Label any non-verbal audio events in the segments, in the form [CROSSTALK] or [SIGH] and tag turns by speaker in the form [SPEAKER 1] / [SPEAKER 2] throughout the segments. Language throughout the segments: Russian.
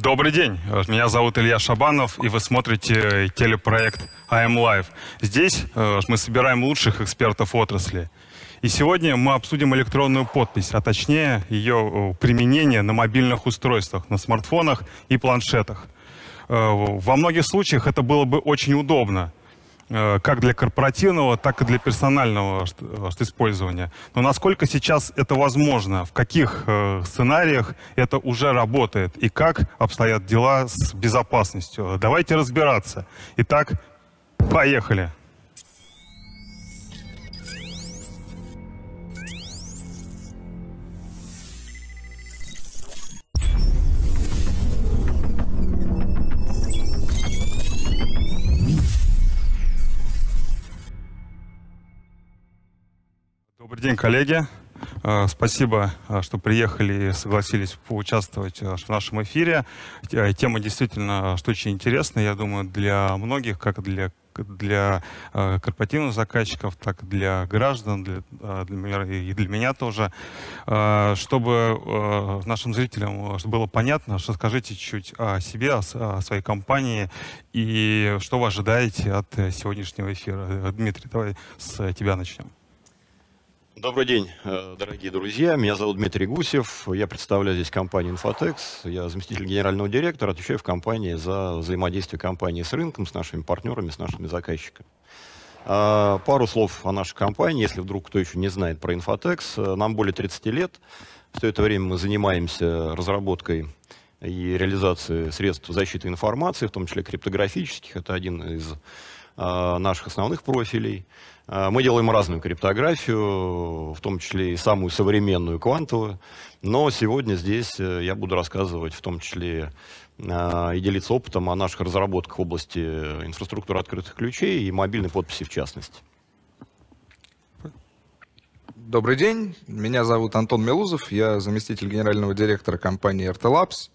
[SPEAKER 1] Добрый день, э, меня зовут Илья Шабанов, и вы смотрите э, телепроект I'm Live». Здесь э, мы собираем лучших экспертов отрасли. И сегодня мы обсудим электронную подпись, а точнее ее применение на мобильных устройствах, на смартфонах и планшетах. Во многих случаях это было бы очень удобно, Э, как для корпоративного, так и для персонального э, использования. Но насколько сейчас это возможно? В каких э, сценариях это уже работает? И как обстоят дела с безопасностью? Давайте разбираться. Итак, поехали. Добрый день, коллеги. А, спасибо, а, что приехали и согласились поучаствовать а, в нашем эфире. Тема действительно что очень интересная, я думаю, для многих, как для для корпоративных заказчиков, так и для граждан, для, для, и для меня тоже. Чтобы нашим зрителям было понятно, что скажите чуть о себе, о своей компании и что вы ожидаете от э, сегодняшнего эфира. Э, Дмитрий, давай с э, тебя начнем.
[SPEAKER 2] Добрый день, э, дорогие друзья. Меня зовут Дмитрий Гусев. Я представляю здесь компанию Infotex. Я заместитель генерального директора, отвечаю в компании за взаимодействие компании с рынком, с нашими партнерами, с нашими заказчиками. А, пару слов о нашей компании, если вдруг кто еще не знает про Infotex. Э, нам более 30 лет. Все это время мы занимаемся разработкой и реализацией средств защиты информации, в том числе криптографических. Это один из э, наших основных профилей. Э, мы делаем разную криптографию, в том числе и самую современную квантовую. Но сегодня здесь э, я буду рассказывать в том числе э, и делиться опытом о наших разработках в области инфраструктуры открытых ключей и мобильной подписи в частности. Добрый день,
[SPEAKER 3] меня зовут Антон Мелузов, я заместитель генерального директора компании RT Labs.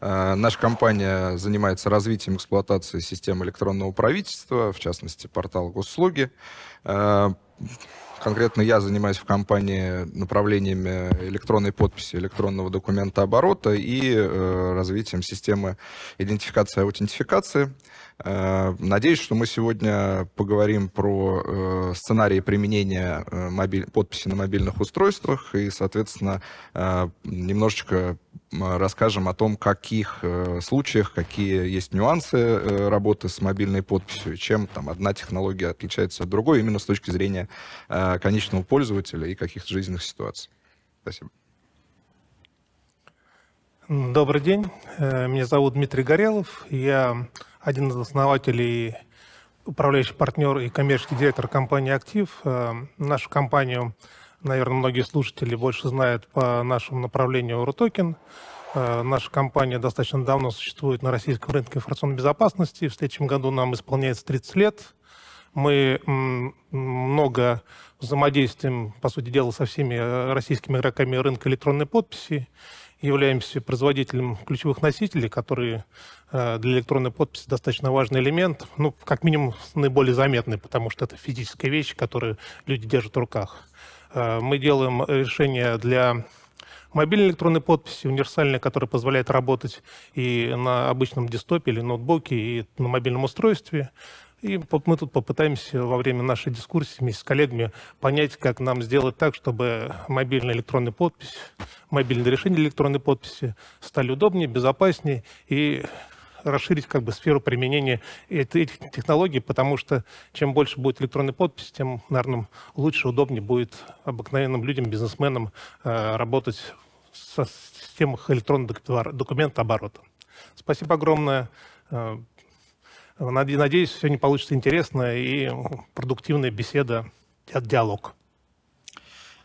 [SPEAKER 3] Э, наша компания занимается развитием эксплуатации систем электронного правительства, в частности, портал госуслуги. Э, конкретно я занимаюсь в компании направлениями электронной подписи, электронного документа оборота и э, развитием системы идентификации и аутентификации. Э, надеюсь, что мы сегодня поговорим про э, сценарии применения э, мобиль... подписи на мобильных устройствах и, соответственно, немножечко расскажем о том, в каких случаях, какие есть нюансы работы с мобильной подписью, чем там одна технология отличается от другой, именно с точки зрения конечного пользователя и каких-то жизненных ситуаций. Спасибо.
[SPEAKER 4] Добрый день. Меня зовут Дмитрий Горелов. Я один из основателей, управляющий партнер и коммерческий директор компании «Актив». Э, нашу компанию, наверное, многие слушатели больше знают по нашему направлению «Уротокен». Э, наша компания достаточно давно существует на российском рынке информационной безопасности. В следующем году нам исполняется 30 лет. Мы много взаимодействуем, по сути дела, со всеми э, российскими игроками рынка электронной подписи являемся производителем ключевых носителей, которые э, для электронной подписи достаточно важный элемент, ну, как минимум, наиболее заметный, потому что это физическая вещь, которую люди держат в руках. Э, мы делаем э, решения для мобильной электронной подписи, универсальной, которая позволяет работать и на обычном десктопе или ноутбуке, и на мобильном устройстве. И вот мы тут попытаемся во время нашей дискуссии вместе с коллегами понять, как нам сделать так, чтобы мобильная электронная подпись, мобильное решение электронной подписи стали удобнее, безопаснее и расширить как бы сферу применения этих технологий, потому что чем больше будет электронной подписи, тем, наверное, лучше, удобнее будет обыкновенным людям, бизнесменам э, работать со системах электронного документа оборота. Спасибо огромное. Э, Надеюсь, сегодня получится интересная и продуктивная беседа, диалог.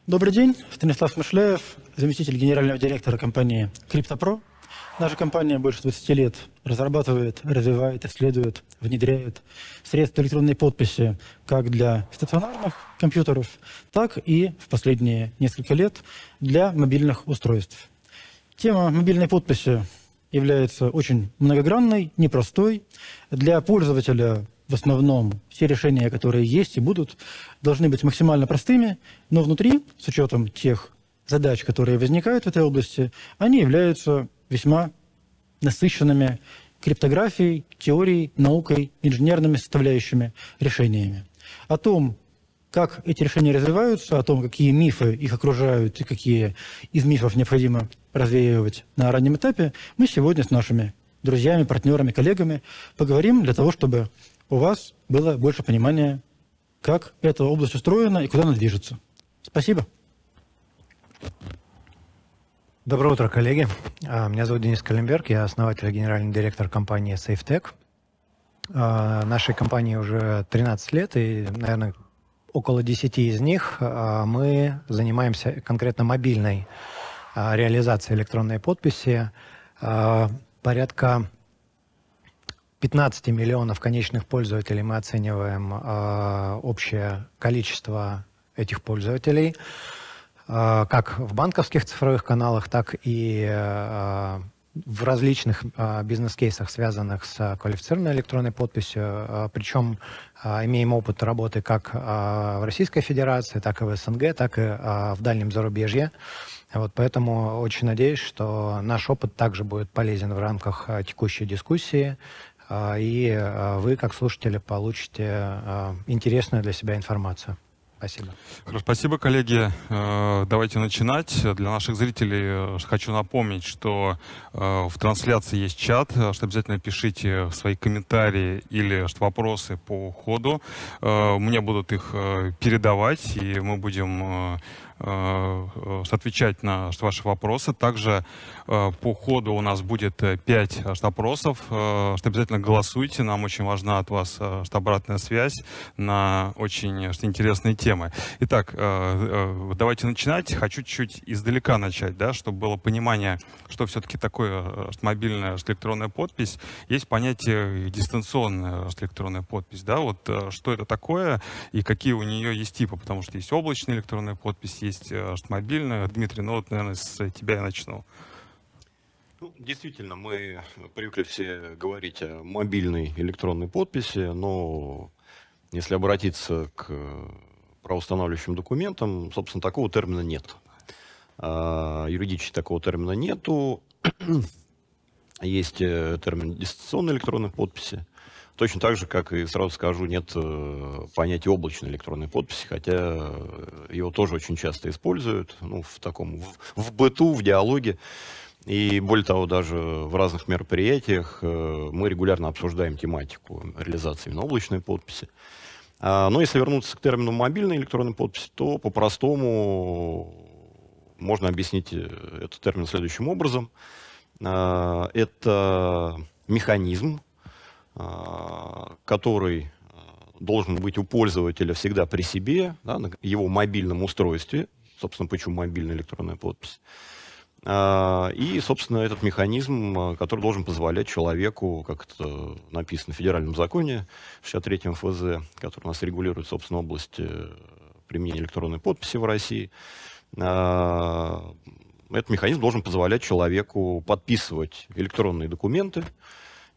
[SPEAKER 5] Добрый день, Станислав Мышляев, заместитель генерального директора компании Криптопро. Наша компания больше 20 лет разрабатывает, развивает, исследует, внедряет средства электронной подписи как для стационарных компьютеров, так и в последние несколько лет для мобильных устройств. Тема мобильной подписи является очень многогранной, непростой. Для пользователя в основном все решения, которые есть и будут, должны быть максимально простыми, но внутри, с учетом тех задач, которые возникают в этой области, они являются весьма насыщенными криптографией, теорией, наукой, инженерными составляющими решениями. О том, как эти решения развиваются, о том, какие мифы их окружают и какие из мифов необходимо развеивать на раннем этапе, мы сегодня с нашими друзьями, партнерами, коллегами поговорим для того, чтобы у вас было больше понимания, как эта область устроена и куда она движется. Спасибо. Доброе утро, коллеги. А, меня зовут Денис Калимберг, я
[SPEAKER 6] основатель и генеральный директор компании SafeTech. А, нашей компании уже 13 лет, и, наверное, около 10 из них а, мы занимаемся конкретно мобильной а, реализацией электронной подписи. А, порядка 15 миллионов конечных пользователей мы оцениваем общее количество этих пользователей как в банковских цифровых каналах, так и в различных а, бизнес-кейсах, связанных с а, квалифицированной электронной подписью, а, причем имеем опыт работы как в Российской Федерации, так и в СНГ, так и в дальнем зарубежье. Вот поэтому очень надеюсь, что наш опыт также будет полезен в рамках текущей дискуссии, и вы, как слушатели, получите интересную для себя информацию. Спасибо.
[SPEAKER 1] Хорошо, спасибо, коллеги. Э, давайте начинать. Для наших зрителей э, хочу напомнить, что э, в трансляции есть чат, что обязательно пишите свои комментарии или вопросы по ходу. Мне будут их передавать, и мы будем отвечать на ваши вопросы. Также Э, по ходу у нас будет 5 э, э, опросов. Что обязательно голосуйте. Нам очень важна от вас что обратная связь на очень что интересные темы. Итак, давайте начинать. Хочу чуть-чуть издалека начать, да, чтобы было понимание, что все-таки такое что мобильная что электронная подпись. Есть понятие дистанционная что электронная подпись. Да? Вот что это такое и какие у нее есть типы, потому что есть облачная электронная подпись, есть что мобильная. Дмитрий, ну вот, наверное, с тебя я начну.
[SPEAKER 2] Ну, действительно, мы привыкли все говорить о мобильной электронной подписи, но если обратиться к правоустанавливающим документам, собственно, такого термина нет. А, юридически такого термина нету. [CLEARS THROAT] Есть э, термин дистанционной электронной подписи. Точно так же, как и сразу скажу, нет э, понятия облачной электронной подписи, хотя э, его тоже очень часто используют, ну, в таком, в, в быту, в диалоге. И более того, даже в разных мероприятиях э, мы регулярно обсуждаем тематику реализации на облачной подписи. А, но если вернуться к термину мобильной электронной подписи, то по-простому можно объяснить э, этот термин следующим образом. А, это механизм, а, который должен быть у пользователя всегда при себе, да, на его мобильном устройстве, собственно, почему мобильная электронная подпись, а, и, собственно, этот механизм, а, который должен позволять человеку, как это написано в федеральном законе 63 ФЗ, который у нас регулирует, собственно, область э, применения электронной подписи в России, а, этот механизм должен позволять человеку подписывать электронные документы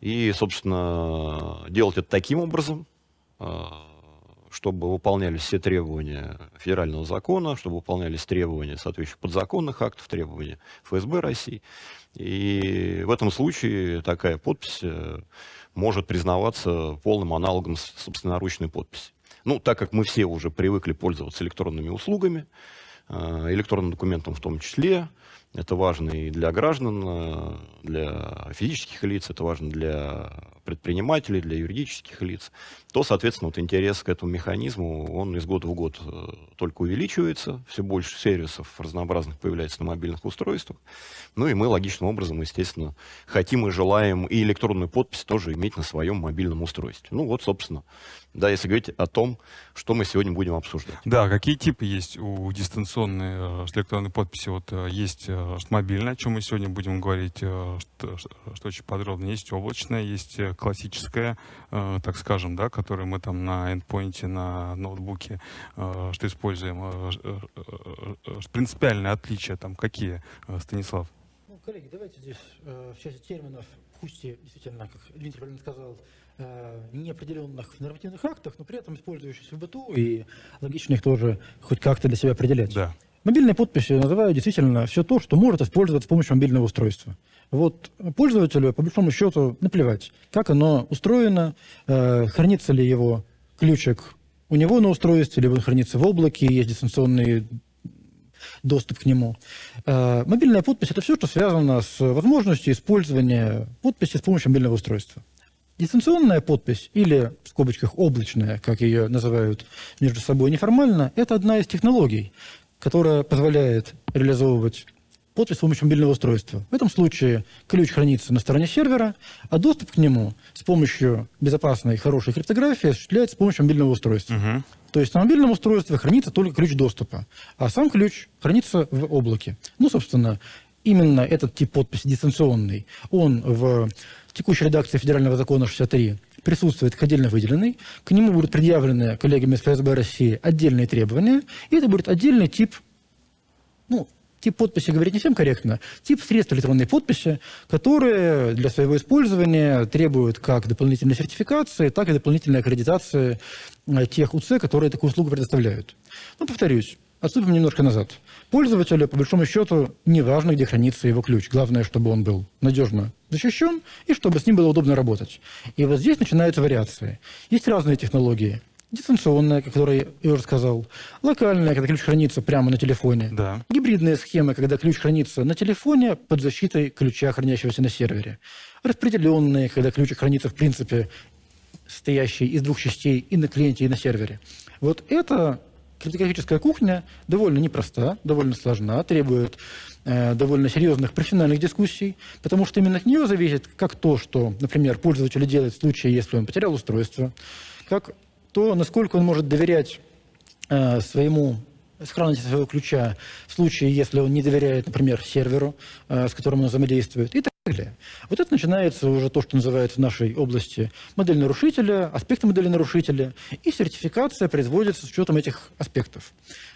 [SPEAKER 2] и, собственно, делать это таким образом, чтобы выполнялись все требования федерального закона, чтобы выполнялись требования соответствующих подзаконных актов, требования ФСБ России. И в этом случае такая подпись э, может признаваться полным аналогом собственноручной подписи. Ну, так как мы все уже привыкли пользоваться электронными услугами, э, электронным документом в том числе, это важно и для граждан, э, для физических лиц, это важно для предпринимателей, для юридических лиц, то, соответственно, вот интерес к этому механизму, он из года в год э, только увеличивается, все больше сервисов разнообразных появляется на мобильных устройствах. Ну и мы логичным образом, естественно, хотим и желаем и электронную подпись тоже иметь на своем мобильном устройстве. Ну вот, собственно, да, если говорить о том, что мы сегодня будем обсуждать.
[SPEAKER 1] Да, какие типы есть у дистанционной э, электронной подписи? Вот э, есть мобильная, о чем мы сегодня будем говорить, что, что очень подробно. Есть облачная, есть классическая, э, так скажем, да, которую мы там на эндпоинте, на ноутбуке, э, что используем. Э, принципиальные отличия там какие, Станислав?
[SPEAKER 5] Ну, коллеги, давайте здесь в части терминов, пусть действительно, как Дмитрий правильно сказал, неопределенных нормативных актах, но при этом использующихся в быту, и логично их тоже хоть как-то для себя определять. Да. Мобильные подписи называют действительно все то, что может использовать с помощью мобильного устройства. Вот пользователю, по большому счету, наплевать, как оно устроено, э, хранится ли его ключик у него на устройстве, либо он хранится в облаке, есть дистанционный доступ к нему. Э, мобильная подпись – это все, что связано с возможностью использования подписи с помощью мобильного устройства. Дистанционная подпись или, в скобочках, облачная, как ее называют между собой неформально, это одна из технологий, которая позволяет реализовывать подпись с помощью мобильного устройства. В этом случае ключ хранится на стороне сервера, а доступ к нему с помощью безопасной и хорошей криптографии осуществляется с помощью мобильного устройства. Угу. То есть на мобильном устройстве хранится только ключ доступа, а сам ключ хранится в облаке. Ну, собственно, именно этот тип подписи дистанционный, он в текущей редакции федерального закона 63 присутствует отдельно выделенный, к нему будут предъявлены коллегами ФСБ России отдельные требования, и это будет отдельный тип, ну, тип подписи говорить не всем корректно, тип средств электронной подписи, которые для своего использования требуют как дополнительной сертификации, так и дополнительной аккредитации э, тех УЦ, которые такую услугу предоставляют. Ну, повторюсь, отступим немножко назад. Пользователю, по большому счету, не важно, где хранится его ключ. Главное, чтобы он был надежно защищен и чтобы с ним было удобно работать. И вот здесь начинаются вариации. Есть разные технологии. Дистанционная, о которой я уже сказал. Локальная, когда ключ хранится прямо на телефоне. Да. Гибридная схема, когда ключ хранится на телефоне под защитой ключа, хранящегося на сервере. Распределенные, когда ключ хранится, в принципе, стоящий из двух частей и на клиенте, и на сервере. Вот это криптографическая кухня довольно непроста, довольно сложна, требует э, довольно серьезных профессиональных дискуссий, потому что именно от нее зависит как то, что, например, пользователь делает в случае, если он потерял устройство, как то, насколько он может доверять э, своему сохранности своего ключа в случае, если он не доверяет, например, серверу, э, с которым он взаимодействует, и так или. Вот это начинается уже то, что называют в нашей области модель нарушителя, аспекты модели нарушителя, и сертификация производится с учетом этих аспектов.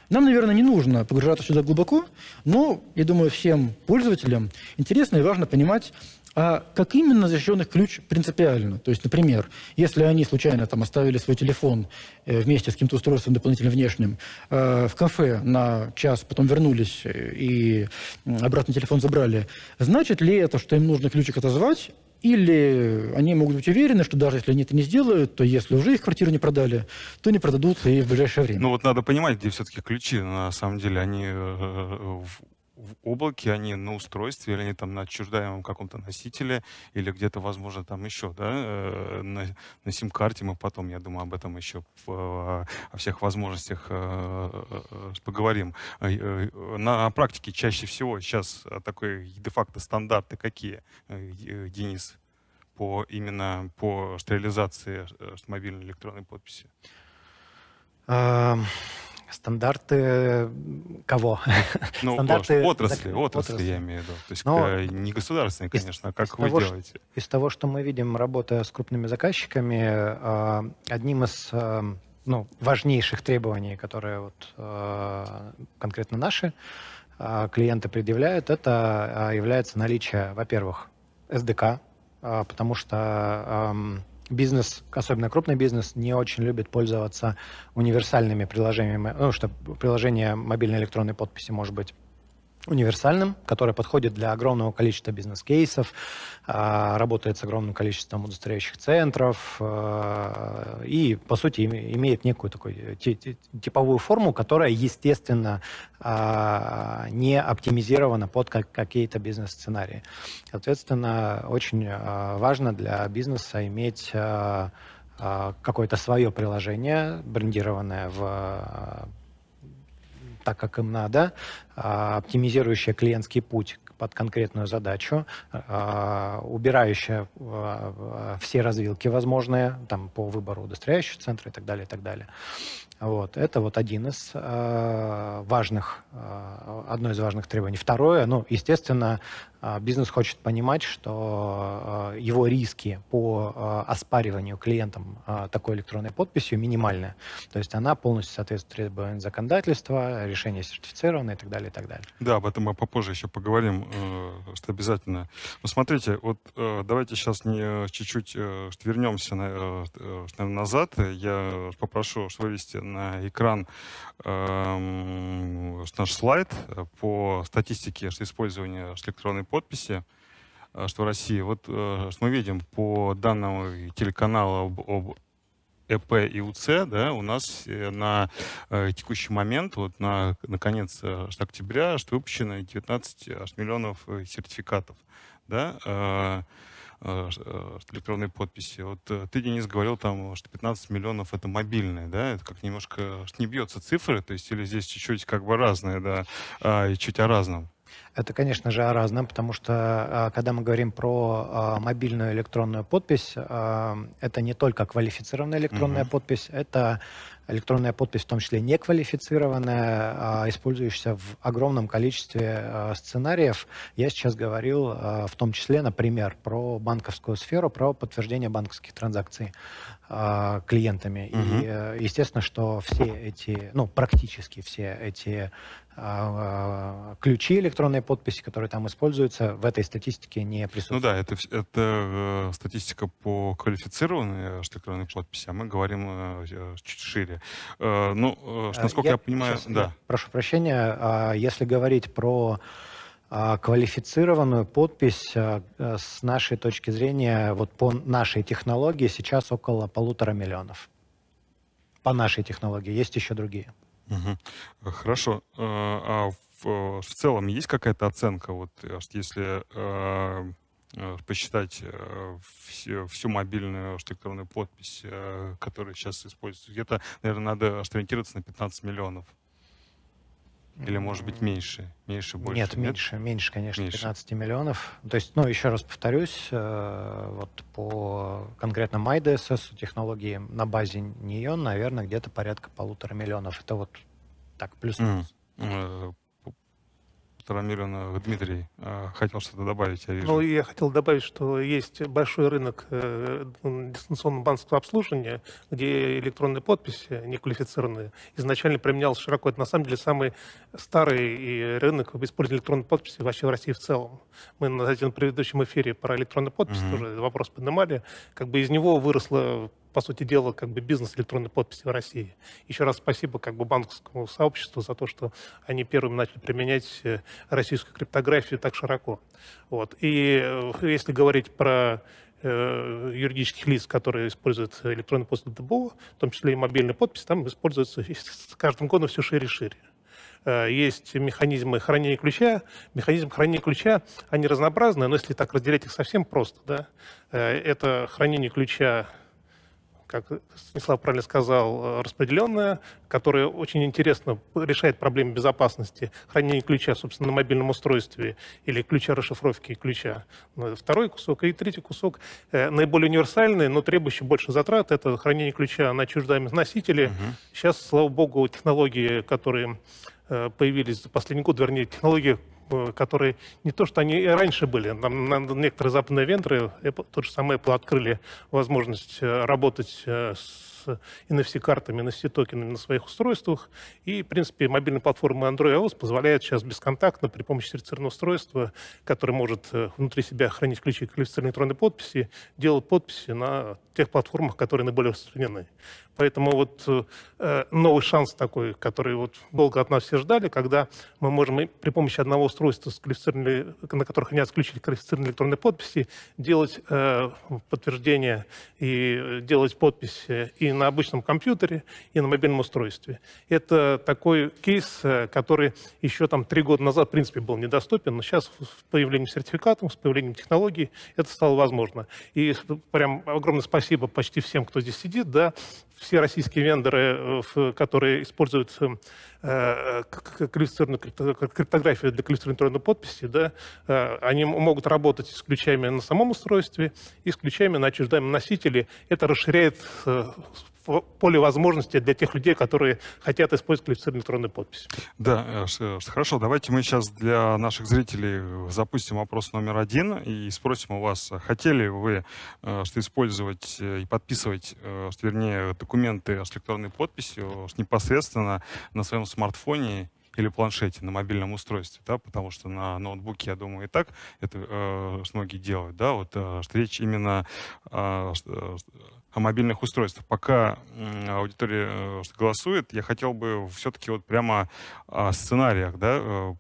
[SPEAKER 5] Нам, наверное, не нужно погружаться сюда глубоко, но, я думаю, всем пользователям интересно и важно понимать, а как именно защищен их ключ принципиально? То есть, например, если они случайно там оставили свой телефон э, вместе с каким-то устройством дополнительно внешним э, в кафе на час, потом вернулись э, и обратно телефон забрали, значит ли это, что им нужно ключик отозвать, или они могут быть уверены, что даже если они это не сделают, то если уже их квартиру не продали, то не продадут и в ближайшее время. Ну
[SPEAKER 1] вот надо понимать, где все-таки ключи. На самом деле они в облаке, они на устройстве, или они там на отчуждаемом каком-то носителе, или где-то, возможно, там еще, да, э, на, на сим-карте мы потом, я думаю, об этом еще о всех возможностях э, э, поговорим. На практике чаще всего сейчас такой де-факто стандарты какие, Денис, по именно по стерилизации мобильной электронной подписи?
[SPEAKER 6] Эм, Стандарты кого? Ну, Стандарты отрасли, отрасли, отрасли, я имею в виду. То есть э, Но
[SPEAKER 1] не государственные, конечно, из, а как из вы того, делаете? Что,
[SPEAKER 6] из того, что мы видим, работая с крупными заказчиками, э, одним из э, ну, важнейших требований, которые вот, конкретно наши клиенты предъявляют, это является наличие, во-первых, СДК, потому что эм, бизнес, особенно крупный бизнес, не очень любит пользоваться универсальными приложениями, ну, что приложение мобильной электронной подписи может быть универсальным, который подходит для огромного количества бизнес-кейсов, а, работает с огромным количеством удостоверяющих центров а, и, по сути, имеет некую такую э, типовую форму, которая, естественно, а, не оптимизирована под какие-то бизнес-сценарии. Соответственно, очень важно для бизнеса иметь какое-то свое приложение, брендированное в так, как им надо, а, оптимизирующая клиентский путь под конкретную задачу, а, убирающая а, все развилки возможные там, по выбору удостоверяющего центра и так далее, и так далее. Вот. Это вот один из важных, одно из важных требований. Второе, ну, естественно, Э, бизнес хочет понимать, что э, его риски по э, оспариванию клиентам такой электронной подписью минимальны. То есть она полностью соответствует требованиям законодательства, решения сертифицированы и так далее, и так далее.
[SPEAKER 1] Да, об этом мы попозже еще поговорим, что обязательно. Но смотрите, вот давайте сейчас не чуть-чуть вернемся на, назад. Я попрошу вывести на экран эм, наш слайд по статистике использования электронной подписи, э, что в России. Вот э, что мы видим по данным телеканала об, об ЭП и УЦ, да, у нас э, на текущий момент, вот на, на конец октября, что выпущено 19 миллионов сертификатов, да, э, электронной подписи. Вот ты, Денис, говорил там, что 15 миллионов это мобильные, да, это как немножко не бьется цифры, то есть или здесь чуть-чуть как бы разные, да, а, и чуть о разном.
[SPEAKER 6] Это, конечно же, о потому что а, когда мы говорим про а, мобильную электронную подпись, а, это не только квалифицированная электронная угу. подпись, это электронная подпись, в том числе неквалифицированная, использующаяся в огромном количестве сценариев. Я сейчас говорил в том числе, например, про банковскую сферу, про подтверждение банковских транзакций клиентами. Угу. И, э, естественно, что все эти, ну, практически все эти а, а, ключи электронной подписи, которые там используются, в этой статистике не присутствуют.
[SPEAKER 1] Ну да, это, это э, статистика по квалифицированной электронной подписи, а мы говорим э, э, чуть шире. Ну, насколько я, я понимаю, сейчас, да.
[SPEAKER 6] Прошу прощения, а, если говорить про квалифицированную подпись с нашей точки зрения, вот по нашей технологии сейчас около полутора миллионов. По нашей технологии. Есть еще другие. Э,
[SPEAKER 1] хорошо. Э, а э, в, целом есть какая-то оценка, вот если посчитать все, всю мобильную электронную подпись, которая сейчас используется, где-то, наверное, надо ориентироваться на 15 миллионов. Или, может быть, меньше?
[SPEAKER 6] Меньше, больше? Нет, нет? меньше, меньше, конечно, меньше. 15 миллионов. То есть, ну, еще раз повторюсь, э, вот по конкретно MyDSS технологии на базе нее, наверное, где-то порядка полутора миллионов. Это вот так, плюс-минус. Mm.
[SPEAKER 1] Старомирин Дмитрий э, хотел что-то добавить. Я вижу. Ну,
[SPEAKER 4] я хотел добавить, что есть большой рынок э, дистанционного банковского обслуживания, где электронные подписи неквалифицированные изначально применял широко. Это на самом деле самый старый и рынок использования электронной подписи вообще в России в целом. Мы на, на предыдущем эфире про электронную подпись mm-hmm. тоже вопрос поднимали. Как бы из него выросло по сути дела, как бы бизнес электронной подписи в России. Еще раз спасибо как бы банковскому сообществу за то, что они первыми начали применять э, российскую криптографию так широко. Вот. И э, если говорить про э, юридических лиц, которые используют электронный подпись ДБО, в том числе и мобильная подпись, там используется с каждым годом все шире и шире есть механизмы хранения ключа. Механизм хранения ключа, они разнообразны, но если так разделять их совсем просто, да, это хранение ключа как Станислав правильно сказал, э, распределенная, которая очень интересно решает проблемы безопасности хранения ключа, собственно, на мобильном устройстве или ключа расшифровки ключа. Ну, второй кусок и третий кусок э, наиболее универсальный, но требующий больше затрат, это хранение ключа на чуждами носителе. Угу. Сейчас, слава богу, технологии, которые э, появились за последний год, вернее, технологии Э, которые не то, что они и раньше были. Нам, нам некоторые западные вендоры, Apple, тот же самый Apple, открыли возможность э, работать э, с NFC-картами, NFC-токенами на своих устройствах. И, в принципе, мобильная платформа Android iOS позволяет сейчас бесконтактно при помощи сердцерного устройства, которое может внутри себя хранить ключи к электронной подписи, делать подписи на тех платформах, которые наиболее распространены. Поэтому вот новый шанс такой, который вот долго от нас все ждали, когда мы можем при помощи одного устройства устройства, на которых они отключили квалифицированные электронные подписи, делать э, подтверждение и делать подпись э, и на обычном компьютере, и на мобильном устройстве. Это такой кейс, э, который еще там три года назад, в принципе, был недоступен, но сейчас с появлением сертификатов, с появлением технологий это стало возможно. И прям огромное спасибо почти всем, кто здесь сидит, да, все российские вендоры, э, которые используют э, квалифицированную криптографию для квалифицированной электронной подписи, да, э, они могут работать с ключами на самом устройстве и с ключами на отчуждаемом носителе. Это расширяет поле возможностей для тех людей, которые хотят использовать квалифицированную электронную подпись.
[SPEAKER 1] Да, э, э, хорошо, давайте мы сейчас для наших зрителей э, запустим опрос номер один и спросим у вас, хотели вы что использовать и подписывать, что, вернее, документы с электронной подписью непосредственно на своем смартфоне или планшете, на мобильном устройстве, да, потому что на ноутбуке, я думаю, и так это э, многие делают, да, вот э, речь именно а, э, мобильных устройств. Пока аудитория э, голосует, я хотел бы все-таки вот прямо о сценариях, да, э,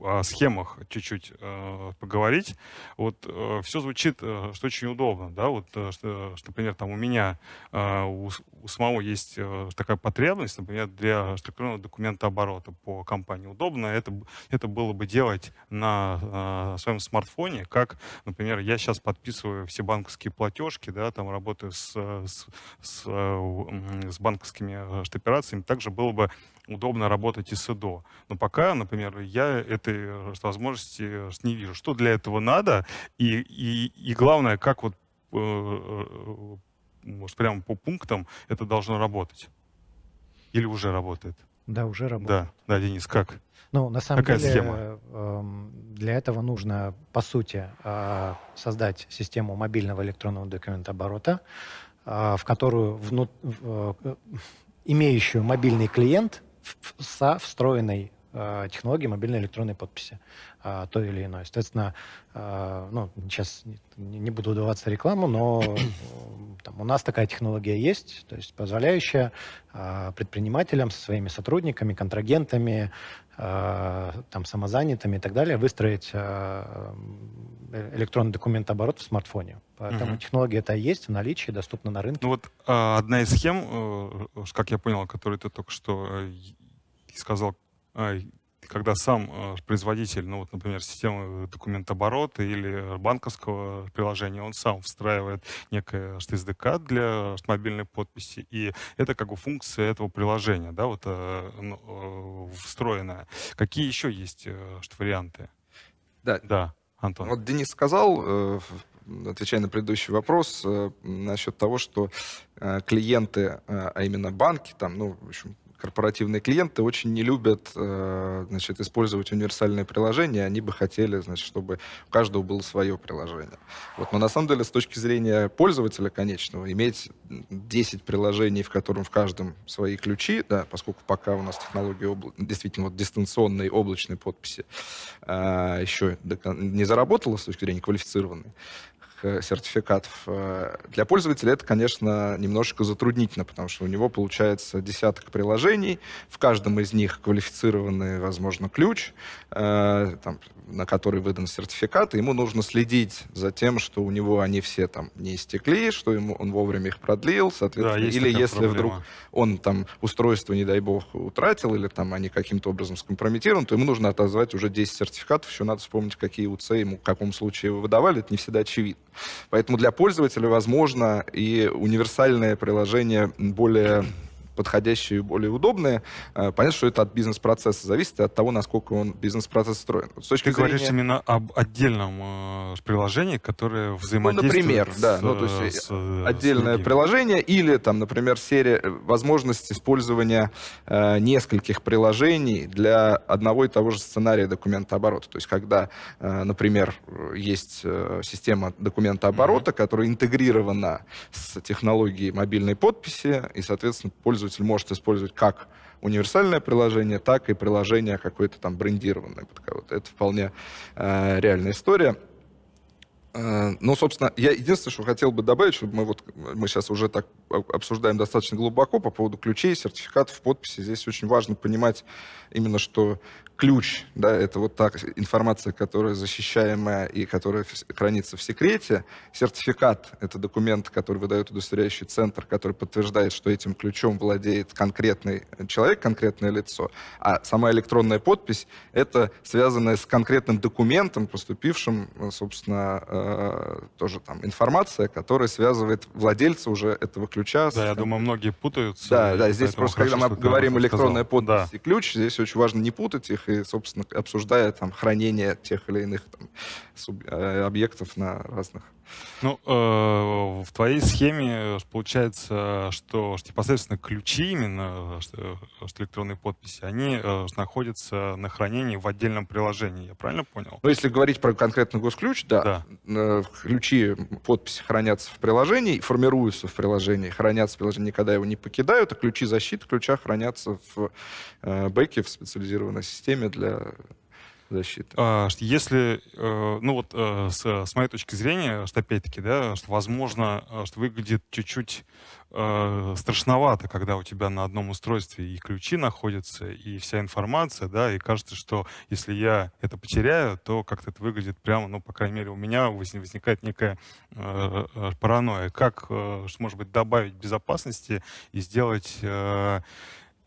[SPEAKER 1] о схемах чуть-чуть э, поговорить. Вот э, все звучит, э, что очень удобно, да, вот, э, что, что, например, там у меня, э, у, у самого есть э, такая потребность, например, для структурного документа оборота по компании. Удобно это, это было бы делать на э, своем смартфоне, как, например, я сейчас подписываю все банковские платежки, да, там работаю с, с, с, э, с банковскими э, операциями, также было бы удобно работать и с ИДО. Но пока, например, я этой возможности э, не вижу. Что для этого надо? И, и, и главное, как вот э, э, может, прямо по пунктам это должно работать? Или уже работает?
[SPEAKER 6] Да, уже работает.
[SPEAKER 1] Да, да Денис, как? Ну, на самом Какая деле, схема?
[SPEAKER 6] Эм, для этого нужно, по сути, создать систему мобильного электронного документооборота, в которую вну... имеющую мобильный клиент со встроенной э, технологией мобильной электронной подписи э, той или иной. Соответственно, э, ну, сейчас не, не буду даваться рекламу, но э, там, у нас такая технология есть, то есть позволяющая а, предпринимателям со своими сотрудниками, контрагентами Э, там, самозанятыми и так далее, выстроить э, электронный документооборот в смартфоне. Поэтому угу. технология это есть в наличии, доступна на рынке.
[SPEAKER 1] Ну вот э, одна из схем, как я понял, которую ты только что сказал, когда сам э, производитель, ну вот, например, системы э, документооборота или э, банковского приложения, он сам встраивает некое SDK для мобильной подписи, и это как бы функция этого приложения, да, вот ну, встроенная. Какие еще есть варианты? Да. Да,
[SPEAKER 3] Антон. Вот Денис сказал, отвечая на предыдущий вопрос, насчет того, что клиенты, а именно банки, там, ну, в общем, корпоративные клиенты очень не любят э, значит, использовать универсальные приложения, они бы хотели, значит, чтобы у каждого было свое приложение. Вот. Но на самом деле, с точки зрения пользователя конечного, иметь 10 приложений, в котором в каждом свои ключи, да, поскольку пока у нас технология обла... действительно вот, дистанционной облачной подписи а, еще не заработала с точки зрения квалифицированной, несколько сертификатов. Э, для пользователя это, конечно, немножко затруднительно, потому что у него получается десяток приложений, в каждом из них квалифицированный, возможно, ключ, э, там, на который выдан сертификат, и ему нужно следить за тем, что у него они все там не истекли, что ему он вовремя их продлил, соответственно, да, или если проблема. вдруг он там устройство, не дай бог, утратил, или там они каким-то образом скомпрометированы, то ему нужно отозвать уже 10 сертификатов, еще надо вспомнить, какие УЦ ему в каком случае выдавали, это не всегда очевидно. Поэтому для пользователя, возможно, и универсальное приложение более подходящие и более удобные. Э, понятно, что это от бизнес-процесса зависит, от того, насколько он бизнес-процесс устроен.
[SPEAKER 1] С точки Ты зрения... говоришь именно об отдельном э, приложении, которое ну, взаимодействует ну, например, с, да, ну, то есть э, с, отдельное с
[SPEAKER 3] приложение или, там, например, серия, возможность использования э, нескольких приложений для одного и того же сценария документооборота. То есть когда, э, например, есть э, система документооборота, mm-hmm. которая интегрирована с технологией мобильной подписи и, соответственно, пользуется пользователь может использовать как универсальное приложение, так и приложение какое-то там брендированное Вот Это вполне э, реальная история. Э, ну, собственно, я единственное, что хотел бы добавить, чтобы мы вот мы сейчас уже так обсуждаем достаточно глубоко по поводу ключей, сертификатов, подписи. Здесь очень важно понимать именно, что ключ, да, это вот так информация, которая защищаемая и которая хранится в секрете. Сертификат — это документ, который выдает удостоверяющий центр, который подтверждает, что этим ключом владеет конкретный э, человек, конкретное лицо. А сама электронная подпись — это связанная с конкретным документом, поступившим, э, собственно, э, тоже там информация, которая связывает владельца уже этого ключа. Да, с... я думаю,
[SPEAKER 1] многие путаются. Да, да, здесь просто, когда мы говорим электронная подпись да. и ключ,
[SPEAKER 3] здесь очень важно не путать их, данных и, собственно, обсуждая там хранение тех или иных там, суб... Э, объектов на разных.
[SPEAKER 1] Ну, э, в твоей схеме э, получается, что, что непосредственно ключи именно, что, что электронные подписи, они находятся на хранении в отдельном приложении, я
[SPEAKER 3] правильно понял? Ну, если говорить про конкретный госключ, да, да. ключи подписи хранятся в приложении, формируются в приложении, хранятся в приложении, никогда его не покидают, а ключи защиты ключа хранятся в бэке, в специализированной системе системе для защиты.
[SPEAKER 1] А, если, э, ну вот, э, с, с моей точки зрения, что опять-таки, да, что возможно, э, что выглядит чуть-чуть страшновато, когда у тебя на одном устройстве и ключи находятся, и вся информация, да, и кажется, что если я это потеряю, то как-то это выглядит прямо, ну, по крайней мере, у меня возникает некая паранойя. Как, может быть, добавить безопасности и сделать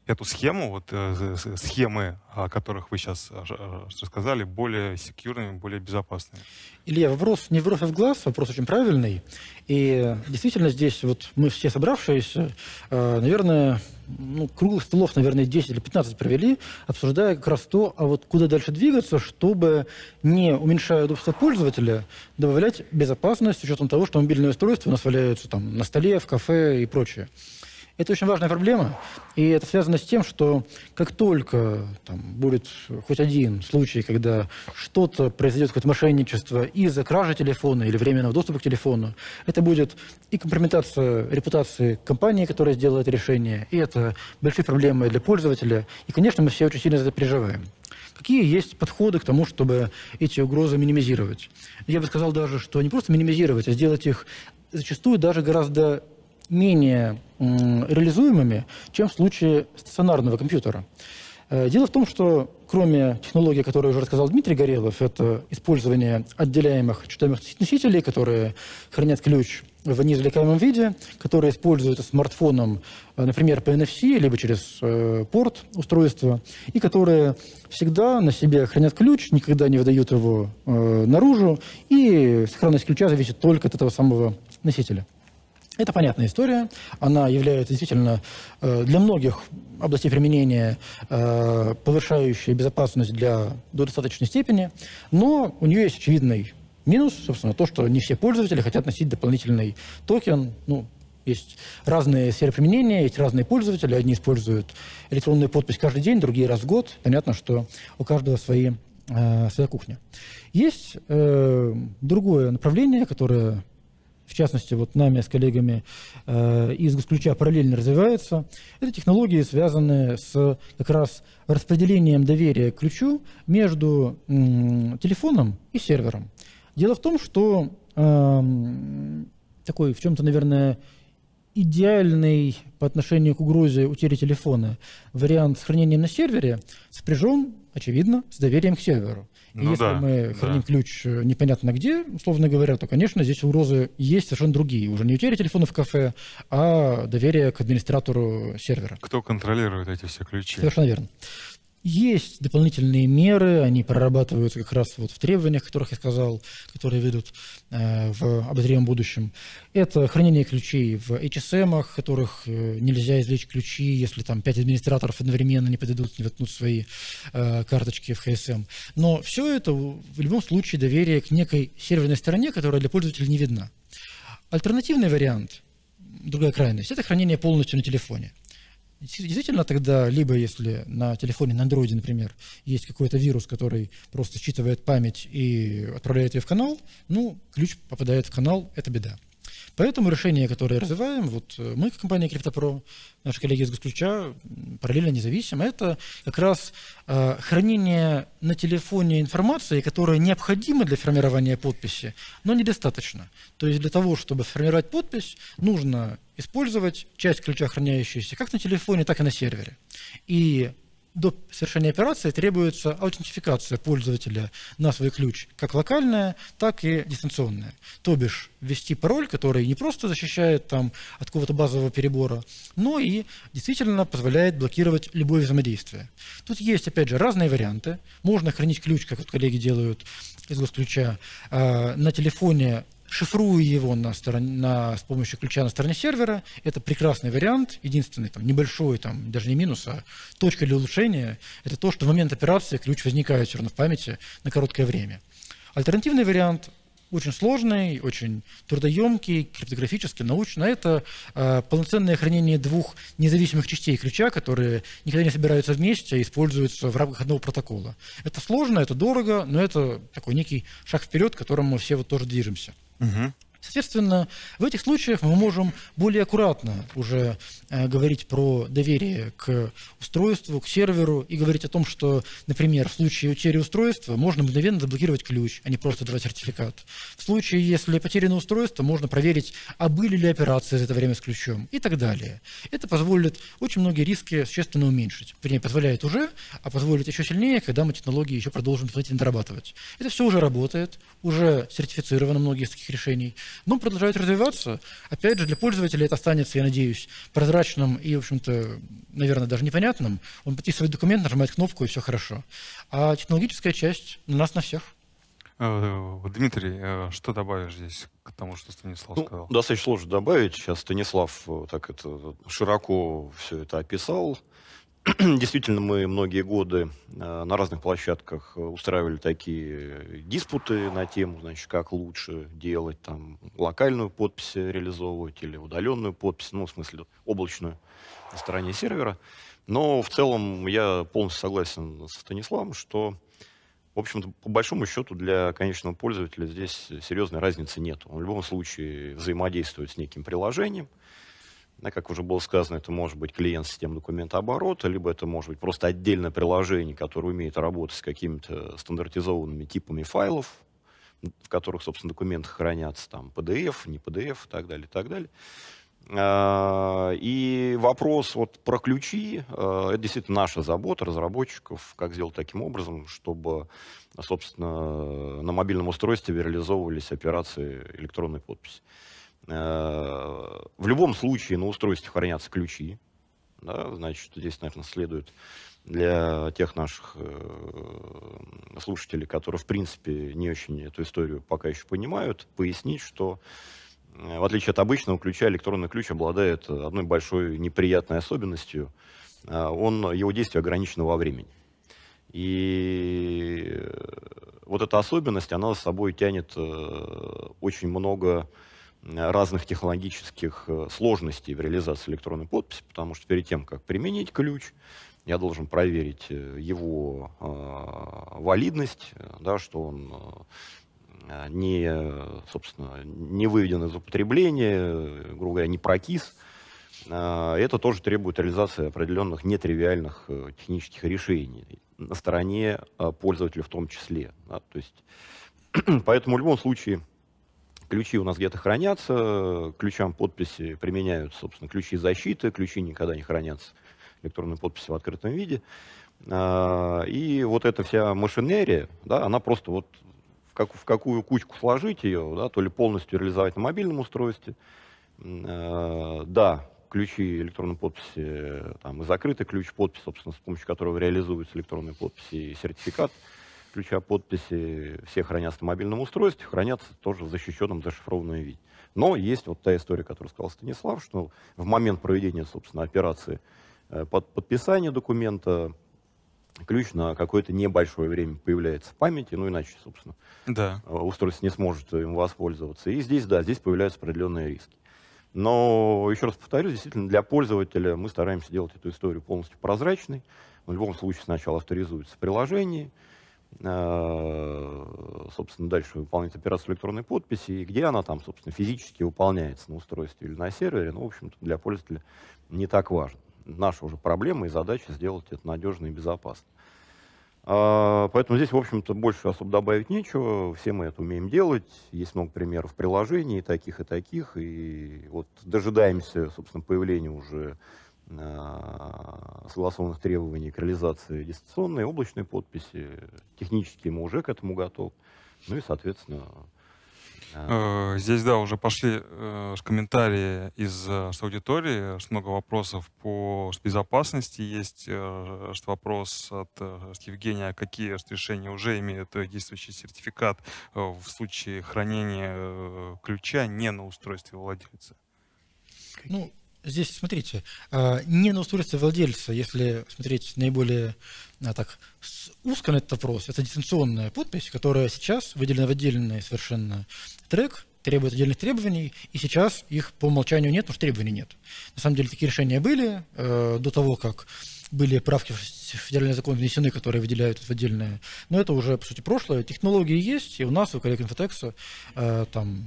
[SPEAKER 1] эту схему, вот э, схемы, о которых вы сейчас э, э, рассказали, более секьюрными, более безопасными?
[SPEAKER 5] Илья, вопрос не в бровь, а в глаз, вопрос очень правильный. И действительно здесь вот мы все собравшиеся, наверное, ну, круглых столов, наверное, 10 или 15 провели, обсуждая как раз то, а вот куда дальше двигаться, чтобы, не уменьшая удобство пользователя, добавлять безопасность с учетом того, что мобильные устройства у нас валяются там на столе, в кафе и прочее. Это очень важная проблема, и это связано с тем, что как только там, будет хоть один случай, когда что-то произойдет, какое-то мошенничество из-за кражи телефона или временного доступа к телефону, это будет и компрометация репутации компании, которая сделала это решение, и это большие проблемы для пользователя, и, конечно, мы все очень сильно за это переживаем. Какие есть подходы к тому, чтобы эти угрозы минимизировать? Я бы сказал даже, что не просто минимизировать, а сделать их зачастую даже гораздо менее реализуемыми, чем в случае стационарного компьютера. Э, дело в том, что кроме технологии, которую уже рассказал Дмитрий Горелов, это использование отделяемых читаемых носителей, которые хранят ключ в неизвлекаемом виде, которые используются смартфоном, э, например, по NFC, либо через э, порт устройства, и которые всегда на себе хранят ключ, никогда не выдают его э, наружу, и сохранность ключа зависит только от этого самого носителя. Это понятная история, она является действительно э, для многих областей применения э, повышающей безопасность для, до достаточной степени, но у нее есть очевидный минус, собственно, то, что не все пользователи хотят носить дополнительный токен, ну, есть разные сферы применения, есть разные пользователи. Одни используют электронную подпись каждый день, другие раз в год. Понятно, что у каждого свои, э, своя кухня. Есть э, другое направление, которое в частности, вот нами с коллегами э, из Госключа параллельно развиваются. Это технологии, связанные с как раз распределением доверия к ключу между э, телефоном и сервером. Дело в том, что э, такой в чем-то, наверное, идеальный по отношению к угрозе утери телефона вариант с хранением на сервере сопряжен, очевидно, с доверием к серверу. Ну, Если да, мы храним да. ключ э, непонятно где, условно говоря, то, конечно, здесь угрозы есть совершенно другие. Уже не утеря телефона в кафе, а доверие к администратору сервера.
[SPEAKER 1] Кто контролирует эти все ключи? Совершенно верно.
[SPEAKER 5] Есть дополнительные меры, они прорабатываются как раз вот в требованиях, которых я сказал, которые ведут э, в обозримом будущем. Это хранение ключей в HSM, в которых э, нельзя извлечь ключи, если там пять администраторов одновременно не подойдут, не воткнут свои э, карточки в HSM. Но все это в любом случае доверие к некой серверной стороне, которая для пользователя не видна. Альтернативный вариант, другая крайность, это хранение полностью на телефоне. Действительно, тогда, либо если на телефоне на Андроиде, например, есть какой-то вирус, который просто считывает память и отправляет ее в канал, ну, ключ попадает в канал, это беда. Поэтому решение, которое развиваем, вот э, мы, как компания CryptoPro, наши коллеги из Госключа, параллельно независимо, это как раз э, хранение на телефоне информации, которая необходима для формирования подписи, но недостаточно. То есть для того, чтобы сформировать подпись, нужно использовать часть ключа, хранящуюся как на телефоне, так и на сервере. И до совершения операции требуется аутентификация пользователя на свой ключ, как локальная, так и дистанционная. То бишь ввести пароль, который не просто защищает там, от какого-то базового перебора, но и действительно позволяет блокировать любое взаимодействие. Тут есть, опять же, разные варианты. Можно хранить ключ, как вот коллеги делают из госключа, э, на телефоне шифрую его на стороне, на, с помощью ключа на стороне сервера. Это прекрасный вариант, единственный там, небольшой, там, даже не минус, а точка для улучшения. Это то, что в момент операции ключ возникает все равно в памяти на короткое время. Альтернативный вариант очень сложный, очень трудоемкий, криптографически, научно. Это э, полноценное хранение двух независимых частей ключа, которые никогда не собираются вместе и используются в рамках одного протокола. Это сложно, это дорого, но это такой некий шаг вперед, к которому мы все вот тоже движемся. Mm-hmm. Соответственно, в этих случаях мы можем более аккуратно уже э, говорить про доверие к устройству, к серверу и говорить о том, что, например, в случае утери устройства можно мгновенно заблокировать ключ, а не просто давать сертификат. В случае, если потеряно устройство, можно проверить, а были ли операции за это время с ключом и так далее. Это позволит очень многие риски существенно уменьшить. Вернее, позволяет уже, а позволит еще сильнее, когда мы технологии еще продолжим дополнительно дорабатывать. Это все уже работает, уже сертифицировано многие из таких решений но ну, продолжает развиваться. Опять же, для пользователя это останется, я надеюсь, прозрачным и, в общем-то, наверное, даже непонятным. Он подписывает документ, нажимает кнопку, и все хорошо. А технологическая часть на нас, на всех.
[SPEAKER 1] Э, Дмитрий, э, что добавишь здесь к тому, что Станислав ну, сказал?
[SPEAKER 2] Достаточно сложно добавить. Сейчас Станислав э, так это широко все это описал. [CLEARS THROAT] действительно мы многие годы э, на разных площадках э, устраивали такие диспуты на тему, значит, как лучше делать, там, локальную подпись реализовывать или удаленную подпись, ну, в смысле, облачную на стороне сервера. Но в целом я полностью согласен со Станиславом, что, в общем-то, по большому счету для конечного пользователя здесь серьезной разницы нет. Он в любом случае взаимодействует с неким приложением, как уже было сказано, это может быть клиент систем документооборота, либо это может быть просто отдельное приложение, которое умеет работать с какими-то стандартизованными типами файлов, в которых, собственно, документы хранятся, там, PDF, не PDF и так далее, и так далее. А, и вопрос вот про ключи, а, это действительно наша забота разработчиков, как сделать таким образом, чтобы, собственно, на мобильном устройстве реализовывались операции электронной подписи. Э, в любом случае на устройстве хранятся ключи. Да, значит, здесь, наверное, следует для тех наших э, слушателей, которые, в принципе, не очень эту историю пока еще понимают, пояснить, что э, в отличие от обычного ключа, электронный ключ обладает одной большой неприятной особенностью. он, его действие ограничено во времени. И вот эта особенность, она с собой тянет очень много разных технологических э, сложностей в реализации электронной подписи, потому что перед тем, как применить ключ, я должен проверить э, его э, валидность, э, да, что он не, собственно, не выведен из употребления, грубо говоря, не прокис. Это тоже требует реализации определенных нетривиальных технических решений на стороне пользователя в том числе. Да, то есть, [CLEARS THROAT] поэтому в любом случае Ключи у нас где-то хранятся, ключам подписи применяют, собственно, ключи защиты, ключи никогда не хранятся электронной подписи в открытом виде. А, и вот эта вся машинерия, да, она просто вот в, как, в какую кучку сложить ее, да, то ли полностью реализовать на мобильном устройстве, а, да, ключи электронной подписи, там, и закрытый ключ, подписи, собственно, с помощью которого реализуется электронная подпись и сертификат – ключа подписи все хранятся в мобильном устройстве, хранятся тоже в защищенном зашифрованном виде. Но есть вот та история, которую сказал Станислав, что в момент проведения, собственно, операции э, под подписания документа ключ на какое-то небольшое время появляется в памяти, ну иначе, собственно, да. Э, устройство не сможет им воспользоваться. И здесь, да, здесь появляются определенные риски. Но, еще раз повторюсь действительно, для пользователя мы стараемся делать эту историю полностью прозрачной. В любом случае сначала авторизуется приложение, приложении, Э, собственно, дальше выполнять операцию электронной подписи, и где она там, собственно, физически выполняется на устройстве или на сервере, ну, в общем-то, для пользователя не так важно. Наша уже проблема и задача сделать это надежно и безопасно. А, поэтому здесь, в общем-то, больше особо добавить нечего. Все мы это умеем делать. Есть много примеров приложений, таких и таких. И вот дожидаемся, собственно, появления уже Э, согласованных требований к реализации дистанционной облачной подписи. Технически мы уже к этому готовы. Ну и, соответственно... Э, э, здесь,
[SPEAKER 1] да, уже пошли комментарии из с аудитории. Много вопросов по безопасности есть. Вопрос от Евгения, а какие решения уже имеют действующий сертификат в случае хранения ключа не на устройстве владельца?
[SPEAKER 5] Ну, здесь, смотрите, а, не на устройство владельца, если смотреть наиболее а, так, узко на этот вопрос, это дистанционная подпись, которая сейчас выделена в отдельный совершенно трек, требует отдельных требований, и сейчас их по умолчанию нет, потому что требований нет. На самом деле такие решения были э, до того, как были правки в есть федеральные законы внесены, которые выделяют в отдельное. Но это уже, по сути, прошлое. Технологии есть, и у нас, у коллег Инфотекса, э, там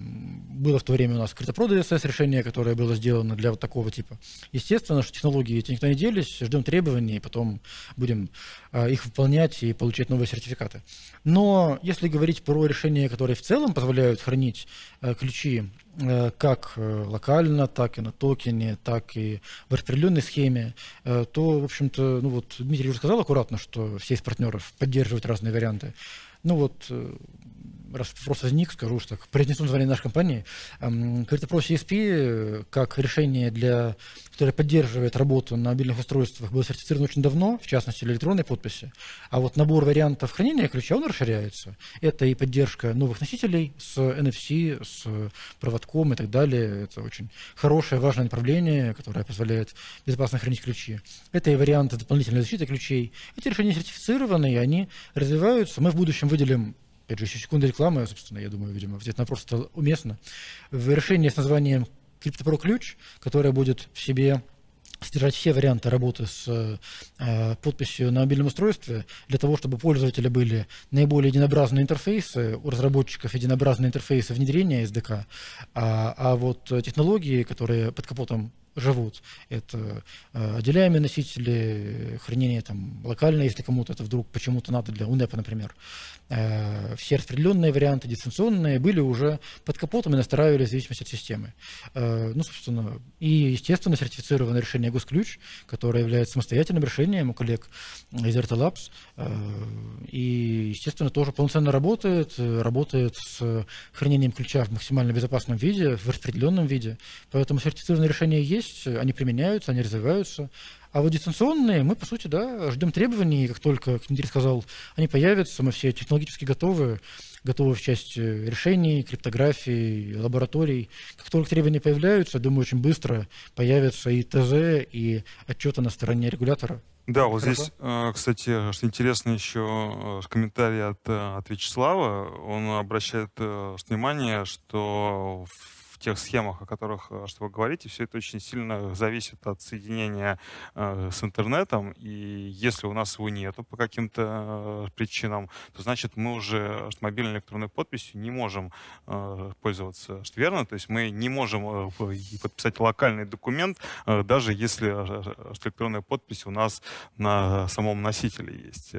[SPEAKER 5] было в то время у нас CryptoPro DSS решение, которое было сделано для вот такого типа. Естественно, что технологии эти никуда не делись, ждем требований, и потом будем э, их выполнять и получать новые сертификаты. Но если говорить про решения, которые в целом позволяют хранить э, ключи э, как э, локально, так и на токене, так и в определенной схеме, э, то, в общем-то, ну вот Дмитрий уже сказал аккуратно, что все из партнеров поддерживают разные варианты. Ну вот э, раз вопрос возник, скажу, что произнесу название нашей компании. CryptoPro эм, CSP, как решение, для, которое поддерживает работу на мобильных устройствах, было сертифицировано очень давно, в частности, для электронной подписи. А вот набор вариантов хранения ключа, он расширяется. Это и поддержка новых носителей с NFC, с проводком и так далее. Это очень хорошее, важное направление, которое позволяет безопасно хранить ключи. Это и варианты дополнительной защиты ключей. Эти решения сертифицированы, и они развиваются. Мы в будущем выделим Опять же, еще секунда рекламы, собственно, я думаю, видимо, ответ на вопрос стал уместно. В решении с названием CryptoPro ключ, которое будет в себе содержать все варианты работы с э, подписью на мобильном устройстве для того, чтобы пользователи были наиболее единообразные интерфейсы, у разработчиков единообразные интерфейсы внедрения SDK, а, а вот э, технологии, которые под капотом живут. Это э, отделяемые носители, хранение там локальное если кому-то это вдруг почему-то надо для УНЭПа, например. Э, все распределенные варианты, дистанционные, были уже под капотом и настраивались в зависимости от системы. Э, ну, собственно, и, естественно, сертифицированное решение Госключ, которое является самостоятельным решением у коллег из RT Labs, э, и, естественно, тоже полноценно работает, работает с хранением ключа в максимально безопасном виде, в распределенном виде. Поэтому сертифицированное решение есть, есть, они применяются, они развиваются. А вот дистанционные, мы, по сути, да, ждем требований, как только, как сказал, они появятся, мы все технологически готовы, готовы в части э, решений, криптографии, лабораторий. Как только требования появляются, думаю, очень быстро появятся и ТЗ, и отчеты на стороне регулятора.
[SPEAKER 1] Да, вот здесь, э, кстати, что интересно еще, э, комментарий от, от Вячеслава. Он обращает внимание, что в тех схемах, о которых э, что вы говорите, все это очень сильно зависит от соединения э, с интернетом. И если у нас его нету по каким-то э, причинам, то значит мы уже мобильной электронной подписью не можем э, пользоваться. Что верно? То есть мы не можем э, подписать локальный документ, э, даже если электронная подпись у нас на самом носителе есть.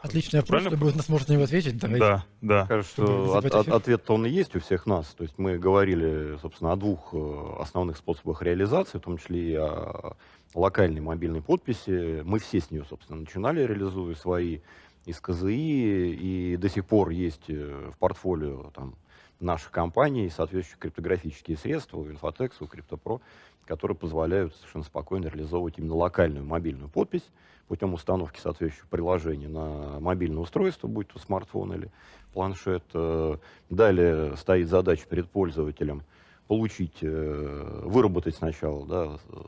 [SPEAKER 1] Отличный вопрос, чтобы будет нас может
[SPEAKER 5] на него ответить. Давайте. Да,
[SPEAKER 1] да. Кажется, что от,
[SPEAKER 2] ответ-то он и есть у всех нас. То есть мы говорили собственно, о двух э, основных способах реализации, в том числе и о локальной мобильной подписи. Мы все с нее, собственно, начинали, реализуя свои из КЗИ, и до сих пор есть э, в портфолио там, наших компаний соответствующие криптографические средства, у Инфотекса, у Криптопро, которые позволяют совершенно спокойно реализовывать именно локальную мобильную подпись путем установки соответствующего приложения на мобильное устройство, будь то смартфон или планшет. Э, далее стоит задача перед пользователем – получить, э, выработать сначала да, э,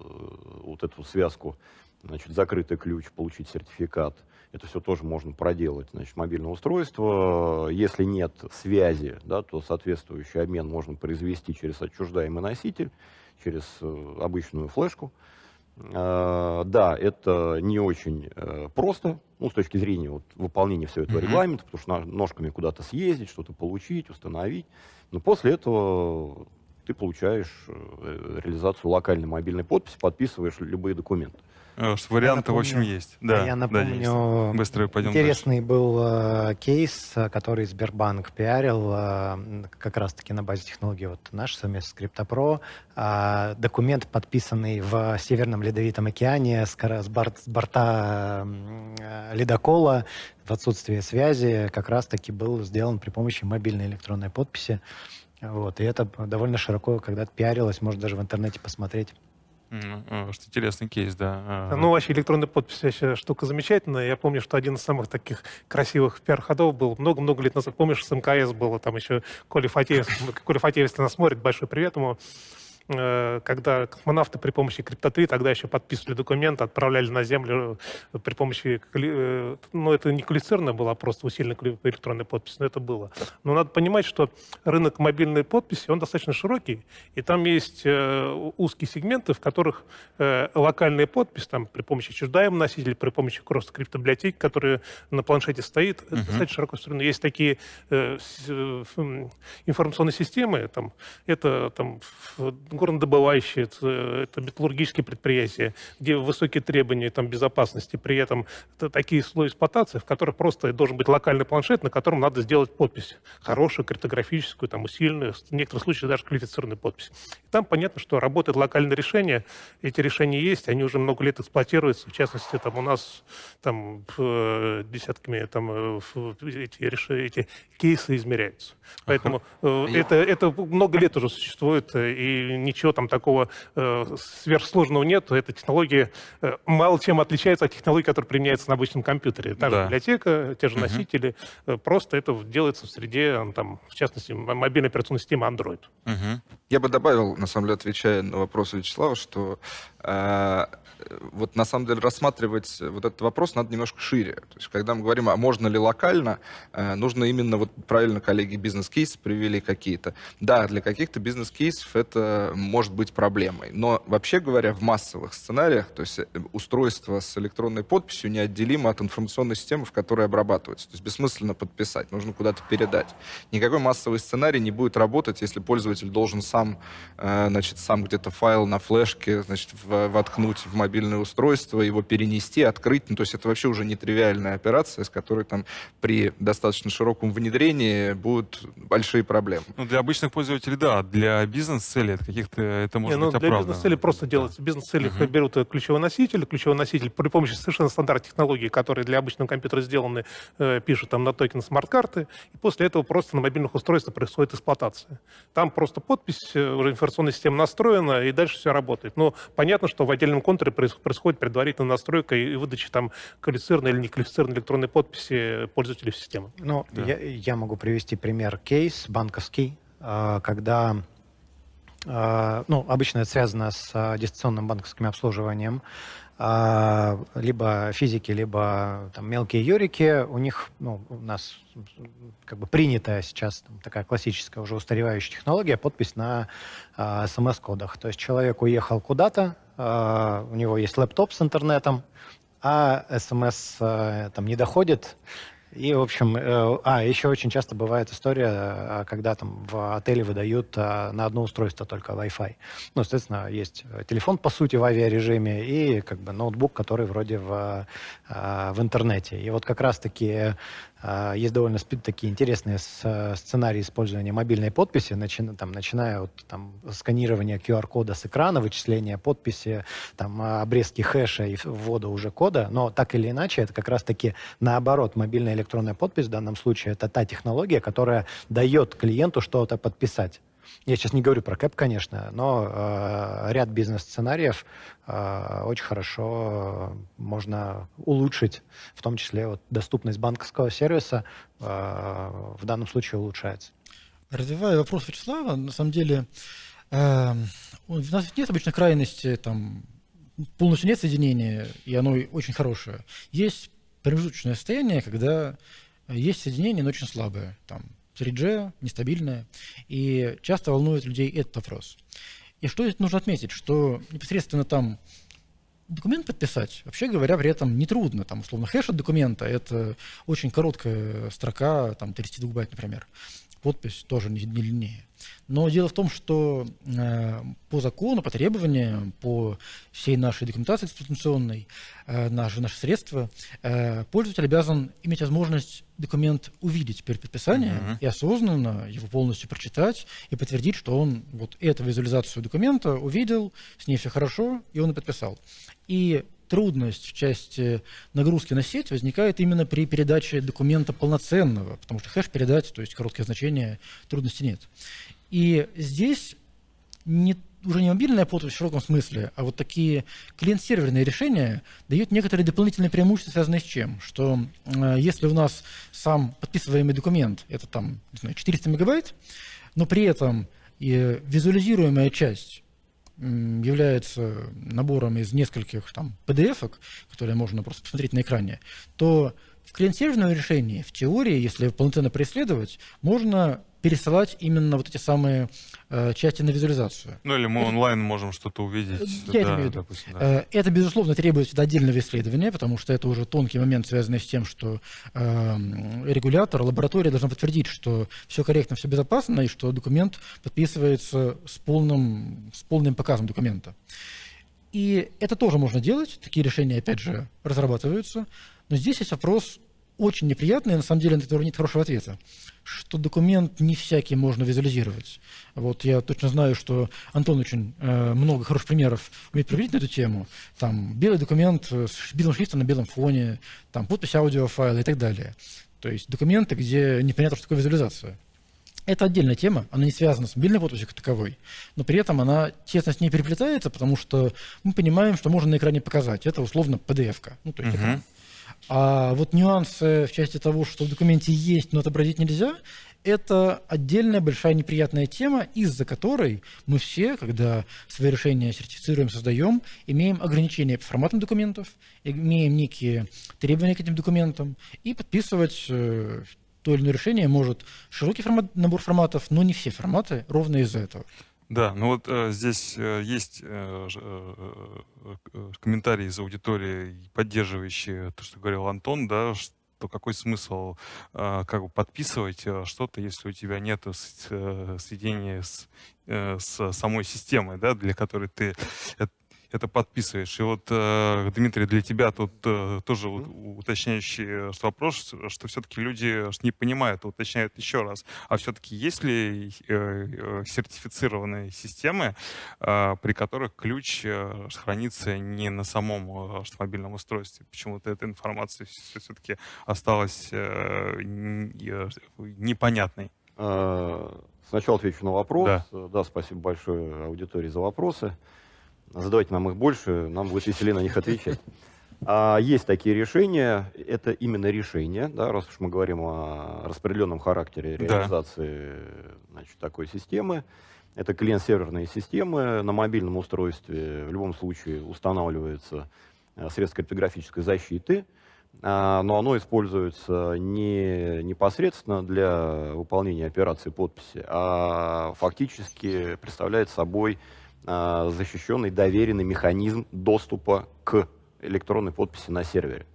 [SPEAKER 2] вот эту связку, значит, закрытый ключ, получить сертификат. Это все тоже можно проделать, значит, мобильное устройство. Если нет связи, да, то соответствующий обмен можно произвести через отчуждаемый носитель, через э, обычную флешку. Да, это не очень просто, ну, с точки зрения вот, выполнения всего этого mm-hmm. регламента, потому что ножками куда-то съездить, что-то получить, установить. Но после этого ты получаешь э, реализацию локальной мобильной подписи, подписываешь любые документы. А, варианты, напомню, в общем, есть. Да, я напомню, да, есть. Быстро пойдем интересный
[SPEAKER 6] дальше. был э, кейс, э, который Сбербанк пиарил э, как раз-таки на базе технологии вот наш совместно с Криптопро. Э, документ, подписанный в Северном Ледовитом океане с, с, бор, с борта э, ледокола в отсутствие связи, как раз-таки был сделан при помощи мобильной электронной подписи. Э, вот, и это довольно широко когда-то пиарилось,
[SPEAKER 4] можно даже в интернете посмотреть.
[SPEAKER 1] Что а, интересный кейс, а, да. Ну,
[SPEAKER 4] вообще электронная подпись вообще штука замечательная. Я помню, что один из самых таких красивых пиар-ходов был много-много лет назад. Помнишь, с МКС было, там еще Коля Фатеев, Коля Фатеев, если нас смотрит, большой привет ему. Э, когда космонавты при помощи криптоты тогда еще подписывали документы, отправляли на Землю э, при помощи... Э, ну, это не квалифицированная была, а просто усиленная электронная подпись, но это было. Но надо понимать, что рынок мобильной подписи, он достаточно широкий, и там есть узкие сегменты, в которых локальная подпись, там, при помощи чуждаем носителей при помощи просто криптобиблиотеки, которая на планшете стоит, uh-huh. достаточно широко устроена. Есть такие информационные системы, там, это там горнодобывающие, это металлургические предприятия, где высокие требования там, безопасности, при этом это такие слои эксплуатации, в которых просто должен быть локальный планшет, на котором надо сделать подпись, хорошую, криптографическую, там, усиленную, в некоторых случаях даже квалифицированную подпись. И там понятно, что работает локальное решение, эти решения есть, они уже много лет эксплуатируются, в частности, там у нас там, э, десятками там, э, эти, эти кейсы измеряются. Поэтому ага. Э, это, это много лет уже существует, и ничего там такого э, сверхсложного нет. Эта технология э, мало чем отличается от технологий, которые применяются на обычном компьютере. Та да. же библиотека, те же носители. Угу. Просто это делается в среде, там, в частности, мобильной операционной системы Android.
[SPEAKER 3] Угу. Я бы добавил, на самом деле, отвечая на вопрос Вячеслава, что э, вот на самом деле рассматривать вот этот вопрос надо немножко шире. То есть, когда мы говорим, а можно ли локально, э, нужно именно, вот правильно коллеги бизнес-кейсы привели какие-то. Да, для каких-то бизнес-кейсов это может быть проблемой. Но вообще говоря, в массовых сценариях, то есть э, устройство с электронной подписью неотделимо от информационной системы, в которой обрабатывается. То есть бессмысленно подписать, нужно куда-то передать. Никакой массовый сценарий не будет работать, если пользователь должен сам, э, значит, сам где-то файл на флешке, значит, воткнуть в мобильное устройство, его перенести, открыть. Ну, то есть это вообще уже нетривиальная операция, с которой там при достаточно широком внедрении
[SPEAKER 1] будут большие проблемы. Ну, для обычных пользователей, да, а для бизнес-целей это каких каких э, это может не, ну, быть Для бизнес-цели
[SPEAKER 4] просто делается. бизнес-целях Uh -huh. берут э, ключевой носитель, ключевой носитель при помощи совершенно стандарт технологий, которые для обычного компьютера сделаны, э, пишут там на токен смарт-карты, и после этого просто на мобильных устройствах происходит эксплуатация. Там просто подпись, э, уже информационная система настроена, и дальше все работает. Но понятно, что в отдельном контуре происходит предварительная настройка и выдача там квалифицированной или не квалифицированной электронной подписи пользователей системы. Ну, да. я, я могу
[SPEAKER 6] привести пример кейс банковский, когда а, ну, обычно это связано с а, дистанционным банковским обслуживанием, а, либо физики, либо там, мелкие юрики, у них, ну, у нас как бы принятая сейчас там, такая классическая уже устаревающая технология, подпись на смс-кодах. То есть человек уехал куда-то, у него есть лэптоп с интернетом, а смс там не доходит, и, в общем, э, а, еще очень часто бывает история, э, когда там в отеле выдают э, на одно устройство только Wi-Fi. Ну, соответственно, есть э, телефон, по сути, в авиарежиме, и как бы ноутбук, который вроде в, э, в интернете. И вот как раз-таки э, а, есть довольно такие интересные сценарии использования мобильной подписи, начи, там, начиная от там, сканирования QR-кода с экрана, вычисления подписи, там, а, обрезки хэша и ввода уже кода. Но так или иначе, это как раз-таки наоборот. Мобильная электронная подпись в данном случае – это та технология, которая дает клиенту что-то подписать. Я сейчас не говорю про КЭП, конечно, но э, ряд бизнес-сценариев э, очень хорошо можно улучшить, в том числе вот, доступность банковского сервиса э, в данном случае улучшается.
[SPEAKER 5] Развивая вопрос Вячеслава, на самом деле э, у нас нет обычно крайности, там, полностью нет соединения, и оно очень хорошее. Есть промежуточное состояние, когда э, есть соединение, но очень слабое. Там, 3G, нестабильная, и часто волнует людей этот вопрос. И что здесь нужно отметить, что непосредственно там документ подписать, вообще говоря, при этом нетрудно. Там, условно, хэш от документа – это очень короткая строка, там, 32 байт, например. Подпись тоже не, не длиннее. Но дело в том, что э, по закону, по требованиям по всей нашей документации эксплуатационной э, наши, наши средства, э, пользователь обязан иметь возможность документ увидеть перед подписанием uh-huh. и осознанно его полностью прочитать и подтвердить, что он вот эту визуализацию документа увидел, с ней все хорошо, и он и подписал. И трудность в части нагрузки на сеть возникает именно при передаче документа полноценного, потому что хэш передать, то есть короткое значение, трудности нет. И здесь не уже не мобильная подпись в широком смысле, а вот такие клиент-серверные решения дают некоторые дополнительные преимущества, связанные с чем? Что э, если у нас сам подписываемый документ, это там, не знаю, 400 мегабайт, но при этом и э, визуализируемая часть является набором из нескольких там PDF, которые можно просто посмотреть на экране, то в клиент-серверном решении, в теории, если полноценно преследовать, можно пересылать именно вот эти самые э, части на визуализацию. Ну или мы это...
[SPEAKER 1] онлайн можем что-то увидеть. Э, я да, имею в виду. Допустим, да. Э,
[SPEAKER 5] это, безусловно, требует отдельного исследования, потому что это уже тонкий момент, связанный с тем, что э, регулятор, лаборатория должна подтвердить, что все корректно, все безопасно, и что документ подписывается с полным, с полным показом документа. И это тоже можно делать, такие решения, опять же, разрабатываются, но здесь есть вопрос очень неприятно, и на самом деле на этот уровень нет хорошего ответа, что документ не всякий можно визуализировать. Вот я точно знаю, что Антон очень э, много хороших примеров умеет приводить на эту тему. Там белый документ э, с белым шрифтом на белом фоне, там подпись аудиофайла и так далее. То есть документы, где непонятно, что такое визуализация. Это отдельная тема, она не связана с мобильной подписью как таковой, но при этом она тесно с ней переплетается, потому что мы понимаем, что можно на экране показать. Это условно PDF-ка. Ну, то есть uh-huh. это а вот нюансы в части того, что в документе есть, но отобразить нельзя, это отдельная большая неприятная тема, из-за которой мы все, когда свои решения сертифицируем, создаем, имеем ограничения по форматам документов, имеем некие требования к этим документам, и подписывать э, то или иное решение может широкий формат, набор форматов, но не все форматы ровно из-за этого.
[SPEAKER 1] Да, ну вот э, здесь э, есть э, э, э, э, комментарии из аудитории, поддерживающие то, что говорил Антон, да, что то какой смысл э, как бы подписывать э, что-то, если у тебя нет соединения с, э, с самой системой, да, для которой ты это это подписываешь. И вот, э, Дмитрий, для тебя тут э, тоже mm-hmm. уточняющий э, вопрос, что все-таки люди не понимают, а уточняют еще раз. А все-таки есть ли сертифицированные системы, при которых ключ хранится не на самом мобильном устройстве? Почему-то эта информация все-таки осталась непонятной.
[SPEAKER 2] А, сначала отвечу на вопрос. Да, да спасибо большое аудитории за вопросы задавайте нам их больше, нам будет веселее на них отвечать. А есть такие решения, это именно решение, да, раз уж мы говорим о распределенном характере реализации да. значит, такой системы. Это клиент-серверные системы. На мобильном устройстве в любом случае устанавливается э, средство криптографической защиты, а, но оно используется не непосредственно для выполнения операции подписи, а фактически представляет собой а, защищенный, доверенный механизм доступа к электронной подписи на сервере.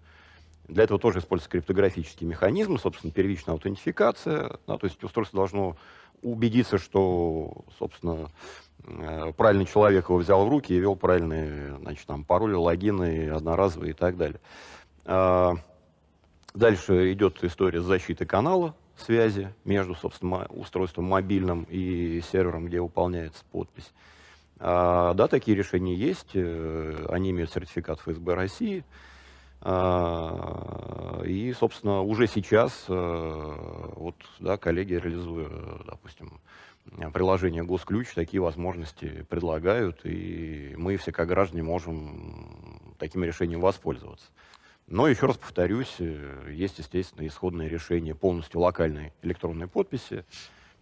[SPEAKER 2] Для этого тоже используется криптографический механизм, собственно, первичная аутентификация. Да, то есть устройство должно убедиться, что, собственно, э, правильный человек его взял в руки и вел правильные значит, там, пароли, логины, одноразовые и так далее. А, дальше идет история защиты канала связи между, собственно, устройством мобильным и сервером, где выполняется подпись. А, да, такие решения есть, э, они имеют сертификат ФСБ России. А, и, собственно, уже сейчас э, вот, да, коллеги, реализуют, допустим, приложение «Госключ», такие возможности предлагают, и мы все как граждане можем таким решением воспользоваться. Но, еще раз повторюсь, э, есть, естественно, исходное решение полностью локальной электронной подписи,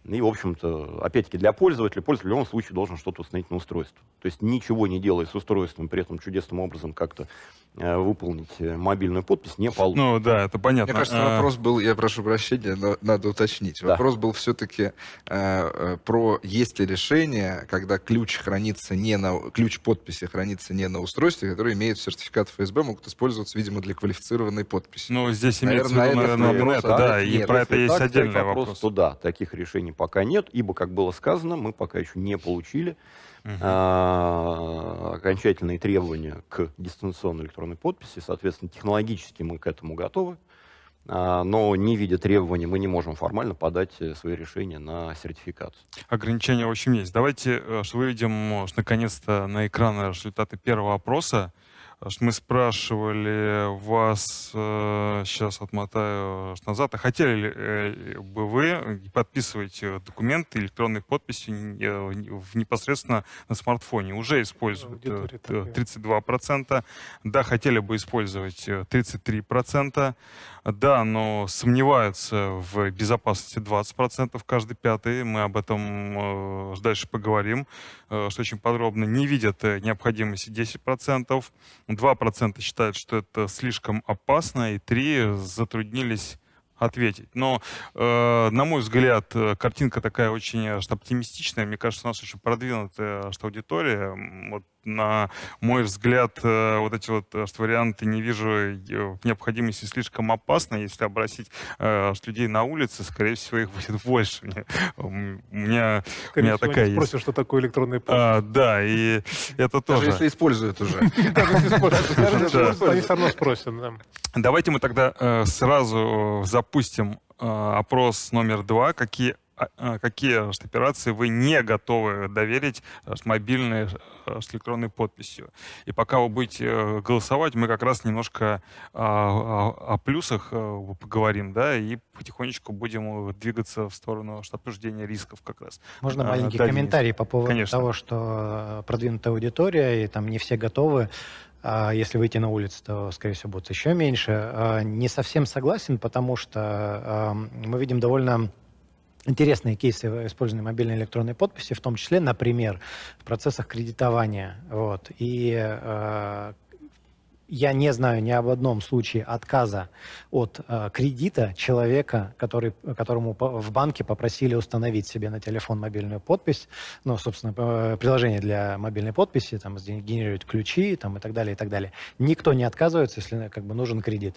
[SPEAKER 2] и, в общем-то, опять-таки для пользователя, пользователь в любом случае должен что-то установить на устройство. То есть ничего не делая с устройством, при этом чудесным образом как-то Э, выполнить э, мобильную подпись не получится. Ну да, это понятно. Мне кажется, а. вопрос был, я прошу прощения, но надо уточнить. Да.
[SPEAKER 3] Вопрос был все-таки э, э, про есть ли решение, когда ключ хранится не на ключ подписи хранится не на устройстве, которое имеет сертификат ФСБ, могут использоваться, видимо, для
[SPEAKER 2] квалифицированной подписи. Ну здесь имеется наверное, в виду, наверное, вопрос, это, а да, и про это есть так, отдельный вопрос. вопрос. То да, таких решений пока нет, ибо, как было сказано, мы пока еще не получили угу. окончательные требования к дистанционной электронной подписи. Соответственно, технологически мы к этому готовы, а, но не видя требований мы не можем формально подать э, свои решения на сертификацию.
[SPEAKER 1] Ограничения, в общем, есть. Давайте э, выведем, наконец-то, на экраны э, результаты первого опроса мы спрашивали вас, сейчас э, отмотаю назад, а хотели э, бы вы подписывать э, документы электронной подписью непосредственно на смартфоне? Уже используют 32%. Да, хотели бы использовать 33%. Да, но сомневаются в безопасности 20% каждый пятый. Мы об этом э, дальше поговорим, э, что очень подробно. Не видят э, необходимости 10%. 2% считают, что это слишком опасно. И 3% затруднились ответить. Но, э, на мой взгляд, картинка такая очень что оптимистичная. Мне кажется, у нас очень продвинутая что аудитория. Вот на мой взгляд, э, вот эти вот э, варианты не вижу э, необходимости слишком опасно. Если обратить людей на улице, скорее всего, их будет [LAUGHS] больше. У меня, у меня такая есть. Спросишь,
[SPEAKER 4] что такое электронная почта. А,
[SPEAKER 1] да, и это тоже. если используют уже.
[SPEAKER 4] [LAUGHS] Они все равно спросят.
[SPEAKER 1] Давайте мы тогда сразу запустим опрос номер два. Какие а, а, какие операции вы не готовы доверить э, с мобильной, э, с электронной подписью. И пока вы будете э, голосовать, мы как раз немножко о, а, о плюсах поговорим, да, и потихонечку будем двигаться в сторону обсуждения рисков как раз. Можно маленький да, комментарий по поводу Конечно. того,
[SPEAKER 6] что продвинутая аудитория, и там не все готовы. Если выйти на улицу, то, скорее всего, будет еще меньше. Не совсем согласен, потому что мы видим довольно интересные кейсы использования мобильной электронной подписи, в том числе, например, в процессах кредитования. Вот. И э, я не знаю ни об одном случае отказа от э, кредита человека, который, которому в банке попросили установить себе на телефон мобильную подпись, ну, собственно, э, приложение для мобильной подписи, там, генерирует ключи там, и так далее, и так далее. Никто не отказывается, если э, как бы, нужен кредит.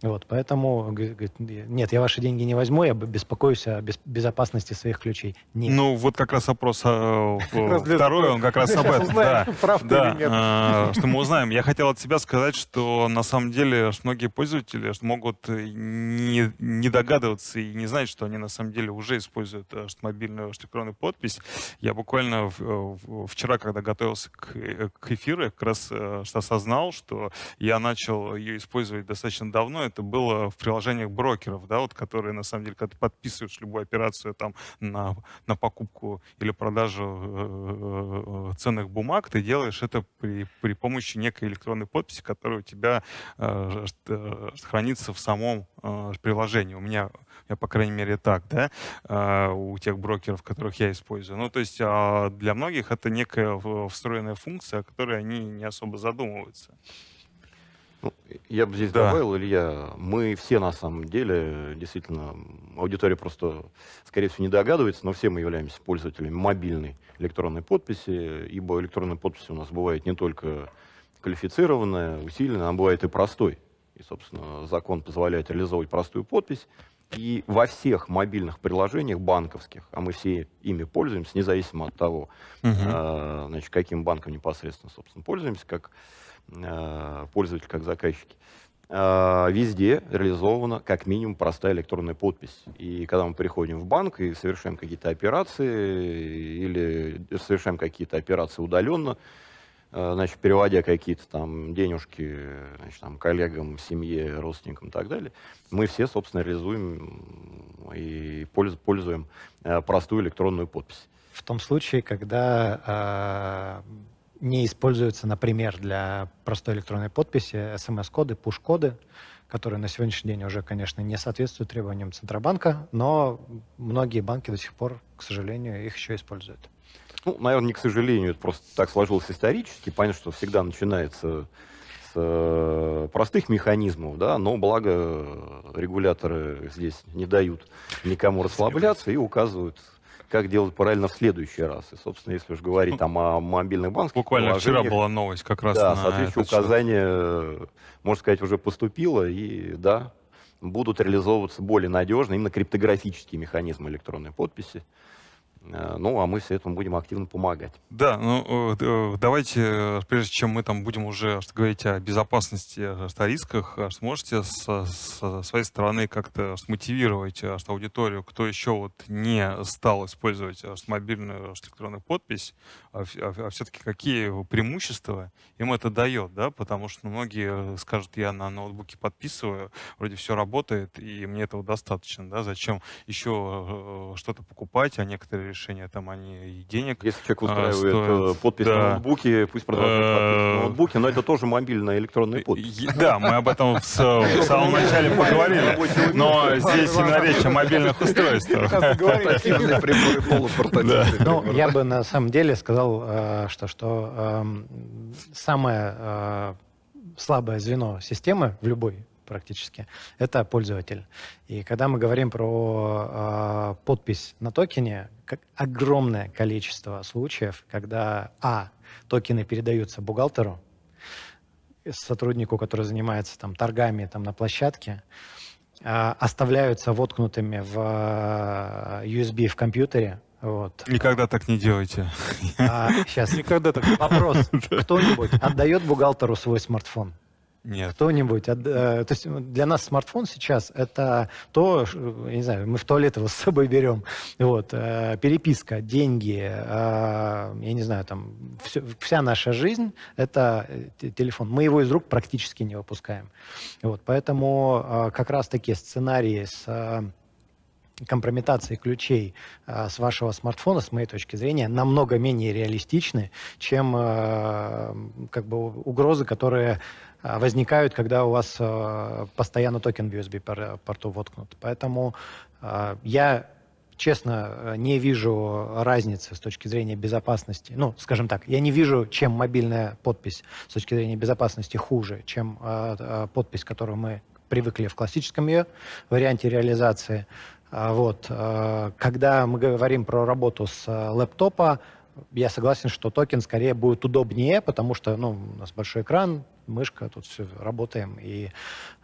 [SPEAKER 6] Вот, поэтому, говорит, нет, я ваши деньги не возьму, я беспокоюсь о безопасности своих ключей. Нет.
[SPEAKER 1] Ну, вот как раз вопрос э, [LAUGHS] второй, он как раз об этом. Что мы узнаем. Я хотел от себя сказать, сказать, что на самом деле многие пользователи могут не, не догадываться и не знать, что они на самом деле уже используют мобильную электронную подпись. Я буквально э, вчера, когда готовился к, э, к эфиру, как раз что э, осознал, что я начал ее использовать достаточно давно. Это было в приложениях брокеров, да, вот, которые на самом деле, когда ты подписываешь любую операцию там, на, на покупку или продажу ценных бумаг, ты делаешь это при, при помощи некой электронной подписи, который у тебя а, э, хранится в самом э, приложении. У меня, я, по крайней мере, так, да, э, у тех брокеров, которых я использую. Ну, то есть э, для многих это некая встроенная функция, о которой они не особо задумываются.
[SPEAKER 2] Ну, я бы здесь да. добавил, Илья, мы все на самом деле, действительно, аудитория просто, скорее всего, не догадывается, но все мы являемся пользователями мобильной электронной подписи, ибо электронная подпись у нас бывает не только квалифицированная, усиленная, она бывает и простой. И, собственно, закон позволяет реализовывать простую подпись. И во всех мобильных приложениях банковских, а мы все ими пользуемся, независимо от того, угу. э, значит, каким банком непосредственно, собственно, пользуемся, как э, пользователи, как заказчики, а, везде реализована как минимум простая электронная подпись. И когда мы приходим в банк и совершаем какие-то операции или совершаем какие-то операции удаленно, Э, значит, переводя какие-то там денежки значит, там, коллегам, семье, родственникам и так далее, мы все, собственно, реализуем и пользуем э, простую электронную подпись.
[SPEAKER 6] В том случае, когда э, не используются, например, для простой электронной подписи смс-коды, пуш-коды, которые на сегодняшний день уже, конечно, не соответствуют требованиям Центробанка, но многие банки до сих пор, к сожалению, их еще используют.
[SPEAKER 2] Ну, наверное, не к сожалению, это просто так сложилось исторически. Понятно, что всегда начинается с э, простых механизмов, да, но благо регуляторы здесь не дают никому расслабляться и указывают как делать правильно в следующий раз. И, собственно, если уж говорить там о мобильных банках... Буквально вчера была новость как раз да, на соответствующее указание, счет. можно сказать, уже поступило, и да, будут реализовываться более надежные именно криптографические механизмы электронной подписи. Э, ну, а мы все этому будем активно помогать.
[SPEAKER 1] Да, ну э, э, давайте, прежде чем мы там будем уже говорить о безопасности, о рисках, сможете со, со своей стороны как-то смотивировать аудиторию, кто еще вот не стал использовать мобильную электронную подпись, а, а, а все-таки какие преимущества им это дает, да, потому что многие скажут, я на ноутбуке подписываю, вроде все работает, и мне этого достаточно, да, зачем еще что-то покупать, а некоторые решение, там они и денег Если человек а, устраивает э, стоят. подпись да. на
[SPEAKER 2] ноутбуке, пусть продолжает э, подпись на ноутбуке, но это тоже мобильная электронная подпись. Да, мы
[SPEAKER 6] об этом в
[SPEAKER 1] самом начале поговорили, но здесь именно речь о мобильных устройствах. [LAUGHS]
[SPEAKER 6] Ну, я бы на самом деле сказал, э, что, что эм, самое слабое звено системы в любой практически, это пользователь. И когда мы говорим про э, подпись на токене, как огромное количество случаев, когда а токены передаются бухгалтеру, сотруднику, который занимается там торгами там на площадке, э, оставляются воткнутыми в USB а, в компьютере, вот.
[SPEAKER 1] Никогда так не делайте. А,
[SPEAKER 6] сейчас. Никогда так. Вопрос. [LAUGHS] Кто-нибудь отдает бухгалтеру свой смартфон? Нет. Кто-нибудь. А, э, то есть для нас смартфон сейчас это то, я не знаю, мы в туалет его [LAUGHS] с собой берем. Вот. Э, переписка, деньги, э, я не знаю, там все, вся наша жизнь это телефон. Мы его из рук практически не выпускаем. Вот. Поэтому как раз такие сценарии с компрометации ключей э, с вашего смартфона, с моей точки зрения, намного менее реалистичны, чем э, как бы угрозы, которые а, возникают, когда у вас а, постоянно токен в USB порту воткнут. Поэтому а, я честно э, не вижу разницы с точки зрения безопасности. Ну, скажем так, я не вижу, чем мобильная подпись с точки зрения безопасности хуже, чем подпись, которую мы привыкли в классическом ее варианте реализации. Вот. Когда мы говорим про работу с лэптопа, я согласен, что токен скорее будет удобнее, потому что ну, у нас большой экран, мышка, тут все работаем, и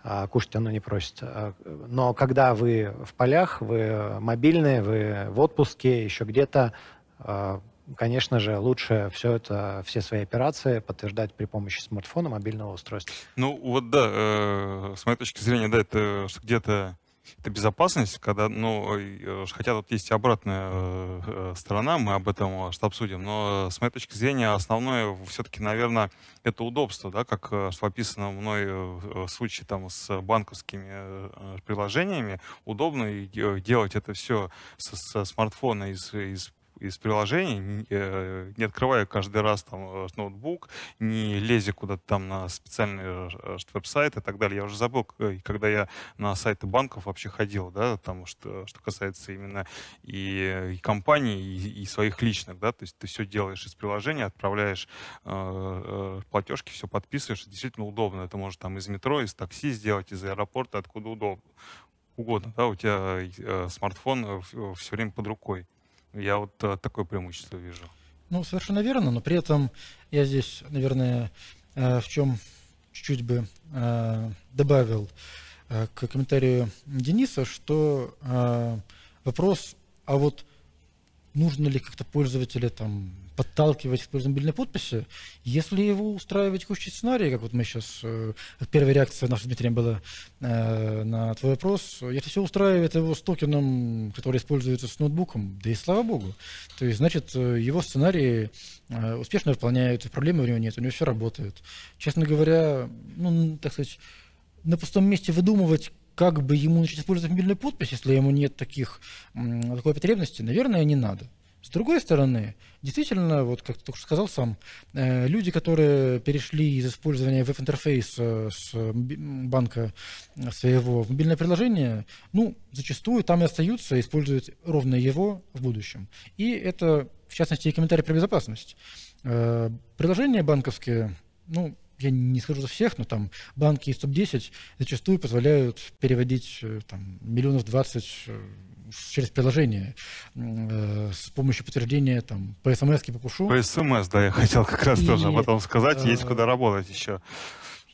[SPEAKER 6] а, кушать оно не просит. А, но когда вы в полях, вы мобильные, вы в отпуске, еще где-то, а, конечно же, лучше все это, все свои операции подтверждать при помощи смартфона, мобильного устройства.
[SPEAKER 1] Ну вот да, э, с моей точки зрения, да, это э, где-то это безопасность, когда, ну, э, хотя тут есть обратная э, э, сторона, мы об этом что обсудим, но с моей точки зрения основное все-таки, наверное, это удобство, да, как что описано мной в случае там с банковскими приложениями, удобно делать это все со, со смартфона из, из из приложений, э, не открывая каждый раз там э, ноутбук, не лезя куда-то там на специальный э, веб-сайт и так далее. Я уже забыл, когда я на сайты банков вообще ходил, да, там, что, что касается именно и, и компаний, и, и своих личных, да, то есть ты все делаешь из приложения, отправляешь э, платежки, все подписываешь, действительно удобно. Это можно там из метро, из такси сделать, из аэропорта, откуда удобно угодно, да, у тебя э, смартфон все время под рукой. Я вот э, такое преимущество вижу.
[SPEAKER 5] Ну, совершенно верно, но при этом я здесь, наверное, э, в чем чуть-чуть бы э, добавил к комментарию Дениса, что вопрос, а вот нужно ли как-то пользователя там подталкивать использовать мобильной подписи, если его устраивать куча сценарий, как вот мы сейчас, э, первая реакция наша с Дмитрием была э, на твой вопрос, если все устраивает его с токеном, который используется с ноутбуком, да и слава богу, то есть, значит, э, его сценарии успешно выполняют, проблемы у него нет, у него все работает. Честно говоря, ну, так сказать, на пустом месте выдумывать, как бы ему начать использовать мобильную подпись, если ему нет таких, такой потребности, наверное, не надо. С другой стороны, действительно, вот как ты только сказал сам, э, люди, которые перешли из использования веб-интерфейса с банка своего в мобильное приложение, ну, зачастую там и остаются, и используют ровно его в будущем. И это, в частности, и комментарий про безопасность. Э, приложения банковские, ну, я не скажу за всех, но там банки из топ-10 зачастую позволяют переводить э, там, миллионов 20 через приложение э, с помощью подтверждения там, по смс покушу. По смс, да, я хотел как раз и, тоже об этом сказать, э, есть куда
[SPEAKER 1] работать еще.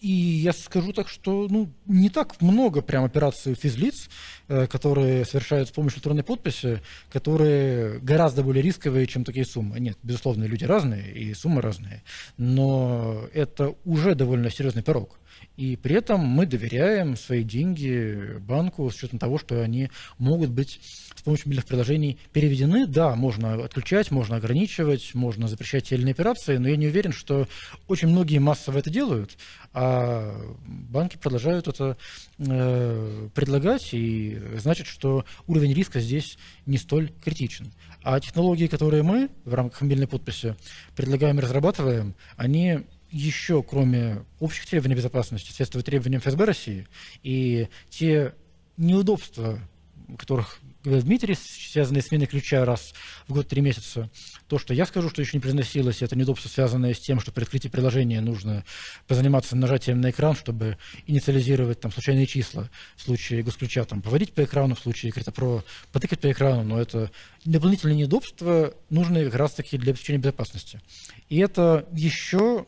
[SPEAKER 5] И я скажу так, что ну, не так много прям операций физлиц, э, которые совершают с помощью электронной подписи, которые гораздо более рисковые, чем такие суммы. Нет, безусловно, люди разные и суммы разные, но это уже довольно серьезный порог. И при этом мы доверяем свои деньги банку с учетом того, что они могут быть с помощью мобильных приложений переведены. Да, можно отключать, можно ограничивать, можно запрещать те или иные операции, но я не уверен, что очень многие массово это делают, а банки продолжают это э, предлагать, и значит, что уровень риска здесь не столь критичен. А технологии, которые мы в рамках мобильной подписи предлагаем и разрабатываем, они еще, кроме общих требований безопасности, соответствуют требованиям ФСБ России, и те неудобства, о которых говорил Дмитрий, связанные с сменой ключа раз в год-три месяца, то, что я скажу, что еще не произносилось, это неудобство, связанное с тем, что при открытии приложения нужно позаниматься нажатием на экран, чтобы инициализировать там случайные числа в случае госключа, там, поводить по экрану в случае КриптоПро, потыкать по экрану, но это дополнительные неудобства, нужные как раз-таки для обеспечения безопасности. И это еще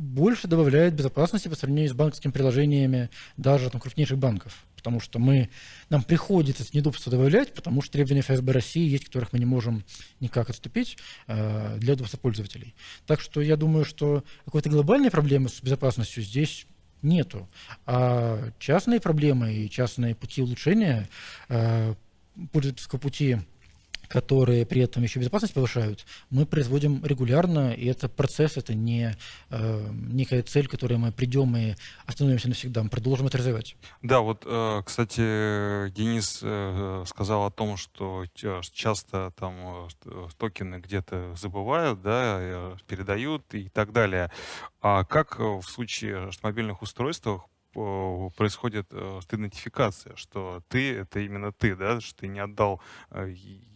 [SPEAKER 5] больше добавляет безопасности по сравнению с банковскими приложениями даже там, крупнейших банков. Потому что мы, нам приходится это недобство добавлять, потому что требования ФСБ России есть, которых мы не можем никак отступить э, для удобства пользователей. Так что я думаю, что какой-то глобальной проблемы с безопасностью здесь нету. А частные проблемы и частные пути улучшения э, пользовательского пути которые при этом еще безопасность повышают, мы производим регулярно, и это процесс, это не э, некая цель, к которой мы придем и остановимся навсегда, мы продолжим это развивать.
[SPEAKER 1] Да, вот, э, кстати, Денис э, сказал о том, что часто там э, токены где-то забывают, да, э, передают и так далее. А как в случае с мобильных устройствах э, происходит идентификация, что ты — это именно ты, да, что ты не отдал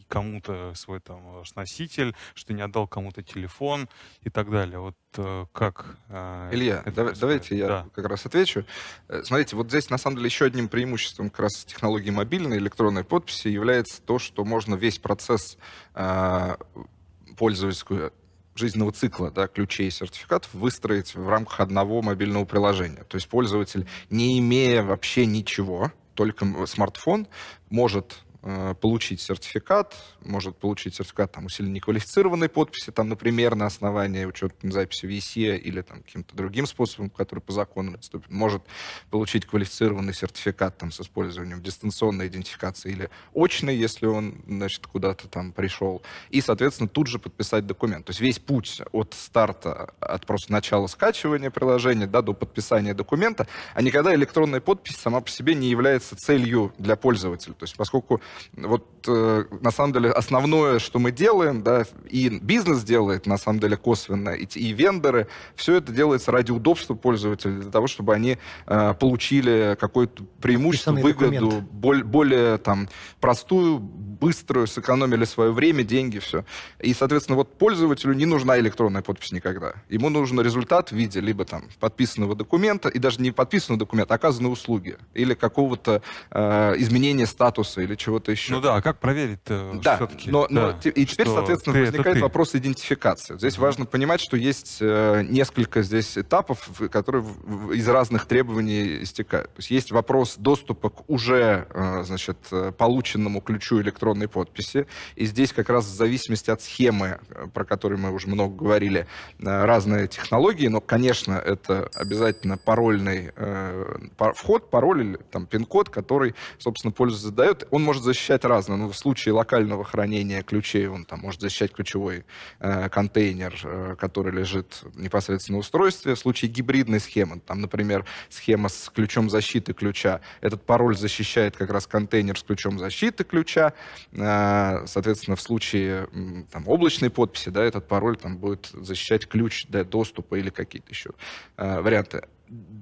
[SPEAKER 1] кому-то свой там э, сноситель, что не отдал кому-то телефон и так далее. Вот э, как... Э, Илья,
[SPEAKER 3] давай, давайте я да. как раз отвечу. Смотрите, вот здесь на самом деле еще одним преимуществом как раз технологии мобильной электронной подписи является то, что можно весь процесс а, э, пользовательскую жизненного цикла да, ключей и сертификатов выстроить в рамках одного мобильного приложения. То есть пользователь, не имея вообще ничего, только смартфон, может Э, получить сертификат, может получить сертификат там, усиленно неквалифицированной подписи, там, например, на основании учетной записи в ЕСЕ или там, каким-то другим способом, который по закону доступен, может получить квалифицированный сертификат там, с использованием дистанционной идентификации или очной, если он значит, куда-то там пришел, и, соответственно, тут же подписать документ. То есть весь путь от старта, от просто начала скачивания приложения да, до подписания документа, а никогда электронная подпись сама по себе не является целью для пользователя. То есть поскольку вот э, на самом деле основное, что мы делаем, да, и бизнес делает на самом деле косвенно, и, и вендоры, все это делается ради удобства пользователей, для того, чтобы они э, получили какое-то преимущество, выгоду, боль, более там простую, быструю, сэкономили свое время, деньги, все. И, соответственно, вот пользователю не нужна электронная подпись никогда. Ему нужен результат в виде либо там подписанного документа, и даже не подписанного документа, а оказанной услуги, или какого-то э, изменения статуса, или чего-то что-то еще. Ну да, а как проверить э, да, все-таки? Но, да, но, и теперь, соответственно, ты, возникает вопрос ты. идентификации. Здесь важно понимать, что есть э, несколько здесь этапов, которые из разных требований истекают. То есть есть вопрос доступа к уже э, значит, полученному ключу электронной подписи. И здесь как раз в зависимости от схемы, про которую мы уже много говорили, разные технологии, но, конечно, это обязательно парольный вход, пароль или там пин-код, который, собственно, пользователь задает. Он может может защищать разное. Ну, в случае локального хранения ключей он там может защищать ключевой э, контейнер, э, который лежит непосредственно в устройстве. В случае гибридной схемы, там, например, схема с ключом защиты ключа, этот пароль защищает как раз контейнер с ключом защиты ключа. Э, соответственно, в случае там, облачной подписи, да, этот пароль там будет защищать ключ для доступа или какие-то еще э, варианты.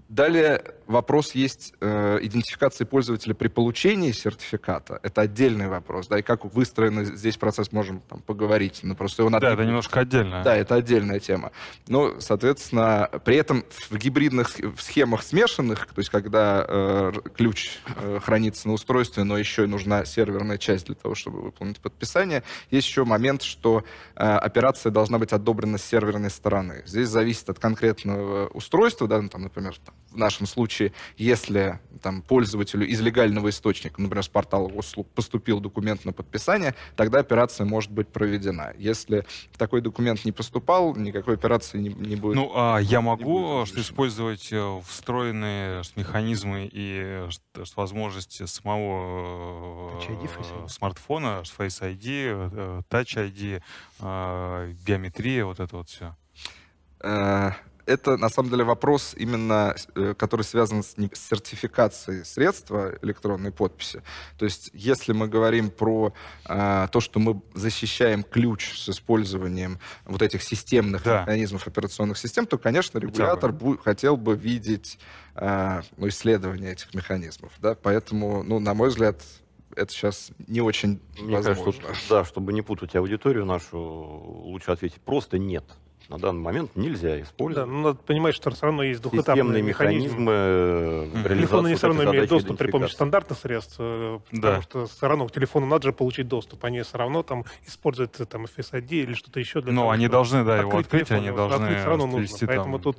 [SPEAKER 3] Далее вопрос есть э, идентификации пользователя при получении сертификата. Это отдельный вопрос, да, и как выстроен здесь процесс, можем там, поговорить, но просто его надо... Да, это
[SPEAKER 1] немножко отдельно. Да,
[SPEAKER 3] это отдельная тема. Но, ну, соответственно, при этом в гибридных схемах смешанных, то есть когда э, ключ э, хранится на устройстве, но еще и нужна серверная часть для того, чтобы выполнить подписание, есть еще момент, что э, операция должна быть одобрена с серверной стороны. Здесь зависит от конкретного устройства, да, ну, там, например, там, в нашем случае случае, если там, пользователю из легального источника, например, с портала услуг, поступил документ на подписание, тогда операция может быть проведена. Если такой документ не поступал, никакой операции не, не
[SPEAKER 1] будет. Ну, а я могу что э, использовать э, встроенные э, механизмы и что, что возможности самого ID, смартфона, Face ID, Touch ID, биометрия, вот это вот все?
[SPEAKER 3] это на самом деле вопрос именно, э, который связан с сертификацией средства электронной подписи. То есть, если мы говорим про э, то, что мы защищаем ключ с использованием вот этих системных да. механизмов операционных систем, то, конечно, регулятор бы. хотел бы видеть э, ну, этих механизмов. Да? Поэтому, ну, на мой взгляд, это сейчас не очень
[SPEAKER 2] Мне возможно. Кажется, да, чтобы не путать аудиторию нашу, лучше ответить просто нет на данный момент нельзя
[SPEAKER 4] использовать. Да, но ну, надо понимать, что все равно есть двухэтапные механизмы. Э, Телефоны не все равно имеют доступ при помощи стандартных средств, э, потому да. что все равно к телефону надо же получить доступ. Они все равно там используют э, там Face ID или что-то еще. Для ну, того, они должны, да, его открыть, телефон, они его должны открыть все равно нужно. Там Поэтому тут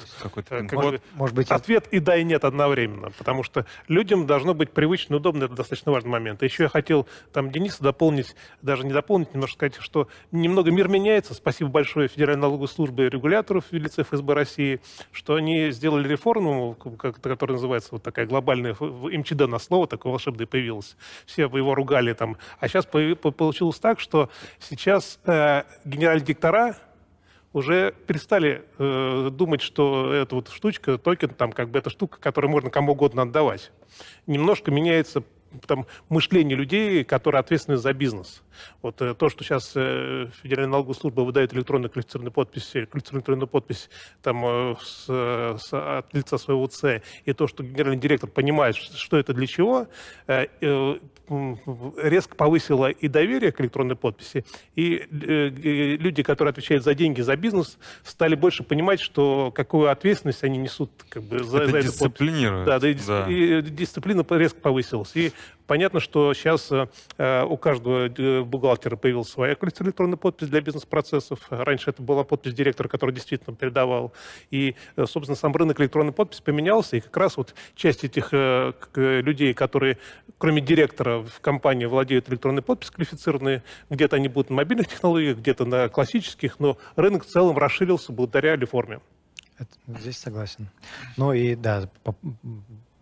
[SPEAKER 4] как может, может быть, ответ и да, и нет одновременно, потому что людям должно быть привычно, и удобно, это достаточно важный момент. Еще я хотел там Дениса дополнить, даже не дополнить, немножко сказать, что немного мир меняется, спасибо большое Федеральной налоговой службе службы регуляторов в лице ФСБ России, что они сделали реформу, которая называется вот такая глобальная, МЧД на слово такое волшебное появилось. Все его ругали там. А сейчас получилось так, что сейчас э, генеральные диктора уже перестали э, думать, что эта вот штучка, токен, там, как бы эта штука, которую можно кому угодно отдавать. Немножко меняется там, мышление людей, которые ответственны за бизнес. Вот э, то, что сейчас э, Федеральная налоговая служба выдает э, электронную квалифицированную подпись, квалифицированную подпись там, с, с, от лица своего ЦЭ, и то, что генеральный директор понимает, что это для чего, резко повысило и доверие к электронной подписи, и люди, которые отвечают за деньги, за бизнес, стали больше понимать, что какую ответственность они несут как бы, за, это за эту подпись. Да, да, и, да. И дисциплина резко повысилась. И Понятно, что сейчас э, у каждого э, бухгалтера появилась своя электронная подпись для бизнес-процессов. Раньше это была подпись директора, который действительно передавал. И, э, собственно, сам рынок электронной подписи поменялся, и как раз вот часть этих э, э, людей, которые, кроме директора, в компании владеют электронной подписью квалифицированные, где-то они будут на мобильных технологиях, где-то на классических, но рынок в целом расширился благодаря реформе.
[SPEAKER 6] Это, здесь согласен. Ну и да,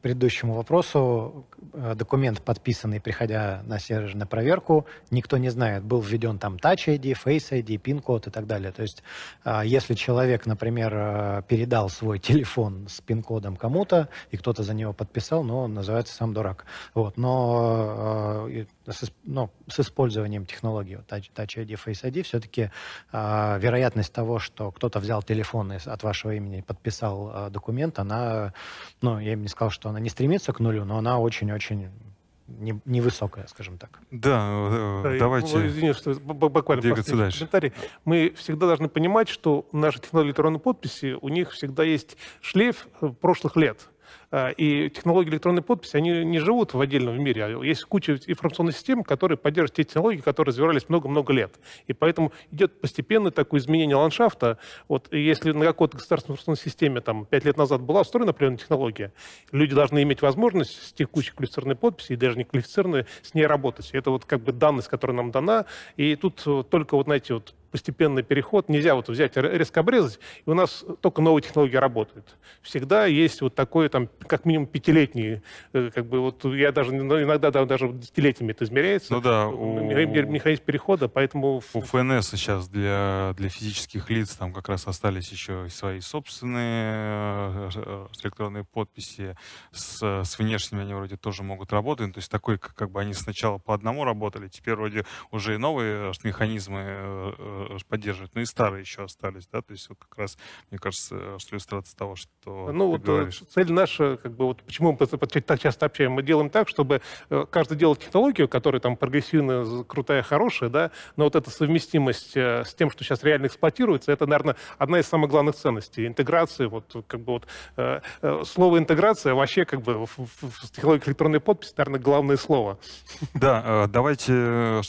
[SPEAKER 6] предыдущему вопросу, э, документ подписанный, приходя на сервер на проверку, никто не знает, был введен там Touch ID, Face ID, PIN-код и так далее. То есть, а, если человек, например, э, передал свой [LAUGHS] телефон с пин-кодом кому-то, и кто-то за него подписал, но ну, он называется сам дурак. Вот. Но э, с, ну, с использованием технологии вот, Touch, Touch ID, Face ID, все-таки э, а, вероятность того, что кто-то взял телефон и от вашего имени подписал э, документ, она, ну, я им не сказал, что она не стремится к нулю, но она очень-очень невысокая, скажем так.
[SPEAKER 1] Да, э,
[SPEAKER 4] да давайте. Я, извини, что буквально двигаться дальше. Комментарий. Мы всегда должны понимать, что наши технологии электронной подписи, у них всегда есть шлейф э, прошлых лет. А, и технологии электронной подписи, они не живут в отдельном мире. А есть куча информационных систем, которые поддерживают те технологии, которые развивались много-много лет. И поэтому идет постепенное такое изменение ландшафта. Вот если на какой-то государственной информационной системе там, 5 лет назад была устроена определенная технология, люди должны иметь возможность с текущей квалифицированной подписи и даже не квалифицированной с ней работать. Это вот как бы данность, которая нам дана. И тут только вот, знаете, вот постепенный переход. Нельзя вот взять, резко обрезать, и у нас только новые технологии работают. Всегда есть вот такое, там, как минимум, пятилетний, э, как бы вот я даже, ну, иногда да, даже десятилетиями это измеряется. Ну да. У... Механизм перехода,
[SPEAKER 1] поэтому... У ФНС сейчас для, для физических лиц там как раз остались еще свои собственные э, э, электронные подписи с, с внешними, они вроде тоже могут работать. Ну, то есть такой, как бы они сначала по одному работали, теперь вроде уже и новые механизмы Э, поддерживают. Ну и старые еще остались, да, то есть вот как раз, мне кажется, э, что иллюстрация того, что Ну вот э, говоришь.
[SPEAKER 4] цель наша, как бы вот почему мы так часто общаемся, мы делаем так, чтобы каждый делал технологию, которая там прогрессивная, крутая, хорошая, да, но вот эта совместимость с тем, что сейчас реально эксплуатируется, это, наверное, одна из самых главных ценностей. Интеграция, вот как бы вот слово интеграция вообще как бы в технологии электронной подписи, наверное, главное слово.
[SPEAKER 1] Да, давайте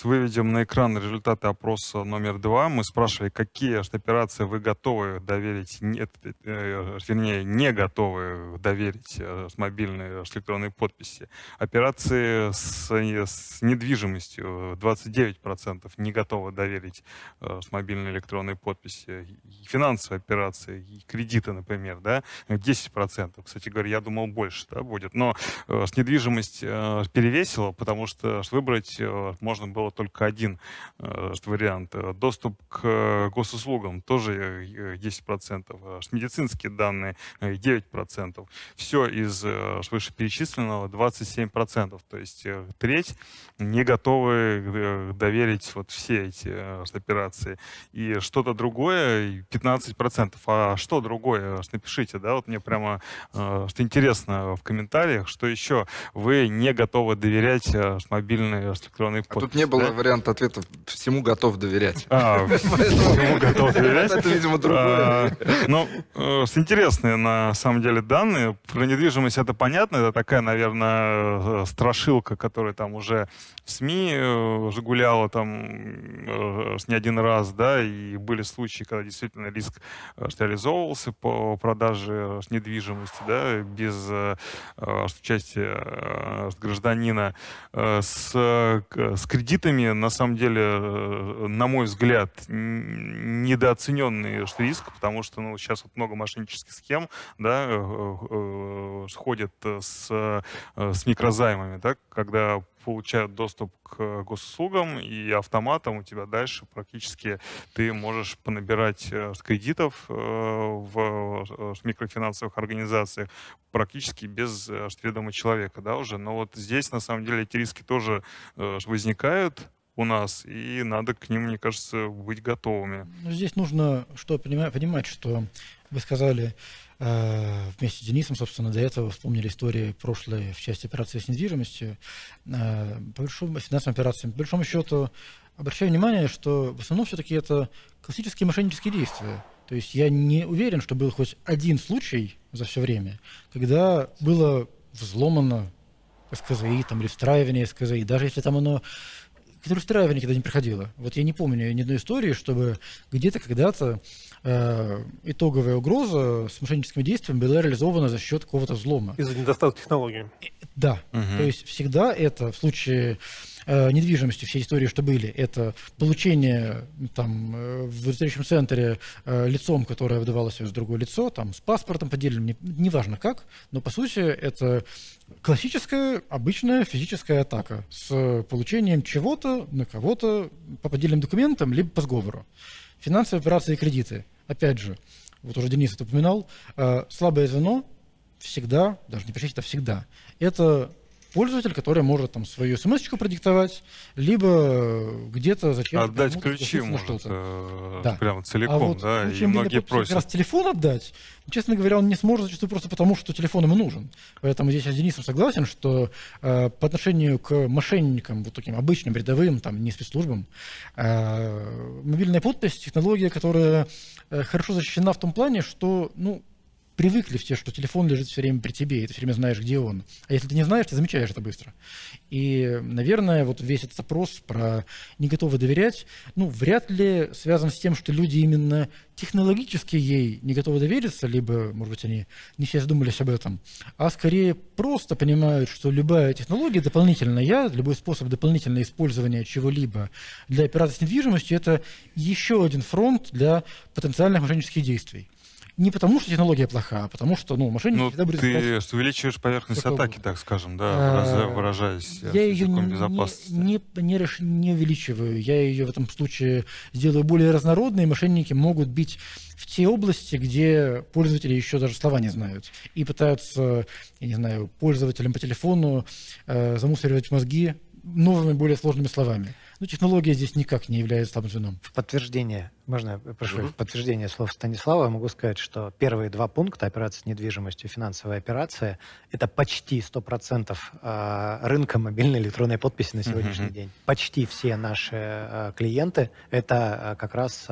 [SPEAKER 1] выведем на экран результаты опроса номер два вам. Мы спрашивали, какие операции вы готовы доверить, нет, э, вернее, не готовы доверить э, с мобильной, э, с электронной подписи. Операции с, с недвижимостью 29% не готовы доверить с мобильной электронной подписи. Финансовые операции, кредиты, например, да, 10%. Кстати говоря, я думал, больше да, будет. Но с недвижимость перевесила, потому что выбрать можно было только один вариант. Доступ доступ к э, госуслугам тоже 10%, э, э, медицинские данные 9%, все из вышеперечисленного 27%, то есть треть не готовы доверить вот все эти операции. И что-то другое 15%, а что другое, напишите, да, вот мне прямо что интересно в комментариях, что еще вы не готовы доверять мобильные электронные А тут не было да? варианта ответа «всему готов доверять». А, готов доверять. Это, видимо, другое. А, Но ну, э, с интересные, на самом деле, данные. Про недвижимость это понятно. Это такая, наверное, э, страшилка, которая там уже в СМИ э, гуляла там не один раз, да, и были случаи, когда действительно риск реализовывался по продаже недвижимости, да, без участия гражданина. С, с кредитами, на самом деле, на мой взгляд, недооцененный риск, потому что ну, сейчас вот много мошеннических схем да, э, э, э, сходят с, с микрозаймами, да, когда получают доступ к госуслугам и автоматом у тебя дальше практически ты можешь понабирать кредитов в микрофинансовых организациях практически без ведома человека, да, уже. Но вот здесь, на самом деле, эти риски тоже возникают, у нас, и надо к ним, мне кажется, быть готовыми.
[SPEAKER 5] Ну, здесь нужно что понимать, понимать что вы сказали э, вместе с Денисом, собственно, до этого вспомнили истории прошлой в части операции с недвижимостью, э, по большому, финансовым операциям. По большому счету, обращаю внимание, что в основном все-таки это классические мошеннические действия. То есть я не уверен, что был хоть один случай за все время, когда было взломано СКЗИ, там, или встраивание СКЗИ, даже если там оно которая вторая никогда не приходило. Вот я не помню ни одной истории, чтобы где-то когда-то э, итоговая угроза с мошенническими действиями была реализована за счет какого-то взлома.
[SPEAKER 4] Из-за недостатка технологий. Э,
[SPEAKER 5] да. Угу. То есть всегда это в случае э, недвижимости, все истории, что были, это получение там э, в встречном центре э, лицом, которое выдавалось с другое лицо, там с паспортом поддельным, не, неважно как, но по сути это классическая, обычная физическая атака с получением чего-то на кого-то по поддельным документам, либо по сговору. Финансовые операции и кредиты. Опять же, вот уже Денис это упоминал, э, слабое звено всегда, даже не прочесть, это а всегда, это пользователь, который может там свою смс продиктовать, либо где-то зачем Отдать ключи может
[SPEAKER 1] э, да. прям а целиком, а вот, да, и многие просят. Как раз
[SPEAKER 5] телефон отдать, честно говоря, он не сможет зачастую просто потому, что телефон ему нужен. Поэтому здесь я с Денисом согласен, что э, по отношению к мошенникам, вот таким обычным, рядовым, там, не спецслужбам, э, мобильная подпись, технология, которая э, хорошо защищена в том плане, что, ну, привыкли все, что телефон лежит все время при тебе, и ты все время знаешь, где он. А если ты не знаешь, ты замечаешь это быстро. И, наверное, вот весь этот опрос про не готовы доверять, ну, вряд ли связан с тем, что люди именно технологически ей не готовы довериться, либо, может быть, они не все задумались об этом, а скорее просто понимают, что любая технология дополнительная, любой способ дополнительного использования чего-либо для операции с недвижимостью – это еще один фронт для потенциальных мошеннических действий не потому, что технология плоха, а потому что ну, мошенники ну, всегда будут... Ты
[SPEAKER 1] искать... увеличиваешь поверхность такого... атаки, так скажем, да, а, выражаясь э, Я ее не, не,
[SPEAKER 5] не, реш... не увеличиваю. Я ее в этом случае сделаю более разнородной. Мошенники могут бить в те области, где пользователи еще даже слова не знают. И пытаются, я не знаю, пользователям по телефону э, замусоривать мозги новыми, более сложными словами. Ну, технология здесь никак не является там звеном. В
[SPEAKER 6] подтверждение, можно, прошу, mm в подтверждение слов Станислава, я могу сказать, что первые два пункта, операция с недвижимостью финансовая операция, это почти 100% а, рынка мобильной электронной подписи на сегодняшний mm день. Почти все наши а, клиенты, это а, как раз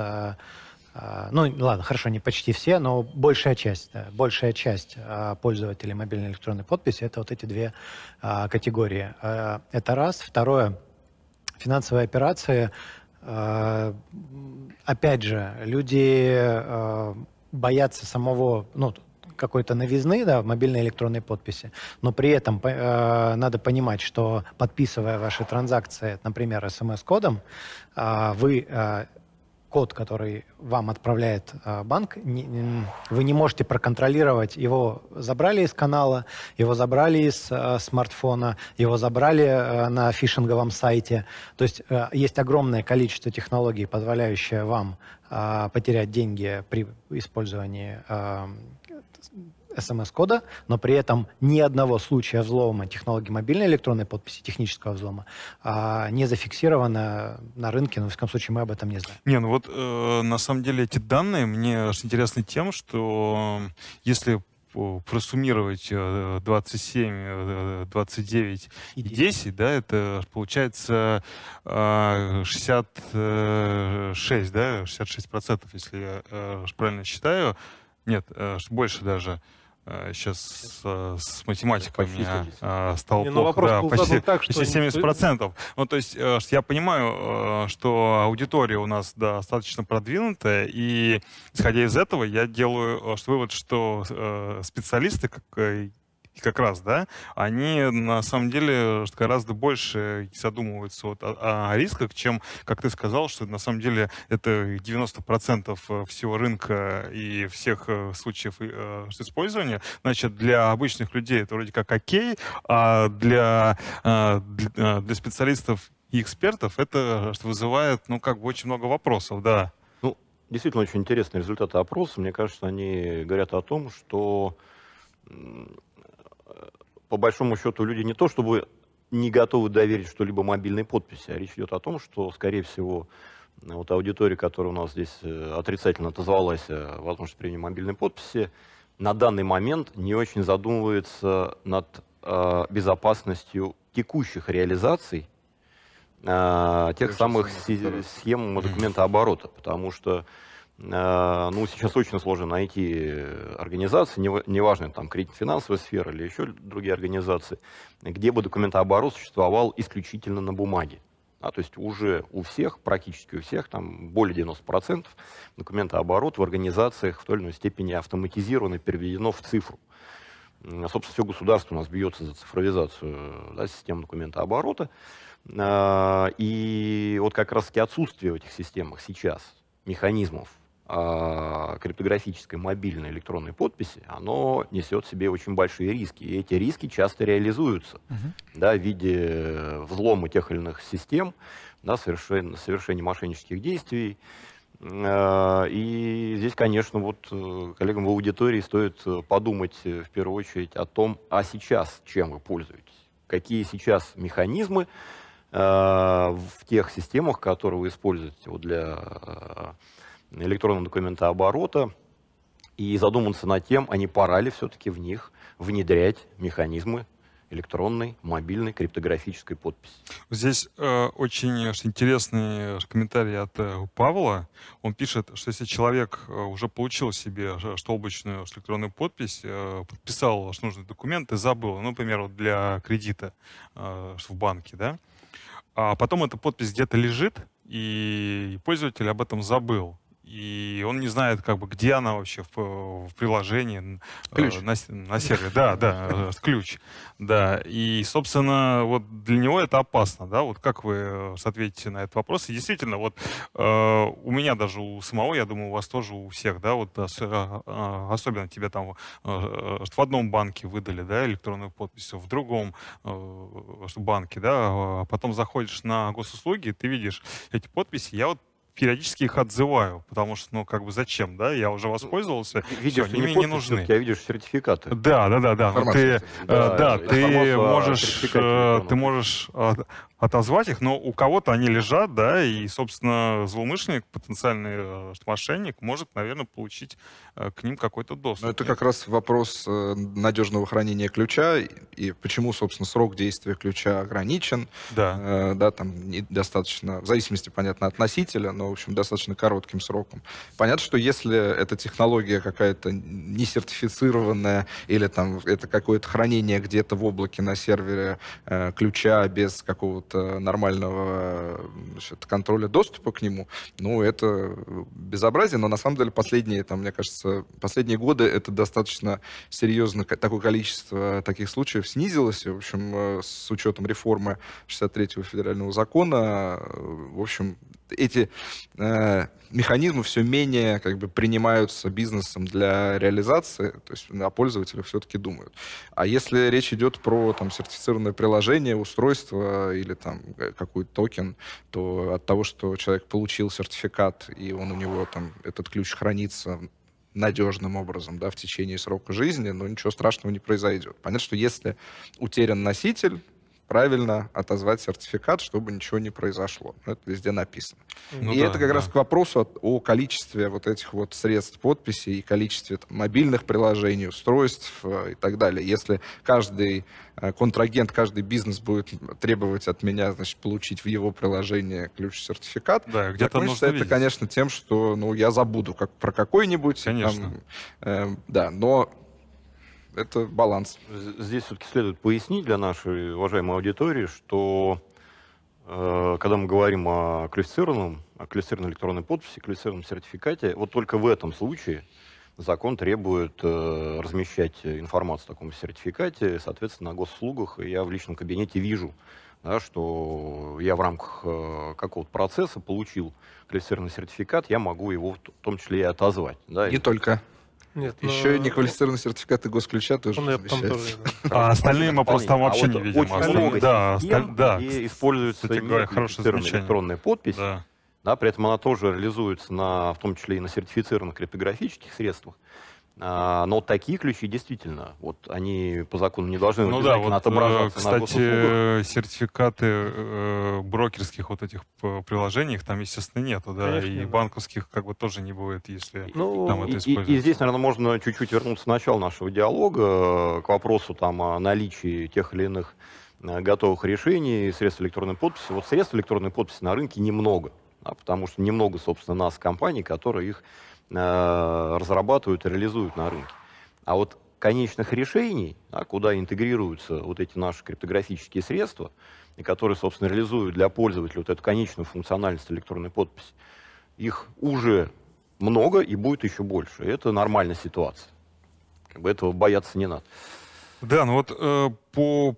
[SPEAKER 6] ну, ладно, хорошо, не почти все, но большая часть, большая часть пользователей мобильной электронной подписи это вот эти две категории. Это раз. Второе, финансовые операции, э, опять же, люди э, боятся самого, ну, какой-то новизны, да, в мобильной электронной подписи, но при этом э, надо понимать, что подписывая ваши транзакции, например, смс-кодом, вы код, который вам отправляет а, банк, вы не можете проконтролировать. Его забрали из канала, его забрали из а, смартфона, его забрали а, на фишинговом сайте. То есть есть огромное количество технологий, позволяющих вам потерять деньги при использовании смс-кода, но при этом ни одного случая взлома технологии мобильной электронной подписи, технического взлома, а, не зафиксировано на рынке, но, ну, в всяком случае, мы об этом не знаем.
[SPEAKER 1] Не, ну вот, э, на самом деле, эти данные мне интересны тем, что э, если просуммировать 27, э, 29 э, и 10, 10 да, это получается 66, да, 66 процентов, если я правильно считаю. Нет, больше даже сейчас э, э, с математикой у меня э, стало не, ну плохо. Да, почти, так, почти 70 процентов. Ну, то есть я понимаю, что аудитория у нас достаточно продвинутая, и исходя из этого я делаю вывод, что специалисты, как как раз, да, они на самом деле гораздо больше задумываются вот о, о рисках, чем, как ты сказал, что на самом деле это 90% э, всего рынка и всех э, случаев э, использования. Значит, для обычных людей это вроде как окей, а для, для, для специалистов и экспертов это вызывает, ну, как бы
[SPEAKER 2] очень много вопросов, да. Ну, действительно очень интересные результаты опроса. Мне кажется, они говорят о том, что по большому счету, люди не то чтобы не готовы доверить что-либо мобильной подписи, а речь идет о том, что, скорее всего, вот аудитория, которая у нас здесь э, отрицательно отозвалась э, в отношении приема мобильной подписи, на данный момент не очень задумывается над э, безопасностью текущих реализаций э, тех Я самых схем документооборота, потому что а, ну, сейчас очень сложно найти организации, неважно, там, кредитно-финансовая сфера или еще другие организации, где бы документооборот существовал исключительно на бумаге. А, то есть уже у всех, практически у всех, там более 90% документооборот в организациях в той или иной степени автоматизировано и переведено в цифру. Собственно, все государство у нас бьется за цифровизацию да, систем документооборота. А, и вот как раз-таки отсутствие в этих системах сейчас механизмов а, криптографической мобильной электронной подписи, оно несет в себе очень большие риски. И эти риски часто реализуются uh да, в виде э, взлома тех или иных систем, да, совершения, совершения мошеннических действий. Э, и здесь, конечно, вот э, коллегам в аудитории стоит подумать в первую очередь о том, а сейчас чем вы пользуетесь, какие сейчас механизмы в тех системах, которые вы используете для электронного документооборота и задуматься над тем, а не пора ли все-таки в них внедрять механизмы электронной, мобильной, криптографической подписи.
[SPEAKER 1] Здесь э, очень интересный э, комментарий от э, Павла. Он пишет, что если человек э, уже получил себе что электронную подпись, э, подписал что нужный документ и забыл, ну, например, для кредита э, в банке, да, а потом эта подпись где-то лежит, и пользователь об этом забыл и он не знает, как бы, где она вообще в, в приложении. Э, ключ. Э, на, на сервере, да, да, э, ключ. Да, и, собственно, вот для него это опасно, да, вот как вы э, ответите на этот вопрос. И действительно, вот э, у меня даже у самого, я думаю, у вас тоже у всех, да, вот ос, особенно тебе там э, в одном банке выдали, да, электронную подпись, в другом э, банке, да, а потом заходишь на госуслуги, ты видишь эти подписи. Я вот периодически их отзываю, потому что, ну, как бы зачем, да? Я уже воспользовался, ну, видишь, все, они мне не нужны.
[SPEAKER 2] Я видишь сертификаты. Да, да, да, да. Ну, ты, э, да, да э, ты можешь, ты
[SPEAKER 1] э, можешь отозвать их, но у кого-то они лежат, да, и, собственно, злоумышленник, потенциальный э, мошенник может, наверное, получить э, к ним какой-то доступ. Но это как
[SPEAKER 3] раз вопрос э, надежного хранения ключа и почему, собственно, срок действия ключа ограничен. Да. да, там достаточно, в зависимости, понятно, от носителя, но, в общем, достаточно коротким сроком. Понятно, что если эта технология какая-то не сертифицированная или там это какое-то хранение где-то в облаке на сервере ключа без какого-то Э, нормального значит, контроля доступа к нему, ну, это безобразие. Но на самом деле последние, там, мне кажется, последние годы это достаточно серьезно, такое количество таких случаев снизилось. В общем, э, с учетом реформы 63-го федерального закона, э, в общем, эти э, механизмы все менее как бы принимаются бизнесом для реализации, то есть на пользователях все-таки думают. А если речь идет про там сертифицированное приложение, устройство или там э, какой-то токен, то от того, что человек получил сертификат и он у него там этот ключ хранится надежным образом да, в течение срока жизни, но ну, ничего страшного не произойдет. Понятно, что если утерян носитель, правильно отозвать сертификат, чтобы ничего не произошло. Ну, это везде написано.
[SPEAKER 4] Ну, и да, это как да. раз к
[SPEAKER 3] вопросу о, о количестве вот этих вот средств подписи и количестве там, мобильных приложений, устройств э, и так далее. Если каждый э, контрагент, каждый бизнес будет требовать от меня, значит, получить в его приложение ключ-сертификат, да, где-то закончится это, видеть. конечно, тем, что ну, я забуду как, про какой-нибудь. Конечно. Там, э, да,
[SPEAKER 2] но это баланс. Здесь все-таки следует пояснить для нашей уважаемой аудитории, что э, когда мы говорим о квалифицированном, о квалифицированной электронной подписи, квалифицированном сертификате, вот только в этом случае закон требует э, размещать информацию о таком сертификате, соответственно, на госуслугах. И я в личном кабинете вижу, да, что я в рамках э, какого-то процесса получил квалифицированный сертификат, я могу его в том числе и отозвать. Да, Не и... только.
[SPEAKER 4] Нет, ну, Еще но... и неквалифицированные
[SPEAKER 2] сертификаты госключа тоже ну, тоже, А остальные мы просто там а вообще а вот не видим. Очень много да, осталь... да. где хорошая электронная подпись. Да. Да, при этом она тоже реализуется, на, в том числе и на сертифицированных криптографических средствах. А, но такие ключи действительно, вот они по закону не должны ну да, вот, отображаться э, кстати, на
[SPEAKER 1] сертификаты э, брокерских вот этих э,
[SPEAKER 2] приложений, там, естественно, нету,
[SPEAKER 1] да, Конечно, и да. банковских как бы тоже не бывает, если ну, там это используется. И, и здесь,
[SPEAKER 2] наверное, можно чуть-чуть вернуться в начало нашего диалога к вопросу там о наличии тех или иных готовых решений, средств электронной подписи. Вот средств электронной подписи на рынке немного, да, потому что немного, собственно, нас, компаний, которые их Э, разрабатывают и реализуют на рынке. А вот конечных решений, да, куда интегрируются вот эти наши криптографические средства, и которые, собственно, реализуют для пользователя вот эту конечную функциональность электронной подписи, их уже много и будет еще больше. Это нормальная ситуация. Как бы этого бояться не надо.
[SPEAKER 1] Да, ну вот э, по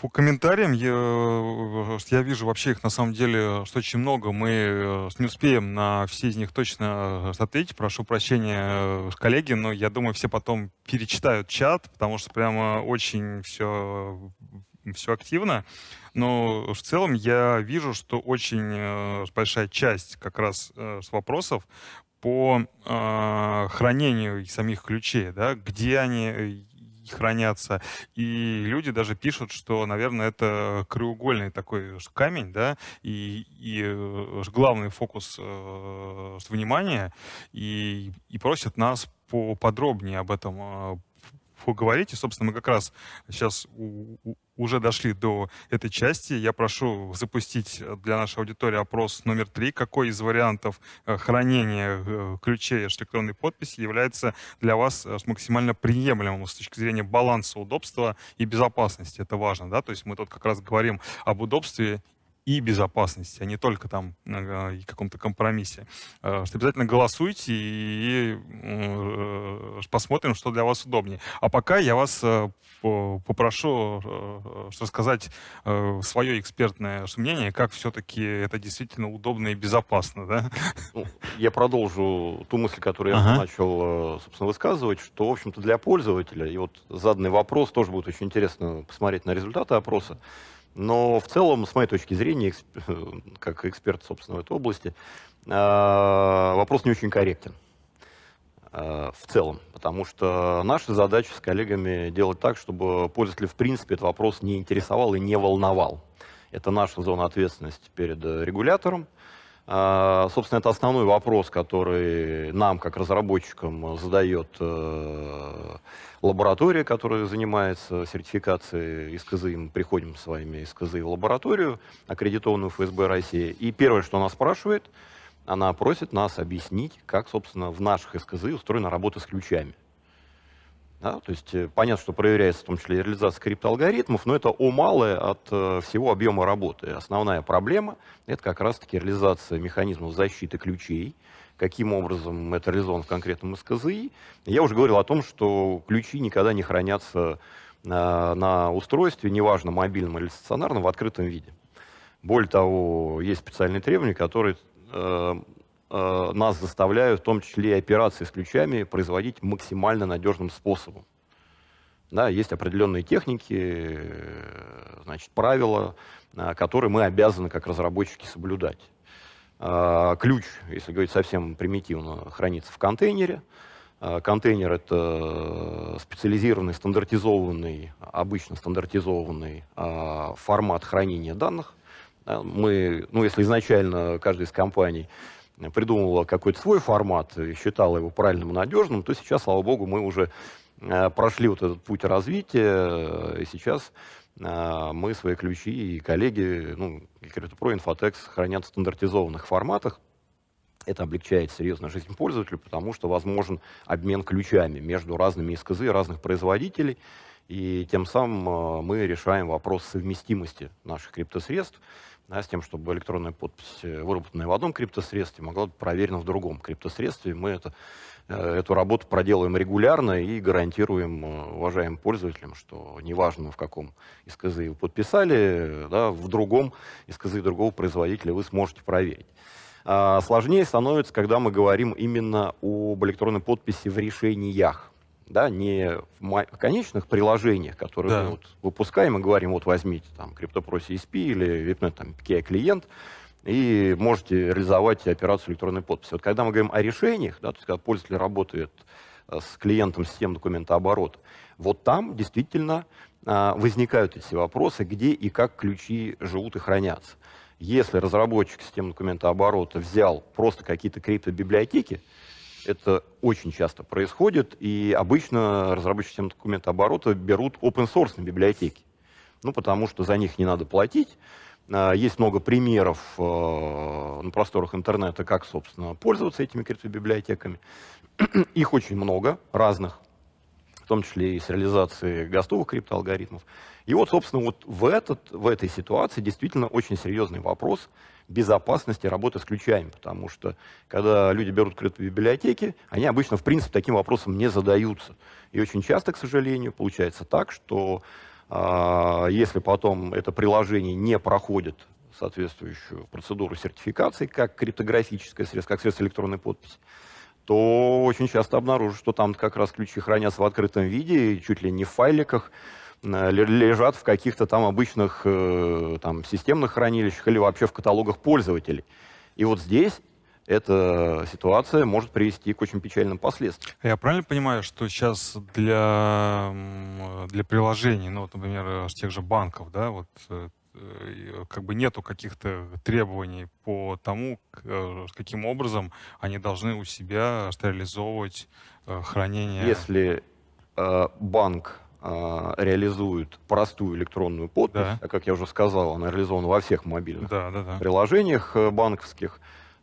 [SPEAKER 1] по комментариям я, э, я вижу вообще их на самом деле, что очень много. Мы э, не успеем на все из них точно э, ответить. Прошу прощения, коллеги, но я думаю, все потом перечитают чат, потому что прямо очень все, все активно. Но в целом я вижу, что очень большая часть как раз с вопросов по э, хранению самих ключей, да, где они, хранятся. И люди даже пишут, что, наверное, это краеугольный такой камень, да, и, и э, главный фокус э, внимания, и, и просят нас поподробнее об этом э, поговорить. И, собственно, мы как раз сейчас у, уже дошли до этой части, я прошу запустить для нашей аудитории опрос номер три. Какой из вариантов э, хранения э, ключей электронной подписи является для вас э, максимально приемлемым с точки зрения баланса удобства и безопасности? Это важно, да? То есть мы тут как раз говорим об удобстве и безопасности, а не только там э, каком-то компромиссе. Э, что обязательно голосуйте и э, посмотрим, что для вас удобнее. А пока я вас э, попрошу э, рассказать свое экспертное мнение, как все-таки это действительно удобно и безопасно.
[SPEAKER 2] Да? Ну, я продолжу ту мысль, которую я начал, собственно, высказывать, что, в общем-то, для пользователя, и вот заданный вопрос тоже будет очень интересно посмотреть на результаты опроса, но в целом, с моей точки зрения, [LAUGHS] как эксперт, собственно, в этой области, а, вопрос не очень корректен а, в целом, потому что наша задача с коллегами делать так, чтобы пользователя в принципе этот вопрос не интересовал и не волновал. Это наша зона ответственности перед регулятором, а, собственно, это основной вопрос, который нам, как разработчикам, задает э, лаборатория, которая занимается сертификацией из КЗИ. Мы приходим с вами из КЗИ в лабораторию, аккредитованную ФСБ России. И первое, что она спрашивает, она просит нас объяснить, как, собственно, в наших СКЗ устроена работа с ключами. Да? То есть э, понятно, что проверяется в том числе и реализация криптоалгоритмов, но это о малое от э, всего объема работы. Основная проблема — это как раз-таки реализация механизмов защиты ключей, каким образом это реализовано в конкретном СКЗИ. Я уже говорил о том, что ключи никогда не хранятся э, на устройстве, неважно, мобильном или стационарном, в открытом виде. Более того, есть специальные требования, которые э, Э, нас заставляют, в том числе и операции с ключами, производить максимально надежным способом. Да, есть определенные техники, э, значит, правила, э, которые мы обязаны как разработчики соблюдать. Ключ, если говорить совсем примитивно, хранится в контейнере. Контейнер — это специализированный, стандартизованный, обычно стандартизованный формат хранения данных. Мы, ну, если изначально каждый из компаний придумывала какой-то свой формат и считала его правильным и надежным, то сейчас, слава богу, мы уже э, прошли вот этот путь развития, э, и сейчас э, мы свои ключи и коллеги, ну, Security про Infotex хранят в стандартизованных форматах. Это облегчает серьезно жизнь пользователю, потому что возможен обмен ключами между разными СКЗ разных производителей, и тем самым мы решаем вопрос совместимости наших криптосредств, да, с тем, чтобы электронная подпись, э, выработанная в одном криптосредстве, могла быть проверена в другом криптосредстве. Мы это, э, эту работу проделываем регулярно и гарантируем э, уважаемым пользователям, что неважно, в каком из вы подписали, да, в другом из другого производителя вы сможете проверить. А сложнее становится, когда мы говорим именно об электронной подписи в решениях да, не в конечных приложениях, которые да. мы вот выпускаем и говорим, вот возьмите там CryptoPro CSP или VIPnet, там PKI клиент, и можете реализовать операцию электронной подписи. Вот когда мы говорим о решениях, да, то есть когда пользователь работает э, с клиентом систем тем документооборота, вот там действительно а, возникают эти вопросы, где и как ключи живут и хранятся. Если разработчик системы документооборота взял просто какие-то криптобиблиотеки, библиотеки это очень часто происходит, и обычно разработчики систем документооборота берут open-source библиотеки. Ну, потому что за них не надо платить. А, есть много примеров э, на просторах интернета, как, собственно, пользоваться этими криптобиблиотеками. [CLEARS THROAT] Их очень много, разных том числе и с реализацией гостовых криптоалгоритмов. И вот, собственно, вот в, этот, в этой ситуации действительно очень серьезный вопрос безопасности работы с ключами, потому что когда люди берут крытые библиотеки, они обычно, в принципе, таким вопросом не задаются. И очень часто, к сожалению, получается так, что э, если потом это приложение не проходит соответствующую процедуру сертификации, как криптографическое средство, как средство электронной подписи, то очень часто обнаружишь, что там как раз ключи хранятся в открытом виде, чуть ли не в файликах, э, лежат в каких-то там обычных э, там, системных хранилищах или вообще в каталогах пользователей. И вот здесь эта ситуация может привести к очень печальным последствиям.
[SPEAKER 1] Я правильно понимаю, что сейчас для, э, для приложений, ну, вот, например, тех же банков, да, вот Э, как бы нету каких-то требований по тому, э, каким образом они должны у себя реализовывать э, хранение. Если
[SPEAKER 2] э, банк э, реализует простую электронную подпись, да. а как я уже сказал, она реализована во всех мобильных да, да, да. приложениях банковских,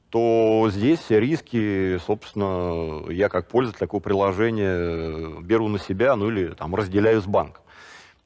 [SPEAKER 2] то здесь риски, собственно, я как пользователь такого приложения беру на себя, ну или там разделяю с банком.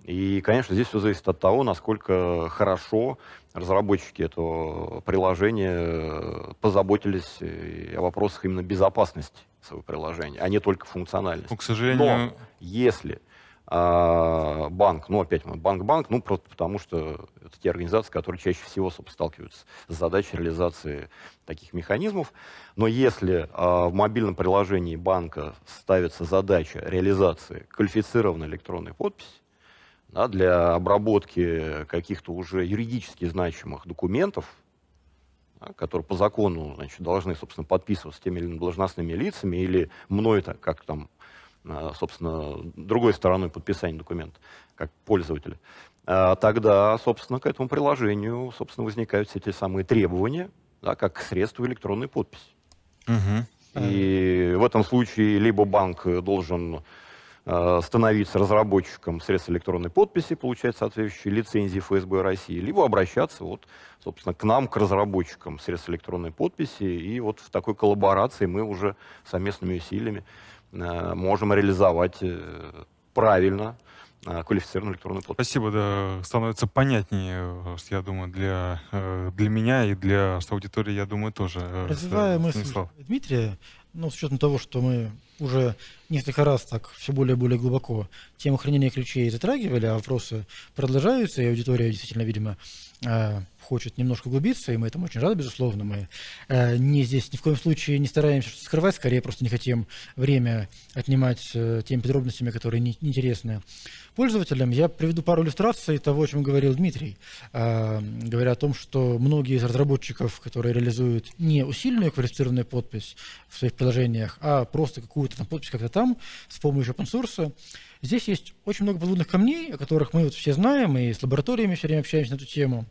[SPEAKER 2] И, конечно, здесь все зависит от того, насколько хорошо разработчики этого приложения позаботились э, о вопросах именно безопасности своего приложения, а не только функциональности. Ну, к сожалению... Но если а, банк, ну, опять мы банк-банк, ну, просто потому что это те организации, которые чаще всего сталкиваются с задачей реализации таких механизмов. Но если а, в мобильном приложении банка ставится задача реализации квалифицированной электронной подписи, да, для обработки каких-то уже юридически значимых документов, да, которые по закону значит, должны, собственно, подписываться теми или иными должностными лицами или мной, так как там, э, собственно, другой стороной подписания документа, как пользователя, а тогда, собственно, к этому приложению, собственно, возникают все те самые требования, да, как к средству электронной подписи. Угу. И в этом случае либо банк должен Э, становиться разработчиком средств электронной подписи, получать соответствующие лицензии ФСБ России, либо обращаться вот, собственно, к нам, к разработчикам средств электронной подписи. И вот в такой коллаборации мы уже совместными усилиями э, можем реализовать э, правильно квалифицированную электронную подпись. Спасибо, да, становится
[SPEAKER 1] понятнее, я думаю, для, для меня и для аудитории, я думаю, тоже. Развивая мысль
[SPEAKER 5] Дмитрия, ну, с учетом того, что мы уже несколько раз так все более и более глубоко тему хранения ключей затрагивали, а вопросы продолжаются, и аудитория действительно, видимо, Э, хочет немножко углубиться, и мы этому очень рады, безусловно. Мы э, не здесь ни в коем случае не стараемся что-то скрывать, скорее просто не хотим время отнимать э, теми подробностями, которые не, неинтересны пользователям. Я приведу пару иллюстраций того, о чем говорил Дмитрий, э, говоря о том, что многие из разработчиков, которые реализуют не усиленную квалифицированную подпись в своих приложениях, а просто какую-то там подпись как-то там с помощью open source, Здесь есть очень много подводных камней, о которых мы вот все знаем, и с лабораториями все время общаемся на эту тему.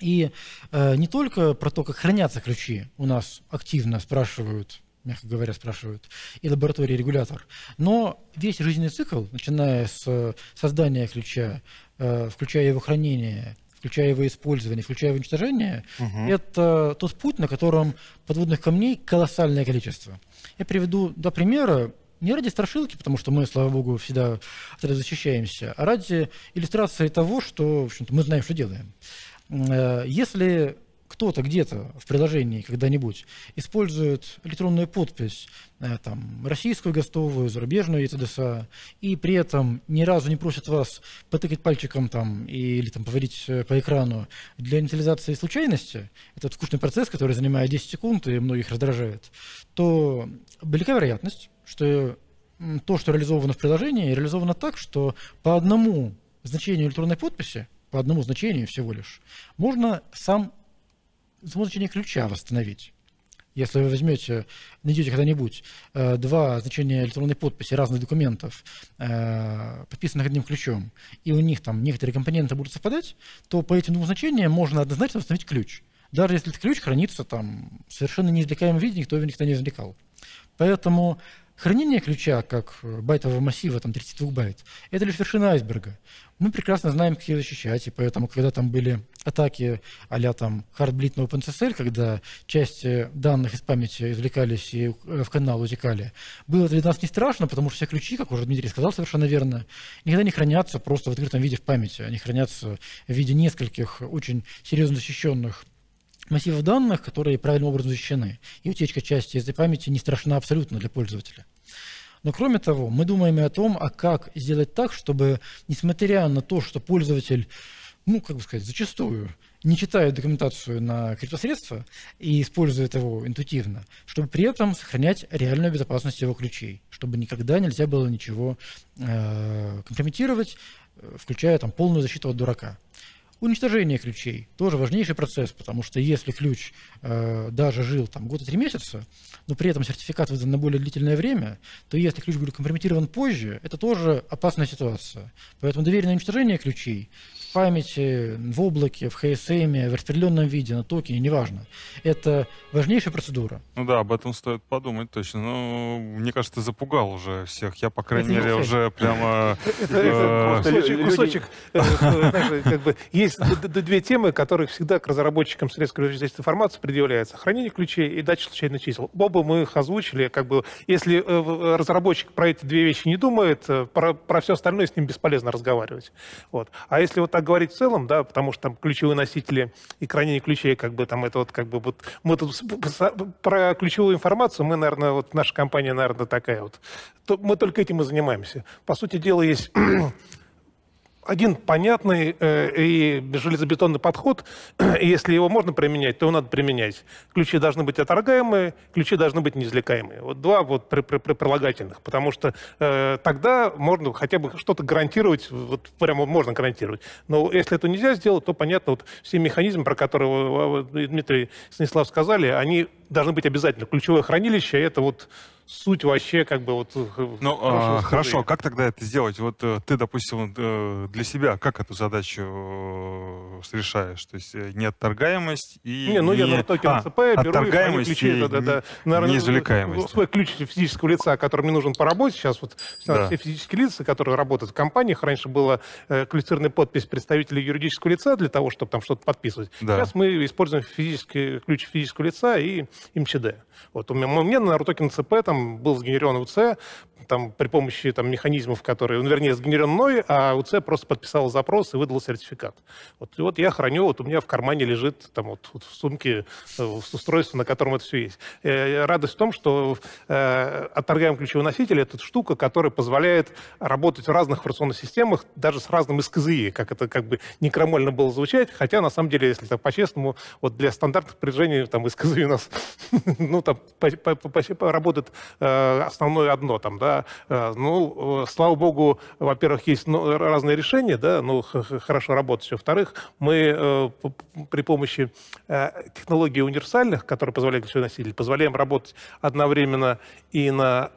[SPEAKER 5] И э, не только про то, как хранятся ключи, у нас активно спрашивают, мягко говоря, спрашивают, и лаборатории, и регулятор, но весь жизненный цикл, начиная с э, создания ключа, э, включая его хранение, включая его использование, включая его уничтожение, угу. это тот путь, на котором подводных камней колоссальное количество. Я приведу два примера не ради страшилки, потому что мы, слава богу, всегда защищаемся, а ради иллюстрации того, что в общем -то, мы знаем, что делаем. Э, если кто-то где-то в приложении когда-нибудь использует электронную подпись, э, там, российскую гостовую, зарубежную ECDSA, и при этом ни разу не просит вас потыкать пальчиком там, или там, поверить э, по экрану для инициализации случайности, этот скучный процесс, который занимает 10 секунд и многих раздражает, то велика вероятность, что то, что реализовано в приложении, реализовано так, что по одному значению электронной подписи, по одному значению всего лишь, можно сам само значение ключа восстановить. Если вы возьмете, найдете когда-нибудь э, два значения электронной подписи разных документов, э, подписанных одним ключом, и у них там некоторые компоненты будут совпадать, то по этим двум значениям можно однозначно восстановить ключ. Даже если этот ключ хранится там в совершенно неизвлекаемом виде, никто его никогда не извлекал. Поэтому Хранение ключа, как э, байтового массива, там 32 байт, это лишь вершина айсберга. Мы прекрасно знаем, как ее защищать, и поэтому, когда там были атаки а там Hardbleed на OpenSSL, когда часть э, данных из памяти извлекались и э, в канал утекали, было для нас не страшно, потому что все ключи, как уже Дмитрий сказал совершенно верно, никогда не хранятся просто в открытом виде в памяти, они хранятся в виде нескольких очень серьезно защищенных массивов данных, которые правильным образом защищены. И утечка части из памяти не страшна абсолютно для пользователя. Но кроме того, мы думаем и о том, а как сделать так, чтобы, несмотря на то, что пользователь, ну, как бы сказать, зачастую не читает документацию на криптосредства и использует его интуитивно, чтобы при этом сохранять реальную безопасность его ключей, чтобы никогда нельзя было ничего э, компрометировать, э, включая там полную защиту от дурака. Уничтожение ключей тоже важнейший процесс, потому что если ключ э, даже жил там год и три месяца, но при этом сертификат выдан на более длительное время, то если ключ будет компрометирован позже, это тоже опасная ситуация. Поэтому доверенное уничтожение ключей в памяти, в облаке, в HSM, в распределенном виде, на токене, неважно. Это важнейшая процедура.
[SPEAKER 1] Ну да, об этом стоит подумать точно. Но ну, мне кажется, ты запугал уже всех. Я, по крайней мере, уже прямо... Кусочек.
[SPEAKER 4] Есть есть две темы, которые всегда к разработчикам средств защиты информации предъявляются. Хранение ключей и дача случайных чисел. Оба мы их озвучили. Как бы, если э, э, разработчик про эти две вещи не думает, э, про, про все остальное с ним бесполезно разговаривать. Вот. А если вот так говорить в целом, да, потому что там ключевые носители и хранение ключей, как бы там это вот как бы вот мы тут про ключевую информацию, мы, наверное, вот наша компания, наверное, такая вот. То, мы только этим и занимаемся. По сути дела, есть один понятный э, и железобетонный подход. [CLEARS THROAT] если его можно применять, то его надо применять. Ключи должны быть оторгаемые, ключи должны быть неизвлекаемые. Вот два вот при, при, при прилагательных. Потому что э, тогда можно хотя бы что-то гарантировать, вот прямо можно гарантировать. Но если это нельзя сделать, то, понятно, вот все механизмы, про которые э, э, Дмитрий и Станислав сказали, они должны быть обязательно. Ключевое хранилище – это вот суть вообще как бы вот... Э, ну, а, хорошо,
[SPEAKER 1] а как тогда это сделать? Вот э, ты, допустим, э, для себя как эту задачу решаешь? То есть неотторгаемость и... Не, ну не... я на токен а, ЦП беру отторгаемость ключи. И это, это, наверное, ну, неизвлекаемость.
[SPEAKER 4] Свой ключ физического лица, который мне нужен по работе сейчас. Вот да. все физические лица, которые работают в компаниях, раньше была э, клюстерная подпись представителей юридического лица для того, чтобы там что-то подписывать. Да. Сейчас мы используем физический ключ физического лица и МЧД. Вот у меня, у меня на Рутокен ЦП там был сгенерирован УЦ, там, при помощи там, механизмов, которые, ну, вернее, сгенерен мной, а УЦ просто подписал запрос и выдал сертификат. Вот, и вот я храню, вот у меня в кармане лежит там вот, вот в сумке э, устройство, на котором это все есть. И э, радость в том, что э, отторгаем ключевой носитель — это штука, которая позволяет работать в разных операционных системах, даже с разным из КЗИ, как это как бы некромольно было звучать, хотя на самом деле, если так по-честному, вот для стандартных приложений там из КЗИ у нас, [LAUGHS] ну, там по, по, по, работает э, основное одно, там, да, Э, ну, э, слава богу, во-первых, есть ну, разные решения, да, ну, хорошо работать. Во-вторых, мы э, при помощи технологий универсальных, которые позволяют все носители, позволяем работать одновременно и на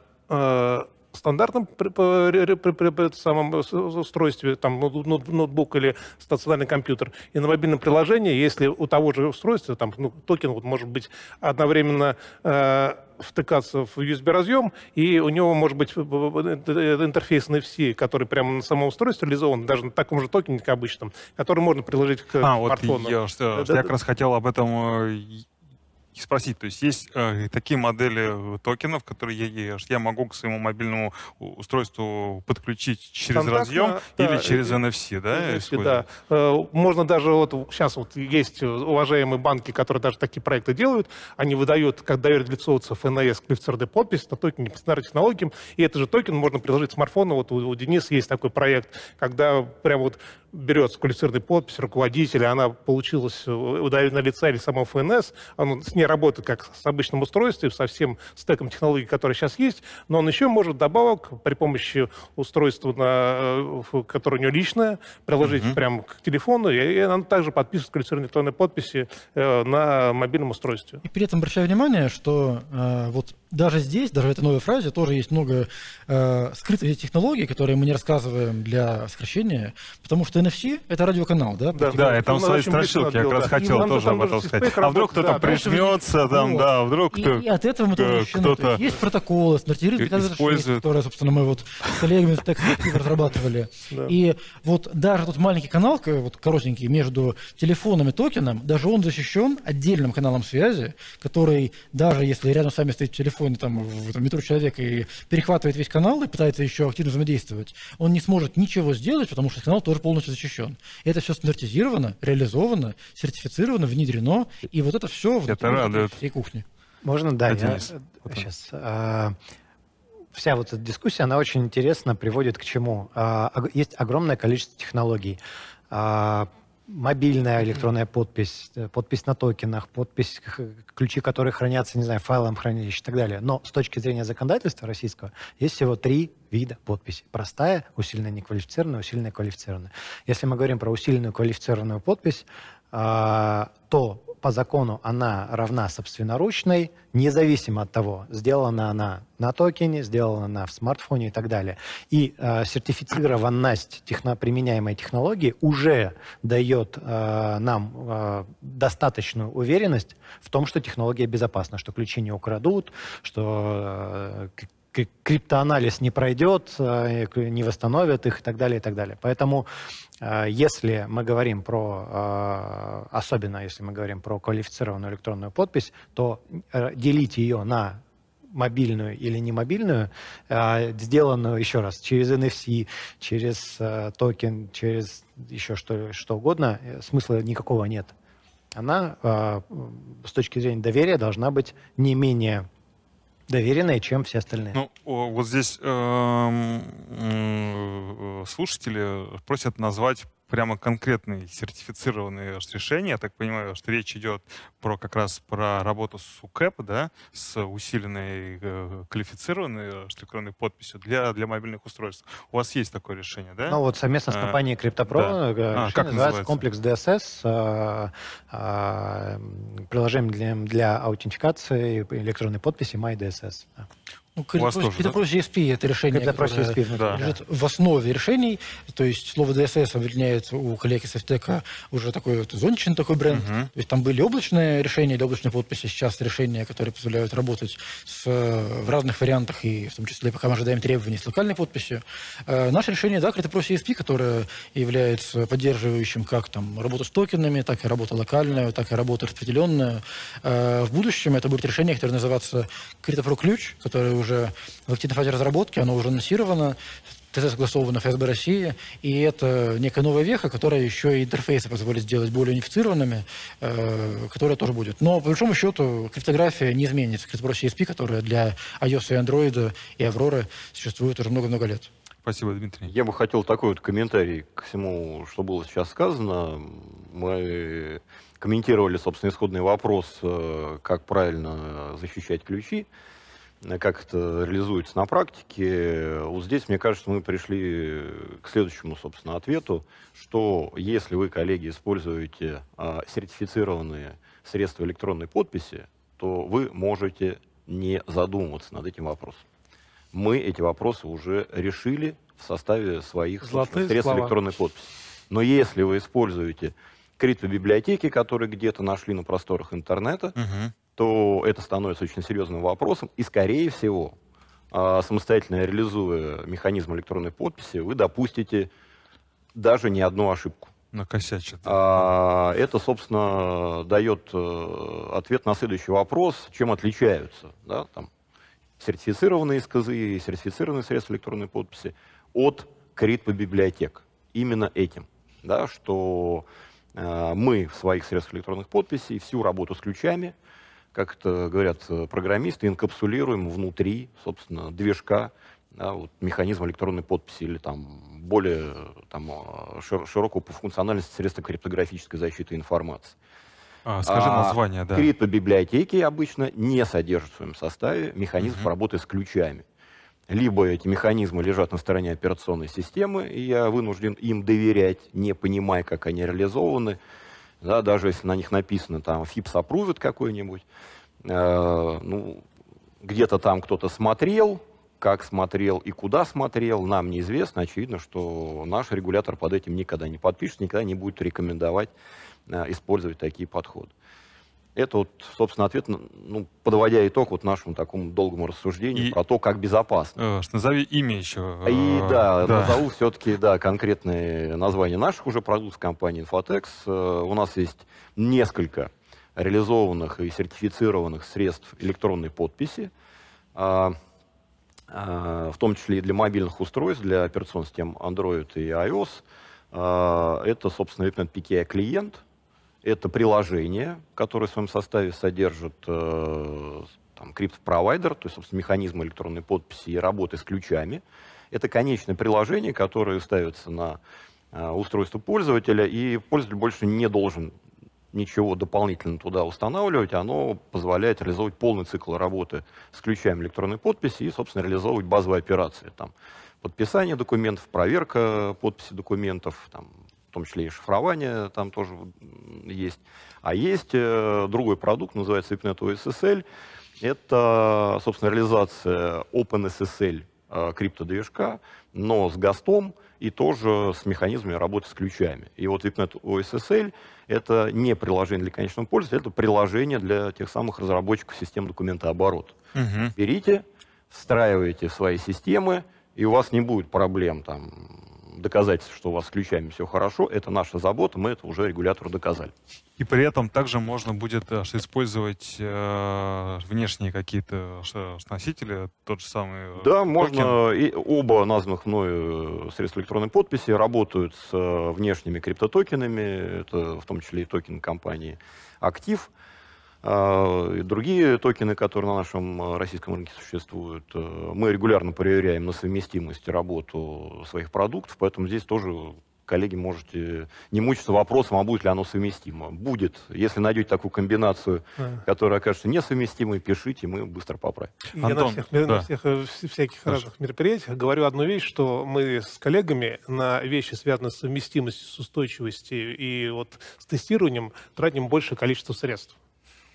[SPEAKER 4] стандартном при, при, при, самом э, устройстве, там ноутбук или стационарный компьютер, и на мобильном приложении, если у того же устройства, там ну, токен вот, может быть одновременно э, втыкаться в USB-разъем, и у него может быть э, э, интерфейс NFC, который прямо на самом устройстве реализован, даже на таком же токене, как обычном, который можно приложить к а, смартфону. Вот я, что, я как раз хотел
[SPEAKER 1] об этом спросить, то есть есть э, такие модели э, токенов, которые я, я могу к своему мобильному устройству подключить через Контактно, разъем да, или через и, NFC, да? NFC, да.
[SPEAKER 4] Э, можно даже вот сейчас вот есть э, уважаемые банки, которые даже такие проекты делают, они выдают как доверие-лицовцев НС Cliff подпись на токене по технологиям, и этот же токен можно приложить к смартфону, вот у, у Дениса есть такой проект, когда прям вот берется квалифицированная подпись руководителя, она получилась э, у на лица или самого ФНС, он с ней работает как с обычным устройством, со всем стеком технологий, которые сейчас есть, но он еще может добавок при помощи устройства, на, э, которое у него личное, приложить mm прямо к телефону, и она также подписывает квалифицированные электронные подписи э, на мобильном устройстве. И
[SPEAKER 5] при этом обращаю внимание, что э, вот даже здесь, даже в этой новой фразе тоже есть много э, скрытых технологий, которые мы не рассказываем для сокращения, потому что NFC — это радиоканал, да? Да, да, ну, я там свои страшилки как раз хотел тоже об этом сказать. А вдруг кто-то прижмется там, да, вдруг кто то И от этого мы тоже кто-то Есть протоколы, стандартизированные э, которые, собственно, мы вот с коллегами разрабатывали. И вот даже тот маленький канал, вот коротенький, между телефоном и токеном, даже он защищен отдельным каналом связи, который даже если рядом с вами стоит телефон, там, в метро человек и перехватывает весь канал и пытается еще активно взаимодействовать, он не сможет ничего сделать, потому что канал тоже полностью защищен. Это все стандартизировано, реализовано, сертифицировано, внедрено, и вот это все в всей кухне. Можно,
[SPEAKER 6] да, я сейчас. Э, а, вся вот эта дискуссия, она очень интересно приводит к чему? А, есть огромное количество технологий. А, мобильная электронная подпись, э, подпись на токенах, подпись, ключи которые хранятся, не знаю, файлом хранилища и так далее. Но с точки зрения законодательства российского есть всего три вида подписи. Простая, усиленная неквалифицированная, усиленная квалифицированная. Если мы говорим про усиленную квалифицированную подпись, а, то по закону она равна собственноручной, независимо от того, сделана она на токене, сделана она в смартфоне и так далее. И э, сертифицированность техно применяемой технологии уже дает э, нам э, достаточную уверенность в том, что технология безопасна, что ключи не украдут, что э, криптоанализ не пройдет, э, не восстановят их и так далее, и так далее. Поэтому э, если мы говорим про, э, особенно если мы говорим про квалифицированную электронную подпись, то делить ее на мобильную или не мобильную, сделанную еще раз через NFC, через токен, через еще что, что угодно, смысла никакого нет. Она с точки зрения доверия должна быть не менее Доверенные, чем все остальные.
[SPEAKER 1] Ну, вот здесь эм, э, слушатели просят назвать прямо конкретные сертифицированные решения. Я так понимаю, что речь идет про как раз про работу с УКЭП, да, с усиленной э, квалифицированной электронной подписью для, для мобильных устройств. У вас есть такое решение, да? Ну вот совместно с а, компанией Криптопро э, а, да. а, как называется?
[SPEAKER 6] комплекс DSS, э, э, приложение для, для аутентификации
[SPEAKER 5] электронной подписи MyDSS. Ну, у вас тоже, Петропроще да? SP это решение, Петропроще SP, да. лежит в основе решений. То есть слово DSS объединяет у коллеги с FTK уже такой вот зончин, такой бренд. Угу. То есть там были облачные решения для облачной подписи, сейчас решения, которые позволяют работать с, в разных вариантах, и в том числе, пока мы ожидаем требований с локальной подписью. Э, наше решение, да, Cryptoproxy SP, которое является поддерживающим как там работу с токенами, так и работу локальную, так и работу распределенную. Э, в будущем это будет решение, которое называется CryptoPro ключ, которое уже в активной фазе разработки, оно уже анонсировано, ТЗ согласовано ФСБ России, и это некая новая веха, которая еще и интерфейсы позволит сделать более унифицированными, э, которая тоже будет. Но, по большому счету, криптография не изменится. Криптография CSP, которая для iOS и Android и Aurora существует уже много-много лет.
[SPEAKER 2] Спасибо, Дмитрий. Я бы хотел такой вот комментарий к всему, что было сейчас сказано. Мы комментировали, собственно, исходный вопрос, э, как правильно э, защищать ключи. Э, как это реализуется на практике, вот здесь, мне кажется, мы пришли к следующему, собственно, ответу, что если вы, коллеги, используете э, сертифицированные средства электронной подписи, то вы можете не задумываться над этим вопросом. Мы эти вопросы уже решили в составе своих средств слова. электронной подписи. Но если вы используете криптобиблиотеки, которые где-то нашли на просторах интернета, угу то это становится очень серьезным вопросом, и, скорее всего, а, самостоятельно реализуя механизм электронной подписи, вы допустите даже не одну ошибку. Накосячат. А, это, собственно, дает э, ответ на следующий вопрос, чем отличаются да, там, сертифицированные сказы и сертифицированные средства электронной подписи от кредит по библиотек. Именно этим, да, что э, мы в своих средствах электронных подписей всю работу с ключами – как это говорят э, программисты, инкапсулируем внутри, собственно, движка да, вот, механизм электронной подписи или там, более там, э, шир широкую функциональность средства криптографической защиты информации. А, скажи а, название, да. Криптобиблиотеки обычно не содержат в своем составе механизм угу. работы с ключами. Либо эти механизмы лежат на стороне операционной системы, и я вынужден им доверять, не понимая, как они реализованы, да, даже если на них написано там FIPS approved какой-нибудь, э, ну, где-то там кто-то смотрел, как смотрел и куда смотрел, нам неизвестно. Очевидно, что наш регулятор под этим никогда не подпишет, никогда не будет рекомендовать э, использовать такие подходы. Это вот, собственно, ответ, ну, подводя итог вот нашему такому долгому рассуждению и... про то, как безопасно.
[SPEAKER 1] Э, назови имя еще. А и э, да, да. назову
[SPEAKER 2] все-таки, да, конкретные названия наших уже продуктов компании Infotex. Э, у нас есть несколько реализованных и сертифицированных средств электронной подписи, а, а, в том числе и для мобильных устройств, для операционных систем Android и iOS. Это, собственно, WebNet PKI клиент, это приложение, которое в своем составе содержит э, там, крипт то есть, собственно, механизм электронной подписи и работы с ключами. Это конечное приложение, которое ставится на э, устройство пользователя, и пользователь больше не должен ничего дополнительно туда устанавливать, оно позволяет реализовывать полный цикл работы с ключами электронной подписи и, собственно, реализовывать базовые операции. Там, подписание документов, проверка подписи документов, там, том числе и шифрование там тоже есть. А есть э, другой продукт, называется VIPNet OSSL. Это, собственно, реализация OpenSSL э, криптодвижка, но с ГАСТом и тоже с механизмами работы с ключами. И вот VIPNet OSSL — это не приложение для конечного пользователя, это приложение для тех самых разработчиков систем документооборота. Угу. Берите, встраиваете в свои системы, и у вас не будет проблем там доказательств, что у вас с ключами все хорошо, это наша забота, мы это уже регулятору доказали. И при
[SPEAKER 1] этом также можно будет э, использовать э, внешние какие-то носители, тот же самый. Э, да, токен. можно.
[SPEAKER 2] И оба названных мною э, средств электронной подписи работают с внешними криптотокенами, это в том числе и токен компании Актив. А, и другие токены, которые на нашем а, российском рынке существуют. Э, мы регулярно проверяем на совместимость работу своих продуктов, поэтому здесь тоже коллеги можете не мучиться вопросом, а будет ли оно совместимо. Будет. Если найдете такую комбинацию, а. которая окажется несовместимой, пишите, мы быстро поправим. Я Антон, на всех, да. Э, на всех
[SPEAKER 4] всяких Хорошо. разных мероприятиях говорю одну вещь, что мы с коллегами на вещи, связанные с совместимостью, с устойчивостью и вот с тестированием, тратим большее количество средств.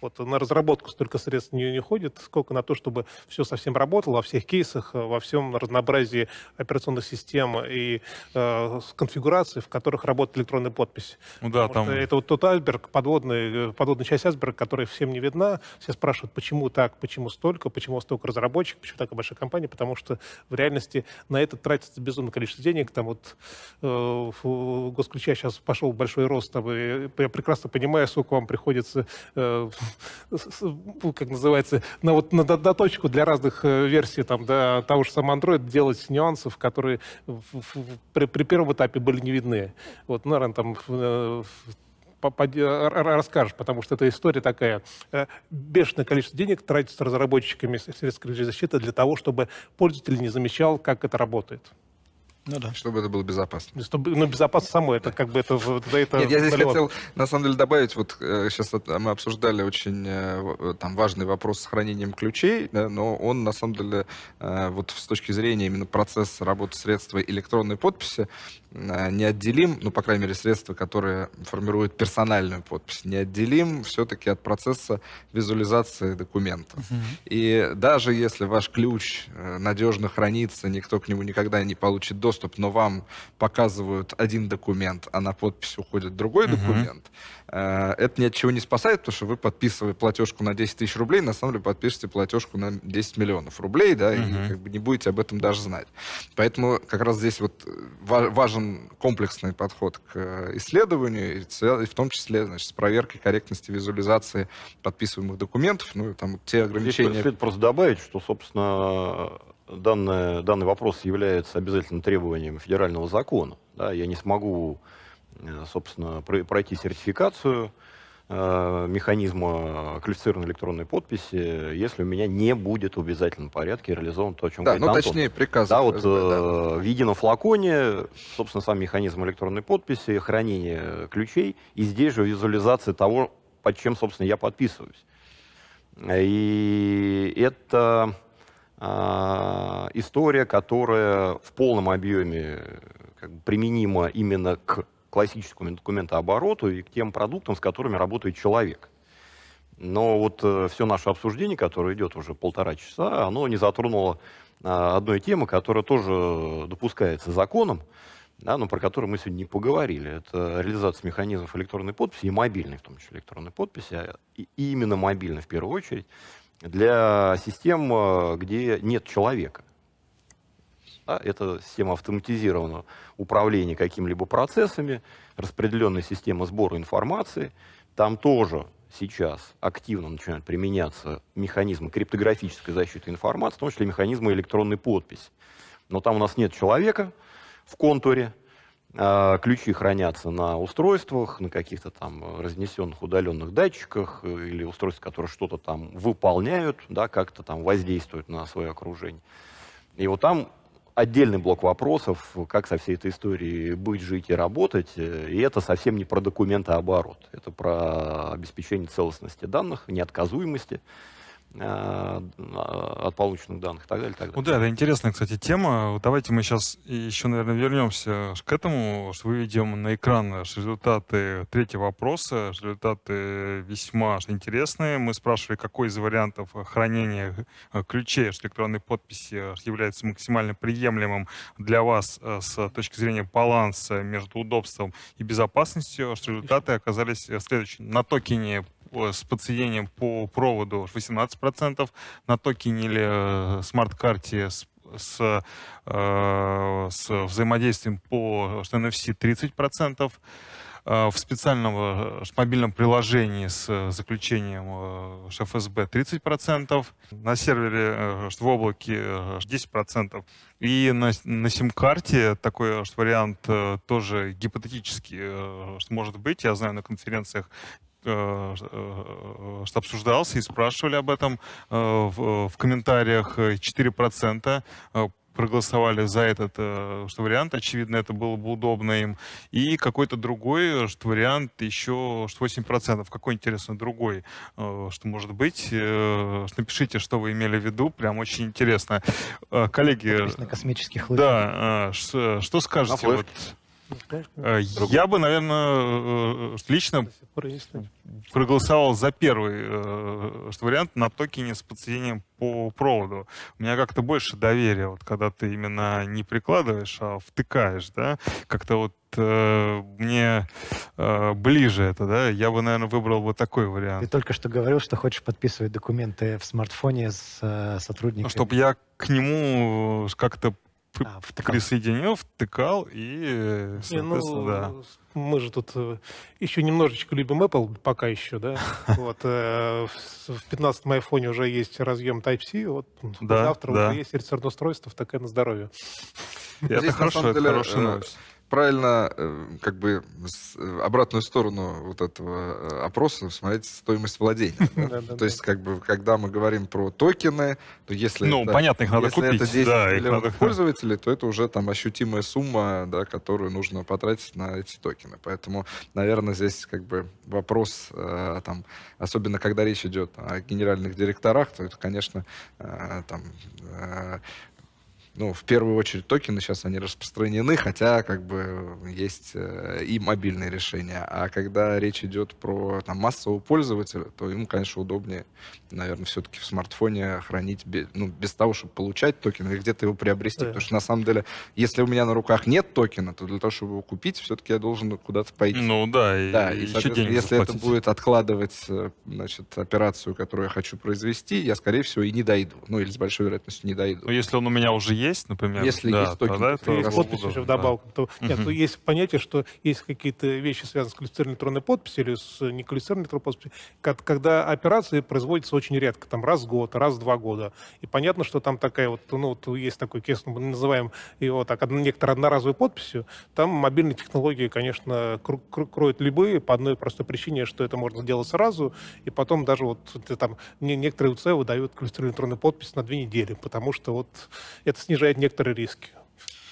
[SPEAKER 4] Вот на разработку столько средств не, не уходит, сколько на то, чтобы все совсем работало во всех кейсах, э, во всем разнообразии операционных систем и э, конфигураций, в которых работает электронная подпись. Ну да, Потому там... Это вот тот айсберг, подводный, э, подводная часть айсберга, которая всем не видна. Все спрашивают, почему так, почему столько, почему столько разработчиков, почему такая большая компания, потому что в реальности на это тратится безумное количество денег. Там вот э, в госключа сейчас пошел большой рост, там, и я прекрасно понимаю, сколько вам приходится э, ну, как называется, на, вот, на, на точку для разных э, версий там, да, того же самого Android делать нюансов, которые в, в, при, при первом этапе были не видны. Вот, ну, наверное, там э, э, расскажешь, потому что эта история такая. Бешеное количество денег тратится разработчиками средств защиты для того, чтобы пользователь не замечал, как это работает. Ну да. Чтобы это было безопасно. Чтобы, ну, безопасно само, это как бы это... это Нет, я здесь налило. хотел, на
[SPEAKER 3] самом деле, добавить, вот сейчас э, э, мы обсуждали очень э, там важный вопрос с хранением ключей, да, но он, на самом деле, вот с точки зрения именно процесса работы средства электронной подписи, неотделим, ну, по крайней мере, средства, которые формируют персональную подпись, неотделим все-таки от процесса визуализации документа. uh И даже если ваш ключ надежно хранится, никто к нему никогда не получит доступ, доступ, но вам показывают один документ, а на подпись уходит другой угу. документ, э, это ни от чего не спасает, потому что вы подписываете платежку на 10 тысяч рублей, на самом деле подпишете платежку на 10 миллионов рублей, да, угу. и как бы не будете об этом даже знать. Поэтому как раз здесь вот важен комплексный подход к э, исследованию, и в том числе, значит, с проверкой корректности визуализации подписываемых документов, ну, и там те ограничения... Здесь стоит
[SPEAKER 2] просто добавить, что, собственно, данное, данный вопрос является обязательным требованием федерального закона. Да, я не смогу, э, собственно, пройти сертификацию э, механизма квалифицированной электронной подписи, если у меня не будет в обязательном порядке реализован то, о чем да, говорит ну, Антон. точнее, приказ. Да, вот ФСБ, э, в едином флаконе, собственно, сам механизм электронной подписи, хранение ключей, и здесь же визуализация того, под чем, собственно, я подписываюсь. И это а, история, которая в полном объеме как бы, применима именно к классическому документообороту и к тем продуктам, с которыми работает человек. Но вот э, все наше обсуждение, которое идет уже полтора часа, оно не затронуло э, одной темы, которая тоже допускается законом, да, но про которую мы сегодня не поговорили. Это реализация механизмов электронной подписи и мобильной, в том числе электронной подписи, а и именно мобильной в первую очередь, для систем, э, где нет человека. Да, это система автоматизированного управления какими-либо процессами, распределенная система сбора информации. Там тоже сейчас активно начинают применяться механизмы криптографической защиты информации, в том числе механизмы электронной подписи. Но там у нас нет человека в контуре, а, ключи хранятся на устройствах, на каких-то там разнесенных удаленных датчиках э, или устройствах, которые что-то там выполняют, да, как-то там воздействуют на свое окружение. И вот там отдельный блок вопросов, как со всей этой историей быть, жить и работать. Э, и это совсем не про документы а оборот. Это про обеспечение целостности данных, неотказуемости. Э, э, от полученных данных и так далее. так далее.
[SPEAKER 1] Ну да, это интересная, кстати, тема. Давайте мы сейчас еще, наверное, вернемся к этому, что выведем на экран результаты третьего вопроса. Результаты весьма интересные. Мы спрашивали, какой из вариантов хранения э, ключей с электронной подписи является максимально приемлемым для вас с точки зрения баланса между удобством и безопасностью. Что результаты оказались следующие: На токене Э, с подсоединением по проводу 18%, на токене или э, смарт-карте с с, э, с взаимодействием по NFC 30%, э, в специальном э, мобильном приложении с заключением э, ШФСБ 30%, на сервере э, в облаке э, 10%. И на, на сим-карте такой вариант э, тоже гипотетически э, может быть. Я знаю на конференциях Э, э, что обсуждался и спрашивали об этом э, в, в комментариях 4% проголосовали за этот что вариант, очевидно, это было бы удобно им. И какой-то другой что вариант еще что 8%. Какой, интересно, другой, что может быть. Напишите, что вы имели в виду, прям очень интересно. Коллеги...
[SPEAKER 6] космических лыжах.
[SPEAKER 1] Да, что скажете? Вот, Э, э, я бы, наверное, э, лично проголосовал за первый что вариант на токене с подсоединением по проводу. У меня как-то больше доверия, вот когда ты именно не прикладываешь, а втыкаешь, да, как-то вот мне ближе это, да, я бы, наверное, выбрал вот такой вариант. Ты
[SPEAKER 6] только что говорил, что хочешь подписывать документы в смартфоне с
[SPEAKER 4] э, сотрудником. Ну, чтобы
[SPEAKER 1] я к нему как-то а, втыкал. присоединил, втыкал и, соответственно, э, не, ну, да.
[SPEAKER 4] Мы же тут э, еще немножечко любим Apple, пока еще, да. [LAUGHS] Вот э, в 15-м айфоне уже есть разъем Type-C, вот завтра уже есть рецептное устройство, такая на здоровье. Это хорошо, это хорошая новость
[SPEAKER 3] правильно э, как бы э, обратную сторону вот этого э, опроса смотреть стоимость владения. То есть как бы когда мы говорим про токены, то если ну понятно их надо купить, да, миллионов надо... пользователей, то это уже там ощутимая сумма, да, которую нужно потратить на эти токены. Поэтому, наверное, здесь как бы вопрос там, особенно когда речь идет о генеральных директорах, то это, конечно, там ну, в первую очередь токены сейчас они распространены, хотя как бы есть э, и мобильные решения. А когда речь идет про там, массового пользователя, то ему, конечно, удобнее, наверное, все-таки в смартфоне хранить без, ну, без того, чтобы получать токен или где-то его приобрести. Да. Потому что на самом деле, если у меня на руках нет токена, то для того, чтобы его купить, все-таки я должен куда-то пойти. Ну да, и, да, и, и соответственно, если заплатить. это будет откладывать э, значит, операцию, которую я хочу произвести, я, скорее всего, и не дойду. Ну или с большой вероятностью не дойду.
[SPEAKER 1] Но ну, если он у меня уже есть, есть, например, если да, есть тогда это есть
[SPEAKER 3] подпись уже вдобавок. Да.
[SPEAKER 4] Потому, нет, ну, есть понятие, что есть какие-то вещи, связанные с квалифицированной электронной подписью или с неквалифицированной электронной подписью, когда операции производятся очень редко, там раз в год, раз в два года. И понятно, что там такая вот, ну, вот есть такой кейс, мы называем его так, некоторой одноразовой подписью, там мобильные технологии, конечно, кроют любые по одной простой причине, что это можно делать сразу, и потом даже вот там некоторые УЦ выдают квалифицированную электронную подпись на две недели, потому что вот это снижает снижает некоторые риски.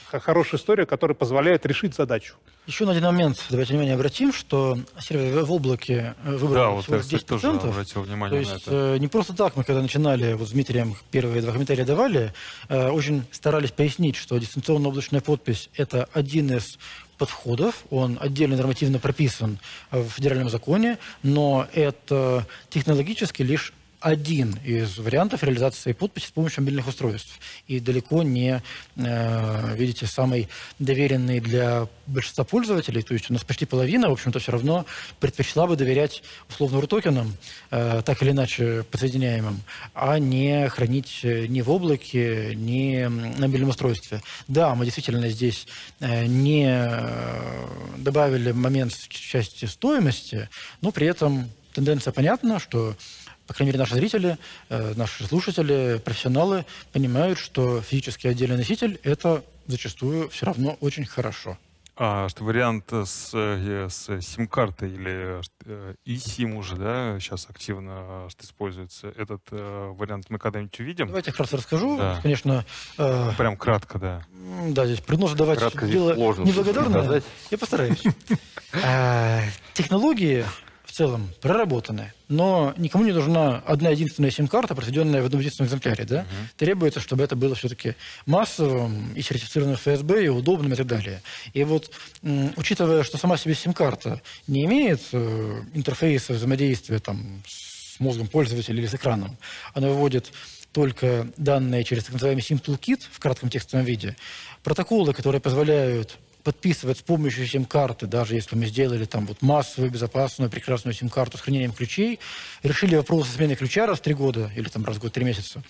[SPEAKER 4] Хорошая история, которая позволяет решить задачу.
[SPEAKER 5] Еще на один момент давайте внимание обратим, что сервер в облаке э, выбрал да,
[SPEAKER 4] вот 10%. Тоже обратил внимание то есть на
[SPEAKER 5] это. Э, не просто так мы, когда начинали, вот с Дмитрием первые два комментария давали, э, очень старались пояснить, что дистанционная облачная подпись – это один из подходов, он отдельно нормативно прописан в федеральном законе, но это технологически лишь один из вариантов реализации подписи с помощью мобильных устройств. И далеко не, э, видите, самый доверенный для большинства пользователей, то есть у нас почти половина, в общем-то, все равно предпочла бы доверять условно рутокенам, э, так или иначе подсоединяемым, а не хранить э, ни в облаке, ни на мобильном устройстве. Да, мы действительно здесь э, не э, добавили момент части стоимости, но при этом тенденция понятна, что по крайней мере, наши зрители, э, наши слушатели, профессионалы понимают, что физический отдельный носитель – это зачастую все равно очень хорошо.
[SPEAKER 1] А что вариант с, э, с сим-картой или э, и уже, да, сейчас активно что используется. Этот вариант мы когда-нибудь
[SPEAKER 5] увидим? Давайте я вкратце расскажу, да. конечно. Ну, прям кратко, да. Да, здесь предложу давать кратко дело неблагодарное. Сказать. Я постараюсь. [LAUGHS] Технологии целом проработаны, но никому не нужна одна единственная сим-карта, произведенная в одном единственном экземпляре. Да? Угу. Требуется, чтобы это было все-таки массовым и сертифицированным ФСБ, и удобным и так далее. И вот, учитывая, что сама себе сим-карта не имеет э, интерфейса взаимодействия там, с мозгом пользователя или с экраном, она выводит только данные через так называемый SIM Toolkit в кратком текстовом виде, протоколы, которые позволяют подписывать с помощью сим-карты, даже если мы сделали там вот массовую, безопасную, прекрасную сим-карту с хранением ключей, решили вопрос о смене ключа раз в три года или там раз в год три месяца,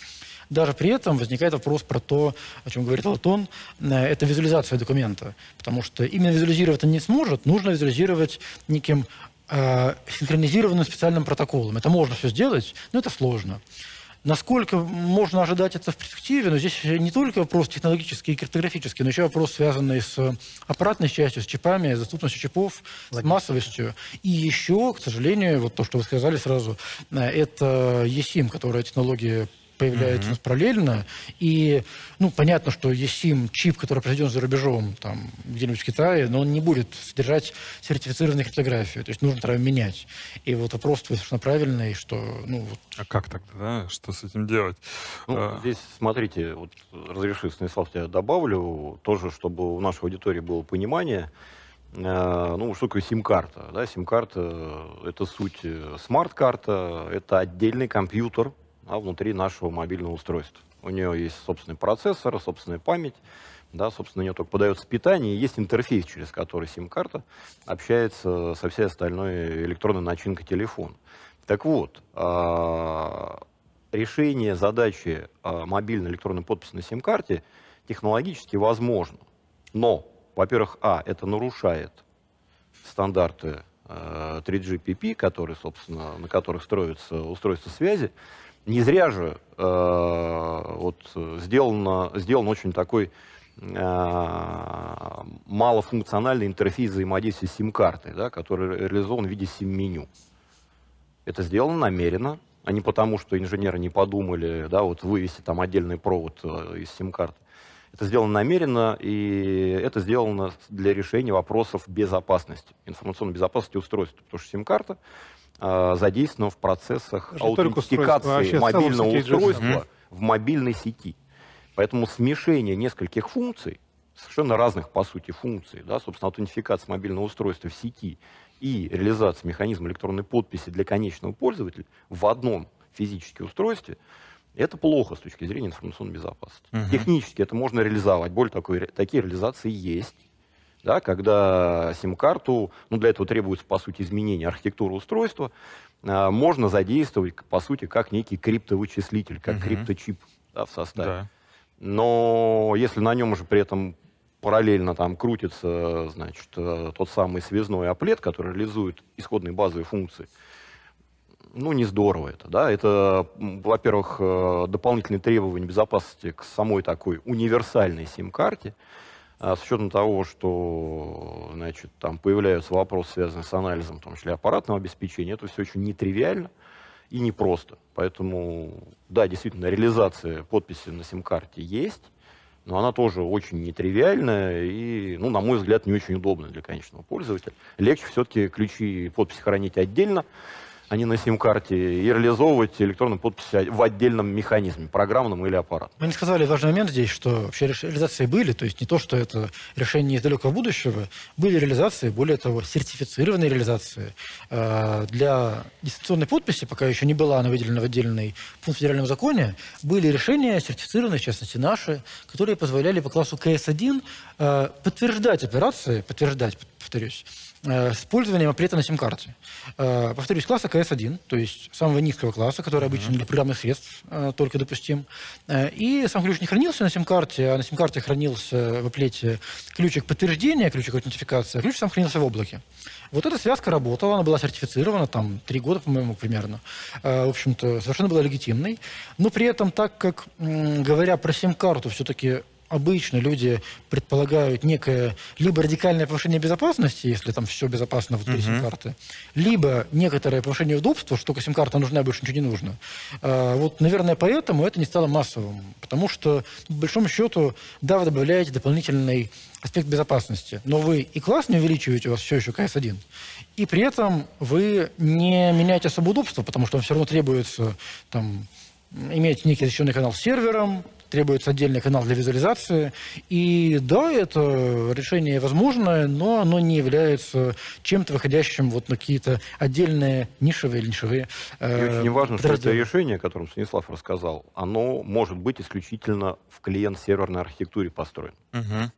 [SPEAKER 5] даже при этом возникает вопрос про то, о чем говорит Латон, э, это визуализация документа. Потому что именно визуализировать он не сможет, нужно визуализировать неким э, синхронизированным специальным протоколом. Это можно все сделать, но это сложно. Насколько можно ожидать это в перспективе? Но здесь не только вопрос технологический и криптографический, но еще вопрос, связанный с аппаратной частью, с чипами, с доступностью чипов, Логично. с массовостью. И еще, к сожалению, вот то, что вы сказали сразу, э, это eSIM, которая технология появляется mm-hmm. у нас параллельно. И, ну, понятно, что eSIM, чип, который произведен за рубежом, там, где-нибудь в Китае, но он не будет содержать сертифицированные криптографии. То есть нужно тогда менять. И вот вопрос твой совершенно правильный, что, ну, вот... А как
[SPEAKER 2] тогда, да? Что с этим делать? Ну, а... здесь, смотрите, вот разреши, Станислав, я добавлю, тоже, чтобы у нашей аудитории было понимание, а, ну, что такое сим-карта? Да, сим-карта — это суть э, смарт-карта, это отдельный компьютер, а внутри нашего мобильного устройства. У нее есть собственный процессор, собственная память, да, собственно, у нее только подается питание, и есть интерфейс, через который сим-карта общается со всей остальной электронной начинкой телефона. Так вот, а, решение задачи а, мобильной электронной подписи на сим-карте технологически возможно. Но, во-первых, а, это нарушает стандарты 3GPP, э, которые, собственно, на которых строятся устройства связи, не зря же э, вот, сделано, сделан очень такой э, малофункциональный интерфейс взаимодействия с сим-картой, да, который реализован в виде сим-меню. Это сделано намеренно, а не потому, что инженеры не подумали да, вот вывести там отдельный провод э, из сим-карты. Это сделано намеренно, и это сделано для решения вопросов безопасности, информационной безопасности устройства. Потому что сим-карта а, задействовано в процессах аутентификации а мобильного устройства в мобильной сети. Поэтому смешение нескольких функций, совершенно разных, по сути, функций, да, собственно, аутентификация мобильного устройства в сети и реализация механизма электронной подписи для конечного пользователя в одном физическом устройстве, это плохо с точки зрения информационной безопасности. Угу. Технически это можно реализовать. Более того, такие реализации есть да, когда сим-карту, ну, для этого требуется, по сути, изменение архитектуры устройства, э, можно задействовать, по сути, как некий криптовычислитель, как угу. крипточип да, в составе. Да. Но если на нем уже при этом параллельно там крутится, значит, э, тот самый связной оплет, который реализует исходные базовые функции, ну, не здорово это, да. Это, во-первых, э, дополнительные требования безопасности к самой такой универсальной сим-карте, а с учетом того, что значит, там появляются вопросы, связанные с анализом, в том числе аппаратного обеспечения, это все очень нетривиально и непросто. Поэтому, да, действительно, реализация подписи на сим-карте есть, но она тоже очень нетривиальная и, ну, на мой взгляд, не очень удобная для конечного пользователя. Легче все-таки ключи и подписи хранить отдельно, а не на сим-карте, и реализовывать электронную подпись в отдельном механизме, программном или аппаратном.
[SPEAKER 5] Вы ну, не сказали важный момент здесь, что вообще реализации были, то есть не то, что это решение из далекого будущего, были реализации, более того, сертифицированные реализации. А, для дистанционной подписи, пока еще не была она выделена в отдельный пункт в федеральном законе, были решения, сертифицированные, в частности, наши, которые позволяли по классу КС-1 а, подтверждать операции, подтверждать, повторюсь, Э, с пользованием аппарата на сим-карте. Э, повторюсь, класса КС-1, то есть самого низкого класса, который обычно для программных средств э, только допустим. И сам ключ не хранился на сим-карте, а на сим-карте хранился в апплете ключик подтверждения, ключик аутентификации, а ключ сам хранился в облаке. Вот эта связка работала, она была сертифицирована, там, три года, по-моему, примерно. В общем-то, совершенно была легитимной. Но при этом, так как, говоря про сим-карту, все-таки обычно люди предполагают некое либо радикальное повышение безопасности, если там все безопасно внутри uh-huh. сим-карты, либо некоторое повышение удобства, что только сим-карта нужна, больше ничего не нужно. А, вот, наверное, поэтому это не стало массовым, потому что, по большому счету, да, вы добавляете дополнительный аспект безопасности, но вы и класс не увеличиваете, у вас все еще КС-1, и при этом вы не меняете особо удобство, потому что вам все равно требуется там, иметь некий защищенный канал с сервером, требуется отдельный канал для визуализации. И да, это решение возможное, но оно не является чем-то выходящим вот на какие-то отдельные нишевые или нишевые э, И очень э, важно, что это
[SPEAKER 2] решение, о котором Станислав рассказал, оно может быть исключительно в клиент-серверной архитектуре построено. Угу.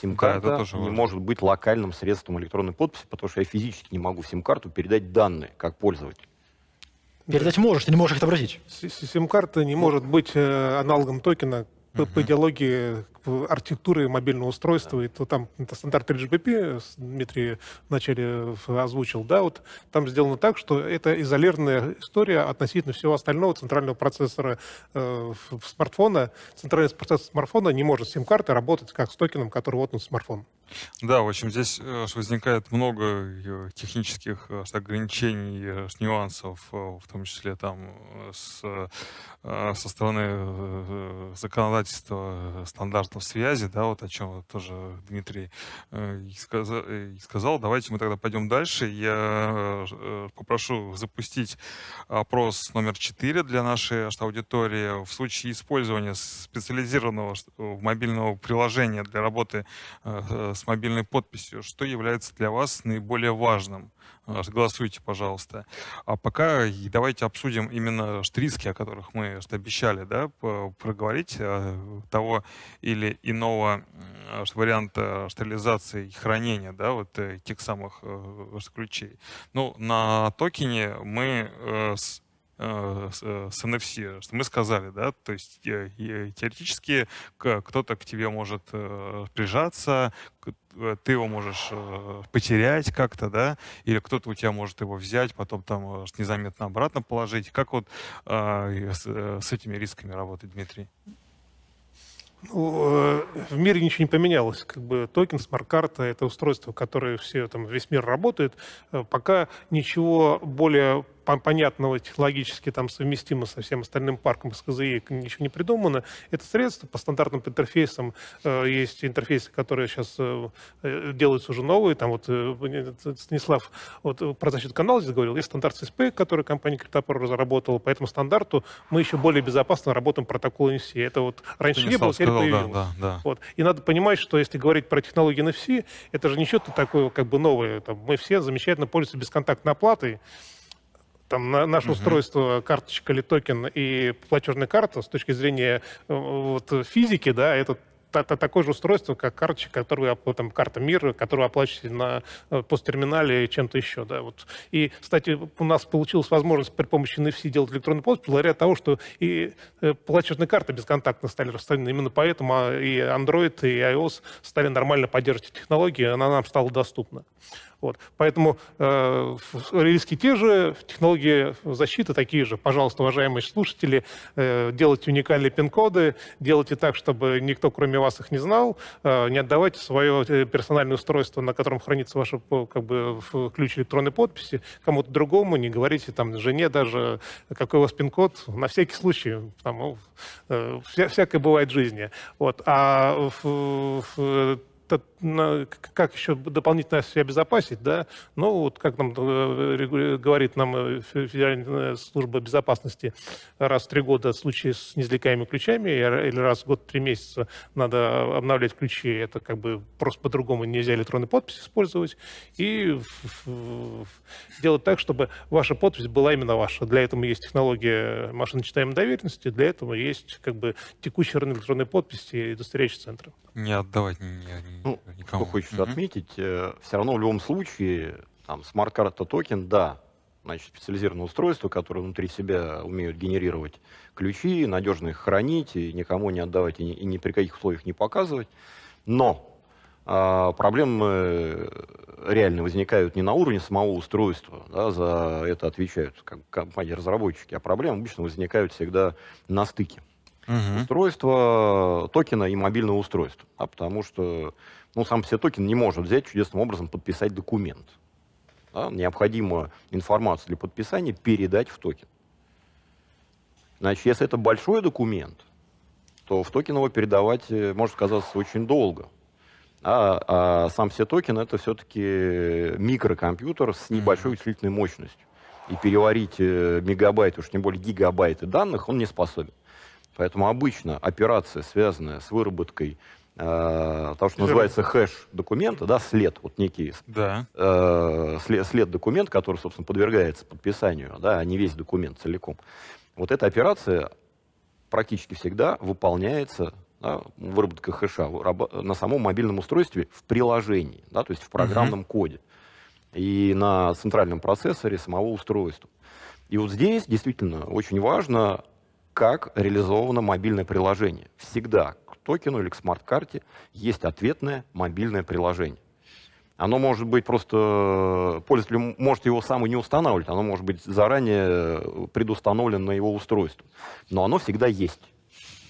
[SPEAKER 2] Сим-карта да, не важно. может быть локальным средством электронной подписи, потому что я физически не могу в сим-карту передать данные как пользователь.
[SPEAKER 4] Передать можешь, ты не можешь их отобразить. Сим-карта не может быть э, аналогом токена по, идеологии э, архитектуры мобильного устройства, и то там это стандарт gpp э, Дмитрий вначале озвучил, да, вот там сделано так, что это изолированная история относительно всего остального центрального процессора э, смартфона. Центральный процессор смартфона не может с сим-карты работать как с токеном, который вот он смартфон.
[SPEAKER 1] Да, в общем, здесь э, возникает много э, технических э, ограничений, нюансов, в том числе там с, со стороны законодательства стандартов связи, да, вот о чем тоже Дмитрий сказал, сказал. Давайте мы тогда пойдем дальше. Я попрошу запустить опрос номер 4 для нашей аудитории. В случае использования специализированного мобильного приложения для работы с мобильной подписью, что является для вас наиболее важным. А, согласуйте, пожалуйста. А пока давайте обсудим именно риски, о которых мы что обещали да, проговорить, а, того или иного варианта реализации и хранения да, вот э, тех самых э, ключей. Ну, на токене мы э, с Э, с NFC, э, что мы сказали, да, то есть э, теоретически кто-то к тебе может прижаться, ты его можешь потерять как-то, да, или кто-то у тебя может его взять, потом там незаметно обратно положить. Как вот с этими рисками работает, Дмитрий?
[SPEAKER 4] Ну, в мире ничего не поменялось. Как бы токен, смарт-карта — это устройство, которое все, там, весь мир работает. Пока ничего более понятного, технологически там совместимо со всем остальным парком с ничего не придумано. Это средство по стандартным интерфейсам. Э, есть интерфейсы, которые сейчас э, э, делаются уже новые. Там вот Станислав вот, про защиту канала здесь говорил. Есть стандарт CSP, который компания Криптопор разработала. По этому стандарту мы еще более безопасно работаем протокол NFC. Это вот раньше Станислав не было, теперь появилось. Да, да, да. Вот. И надо понимать, что если говорить про технологии NFC, это же не то такое как бы новое. Там, мы все замечательно пользуемся бесконтактной оплатой там на, наше угу. устройство, карточка или токен и платежная карта с точки зрения э, вот, физики, да, это это такое же устройство, как карта которую, там, карта мира, которую оплачиваете на э, посттерминале и чем-то еще. Да, вот. И, кстати, у нас получилась возможность при помощи NFC делать электронную подпись благодаря того, что и э, платежные карты бесконтактно стали расставлены. Именно поэтому а, и Android, и iOS стали нормально поддерживать технологии, она нам стала доступна. Вот. Поэтому э, риски те же, технологии защиты такие же. Пожалуйста, уважаемые слушатели, э, делайте уникальные пин-коды, делайте так, чтобы никто кроме вас их не знал, э, не отдавайте свое э, персональное устройство, на котором хранится ваш э, как бы, ключ электронной подписи, кому-то другому, не говорите там жене даже, какой у вас пин-код, на всякий случай, потому ну, э, вся, всякое бывает в жизни. Вот. А в как еще дополнительно себя обезопасить, да, ну, вот как нам э, говорит нам э, Федеральная служба безопасности, раз в три года в случае с неизвлекаемыми ключами или раз в год три месяца надо обновлять ключи, это как бы просто по-другому нельзя электронную подпись использовать, и делать так, чтобы ваша подпись была именно ваша. Для этого есть технология машиночитаемой доверенности, для этого есть как бы текущий рынок электронной подписи и удостоверяющие центры.
[SPEAKER 2] Не отдавать, не, не ну, никому. Что хочется угу. отметить, э, все равно в любом случае, там, смарт-карта токен, да, значит, специализированное устройство, которое внутри себя умеют генерировать ключи, надежно их хранить и никому не отдавать, и ни, и ни при каких условиях не показывать. Но а, проблемы э, реально возникают не на уровне самого устройства, да, за это отвечают компании-разработчики, а проблемы обычно возникают всегда на стыке угу. устройства, токена и мобильного устройства. А потому что ну, сам себе токен не может взять чудесным образом подписать документ. Да? Необходимо информацию для подписания передать в токен. Значит, если это большой документ, то в токен его передавать э, может казаться очень долго. А, а сам все токен это все-таки микрокомпьютер с небольшой вычислительной мощностью. И переварить э, мегабайт, уж не более гигабайты данных, он не способен. Поэтому обычно операция, связанная с выработкой э, того, что называется хэш документа, да, след, вот некий да. э, след, след документа, который, собственно, подвергается подписанию, да, а не весь документ целиком. Вот эта операция практически всегда выполняется да, выработка хэша на самом мобильном устройстве в приложении, да, то есть в программном uh коде и на центральном процессоре самого устройства. И вот здесь действительно очень важно как реализовано мобильное приложение. Всегда к токену или к смарт-карте есть ответное мобильное приложение. Оно может быть просто... Э, пользователь может его сам и не устанавливать, оно может быть заранее э, предустановлено на его устройство. Но оно всегда есть,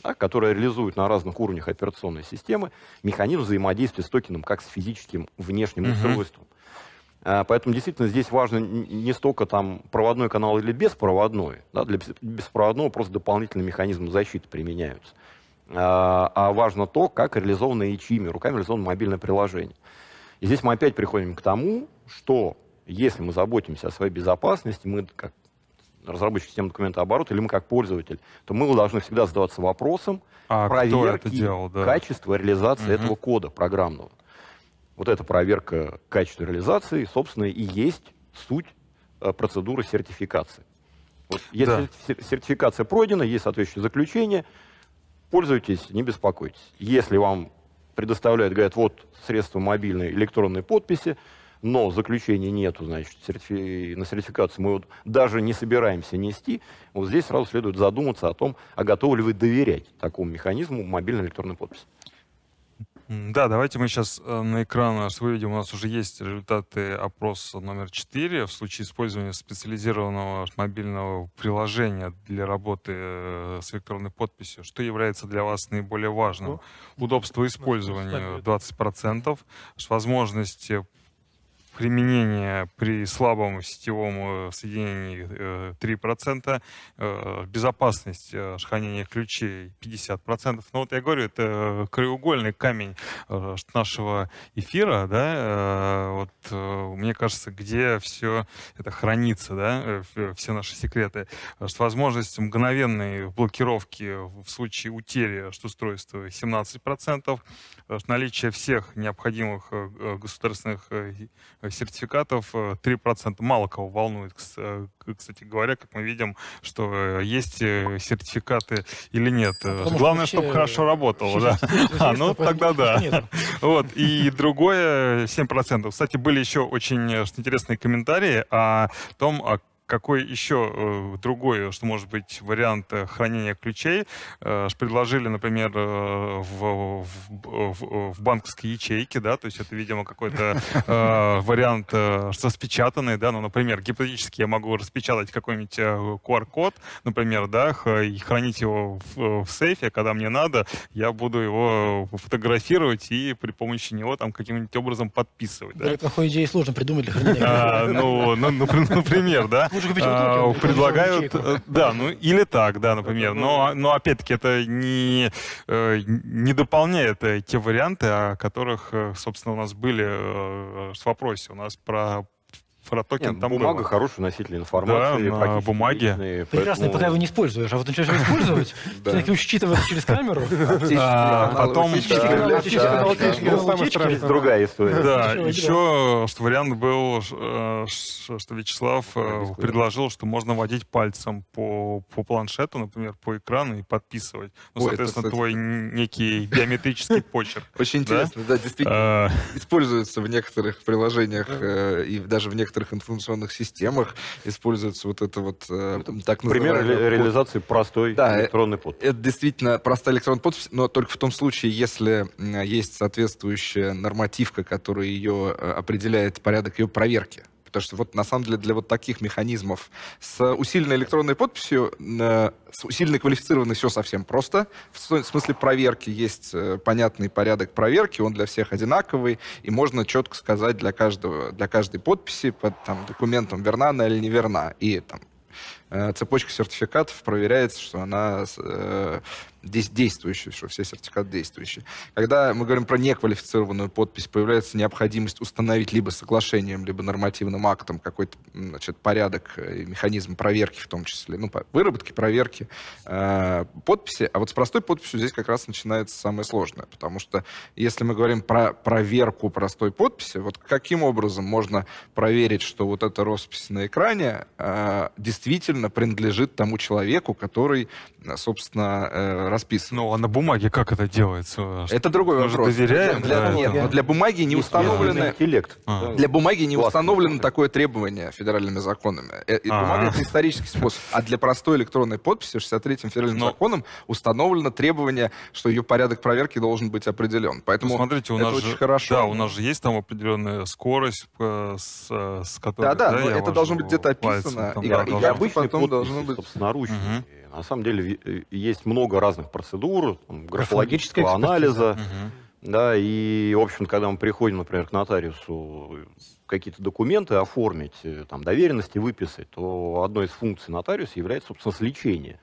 [SPEAKER 2] да, которое реализует на разных уровнях операционной системы механизм взаимодействия с токеном как с физическим внешним mm-hmm. устройством. Э, поэтому действительно здесь важно не столько там проводной канал или беспроводной. Да, для беспроводного просто дополнительные механизмы защиты применяются. Э, а важно то, как реализовано ячими, руками реализовано мобильное приложение. И здесь мы опять приходим к тому, что если мы заботимся о своей безопасности, мы как разработчик системы документооборота или мы как пользователь, то мы должны всегда задаваться вопросом а проверки делал, да. качества реализации угу. этого кода программного. Вот эта проверка качества реализации, собственно, и есть суть э, процедуры сертификации. Вот если да. сертификация пройдена, есть соответствующее заключение, пользуйтесь, не беспокойтесь. Если вам предоставляют, говорят, вот средства мобильной электронной подписи, но заключения нету, значит, сертифи... на сертификацию мы вот даже не собираемся нести, вот здесь сразу следует задуматься о том, а готовы ли вы доверять такому механизму мобильной электронной подписи.
[SPEAKER 1] Да, давайте мы сейчас э, на экран наш выведем. У нас уже есть результаты опроса номер 4 в случае использования специализированного мобильного приложения для работы э, с электронной подписью. Что является для вас наиболее важным? Ну, Удобство использования 20%, возможность применения при слабом сетевом э, соединении 3%, э, э, безопасность хранения ключей 50%. Но ну, вот я говорю, это краеугольный камень нашего эфира, да, вот мне кажется, где все это хранится, да, все наши секреты, что возможность мгновенной блокировки в случае утери, что устройства 17%, наличие всех необходимых государственных сертификатов 3%. Э, Мало кого волнует, э, кстати говоря, как мы видим, что э, есть сертификаты или нет. А потому Главное, чтобы хорошо работало. [LAUGHS] Да. А, ну тогда да. [LAUGHS] Вот. И другое 7%. Кстати, были еще очень интересные комментарии о том, а какой еще э, другой, э, что может быть, вариант э, хранения ключей предложили, например, в, в, в, в банковской ячейке, да, то есть это, видимо, какой-то [LAUGHS] вариант распечатанный, да, ну, например, гипотетически я могу распечатать какой-нибудь QR-код, например, да, и хранить его в, в сейфе, когда мне надо, я буду его фотографировать и при помощи него там каким-нибудь образом подписывать. Да?
[SPEAKER 5] Такой идеи сложно придумать для хранения. А, ну,
[SPEAKER 1] ну, ну, например, да
[SPEAKER 5] уже купить бутылки. А, ну, предлагают, э,
[SPEAKER 1] да, ну или так, да, например. Но, но опять-таки это не, э, не дополняет э, те варианты, о которых, собственно, у нас были с вопросе у нас про Фотокен ну, там бумага было. хороший носитель информации. Да, на бумаге. Личные, Прекрасно, поэтому... пока его
[SPEAKER 5] не используешь. А вот начинаешь его [LAUGHS] использовать, все-таки считывать через камеру. А, а потом... Другая история. Да, еще
[SPEAKER 1] что вариант был, э, что Вячеслав э, предложил, что можно водить пальцем по планшету, например, по экрану и подписывать. Ну, соответственно, твой некий геометрический почерк. Очень интересно, да, действительно. А.
[SPEAKER 3] Используется в некоторых приложениях э, и даже в некоторых некоторых информационных системах используется вот это вот э, ну, так называемое... Пример ре реализации простой да, электронной э,
[SPEAKER 2] подписи. Это действительно
[SPEAKER 3] простая электронная подпись, но только в том случае, если есть соответствующая нормативка, которая ее э, определяет порядок ее проверки. Потому что вот на самом деле для вот таких механизмов с усиленной электронной подписью, э, с усиленной квалифицированной все совсем просто. В смысле проверки есть э, понятный порядок проверки, он для всех одинаковый, и можно четко сказать для каждого, для каждой подписи под там, документом, верна она или не верна И там, Э, цепочка сертификатов проверяется, что она э, действующая, что все сертификаты действующие. Когда мы говорим про неквалифицированную подпись, появляется необходимость установить либо соглашением, либо нормативным актом какой-то значит, порядок э, и механизм проверки в том числе, ну, выработки, проверки э, подписи. А вот с простой подписью здесь как раз начинается самое сложное, потому что если мы говорим про проверку простой подписи, вот каким образом можно проверить, что вот эта роспись на экране э, действительно реально принадлежит тому человеку, который, э, собственно, э, расписан.
[SPEAKER 1] Ну, а на бумаге как это делается? Это другой Мы вопрос. Доверяем? Для, да, нет, для бумаги не установлено...
[SPEAKER 3] Интеллект. А. Для бумаги не установлено такое требование федеральными законами. Э, и, а. бумага — это исторический способ. А для простой электронной подписи 63-м федеральным Но... законом установлено требование, что ее порядок проверки должен быть определен. Поэтому ну, смотрите, у нас это же... очень хорошо.
[SPEAKER 1] Да, у нас же есть
[SPEAKER 2] там определенная скорость, с, с которой... Да, да, да но это должно быть где-то описано. Пальцем, там, и, да, и, и обычно потом должно быть... собственно, Угу. На самом деле э, есть много разных процедур, там, графологического анализа. Угу. Да, и, в общем, когда мы приходим, например, к нотариусу какие-то документы оформить, э, там, доверенности выписать, то одной из функций нотариуса является, собственно, сличение.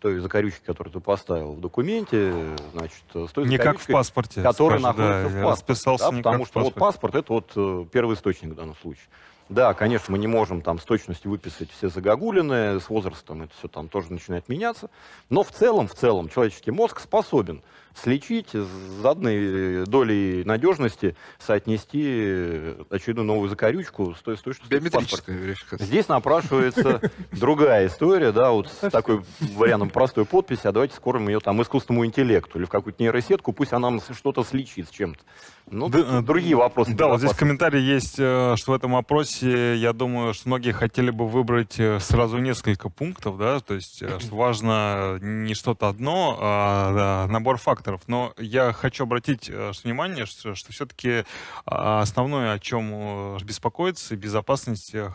[SPEAKER 2] То есть закорючки, которые ты поставил в документе, значит, стоит Не как в паспорте. Который скажу, находится да, в паспорте. Да, потому что паспорт. вот паспорт это вот э, первый источник в данном случае. Да, конечно, мы не можем там с точностью выписать все загогулины, с возрастом это все там тоже начинает меняться, но в целом, в целом человеческий мозг способен слечить, с задной э, долей надежности соотнести э, очередную новую закорючку с той, с той что... Биометрическая
[SPEAKER 3] верификация. Здесь напрашивается
[SPEAKER 2] [LAUGHS] другая история, да, вот с такой вариантом простой подписи, а давайте скоро ее там искусственному интеллекту или в какую-то нейросетку, пусть она что-то слечит с чем-то. Ну, другие э, вопросы. Да,
[SPEAKER 4] вот здесь
[SPEAKER 1] комментарий есть, что в этом опросе, я думаю, что многие хотели бы выбрать сразу несколько пунктов, да, то есть важно не что-то одно, а набор фактов факторов, но я хочу обратить э, внимание, что, что все-таки а, основное, о чем э, беспокоиться, безопасность э,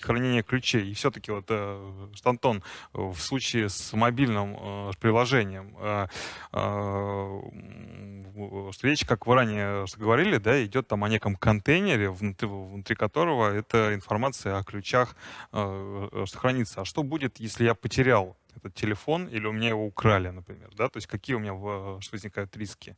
[SPEAKER 1] хранение ключей. И все-таки вот, Штантон, э, в случае с мобильным э, приложением, э, что речь, как вы ранее говорили, да, идет там о неком контейнере, внутри, внутри которого эта информация о ключах сохранится. А что будет, если я потерял этот телефон или у меня его украли, например, да, то есть какие у меня что возникают риски?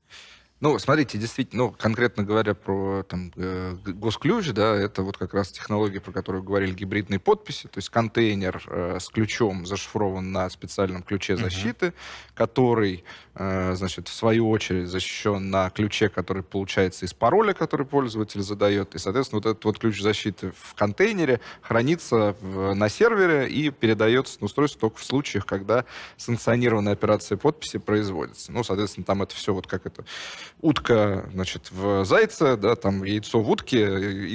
[SPEAKER 1] Ну, смотрите, действительно, ну, конкретно
[SPEAKER 3] говоря про там, э, госключ, да, это вот как раз технология, про которую говорили, гибридные подписи, то есть контейнер э, с ключом зашифрован на специальном ключе защиты, угу. который, э, значит, в свою очередь защищен на ключе, который получается из пароля, который пользователь задает, и, соответственно, вот этот вот ключ защиты в контейнере хранится в, на сервере и передается на устройство только в случаях, когда санкционированная операция подписи производится. Ну, соответственно, там это все вот как это утка, значит, в зайце, да, там яйцо в утке,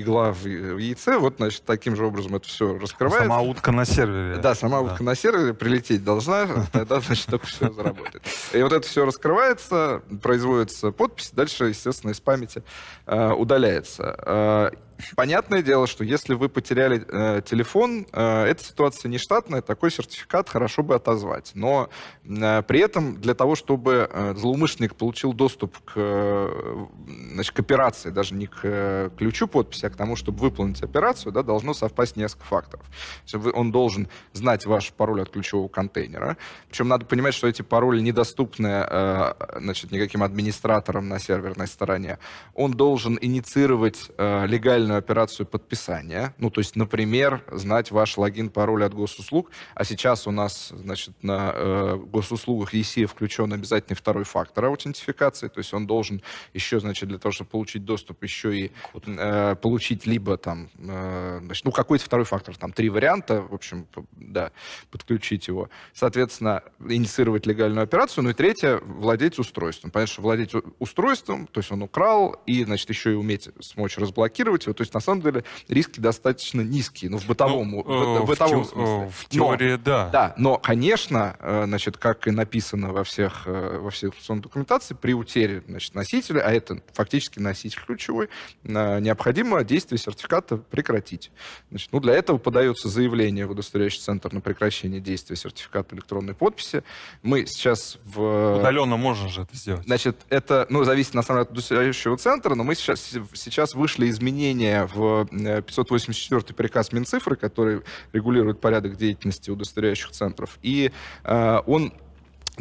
[SPEAKER 3] игла в яйце, вот, значит, таким же образом это все раскрывается. Сама утка на сервере. Да, сама да. утка на сервере прилететь должна, тогда, значит, только все заработает. И вот это все раскрывается, производится подпись, дальше, естественно, из памяти э, удаляется. Э, Понятное дело, что если вы потеряли э, телефон, э, эта ситуация нештатная, такой сертификат хорошо бы отозвать. Но э, при этом для того, чтобы э, злоумышленник получил доступ к, э, значит, к операции, даже не к э, ключу подписи, а к тому, чтобы выполнить операцию, да, должно совпасть несколько факторов. Вы, он должен знать ваш пароль от ключевого контейнера. Причем надо понимать, что эти пароли недоступны э, значит, никаким администраторам на серверной стороне. Он должен инициировать э, легально отдельную операцию подписания. Ну, то есть, например, знать ваш логин, пароль от госуслуг. А сейчас у нас, значит, на э, госуслугах ECE включен обязательный второй фактор аутентификации. То есть он должен еще, значит, для того, чтобы получить доступ, еще и э, получить либо там, э, значит, ну, какой-то второй фактор, там, три варианта, в общем, да, подключить его. Соответственно, инициировать легальную операцию. Ну и третье, владеть устройством. Понятно, что владеть устройством, то есть он украл, и, значит, еще и уметь смочь разблокировать его, то есть, на самом деле, риски достаточно низкие, ну, в бытовом, ну, э, в, в, бытовом в, смысле. Э, в теории, но, да. Да, но, конечно, э, значит, как и написано во всех, во всех информационной документации, при утере значит, носителя, а это фактически носитель ключевой, необходимо действие сертификата прекратить. Значит, ну, для этого подается заявление в удостоверяющий центр на прекращение действия сертификата электронной подписи. Мы сейчас в... Удаленно
[SPEAKER 1] можно же это сделать.
[SPEAKER 3] Значит, это, ну, зависит, на самом деле, от удостоверяющего центра, но мы сейчас, сейчас вышли изменения изменения в 584 э, приказ Минцифры, который регулирует порядок деятельности удостоверяющих центров. И э, он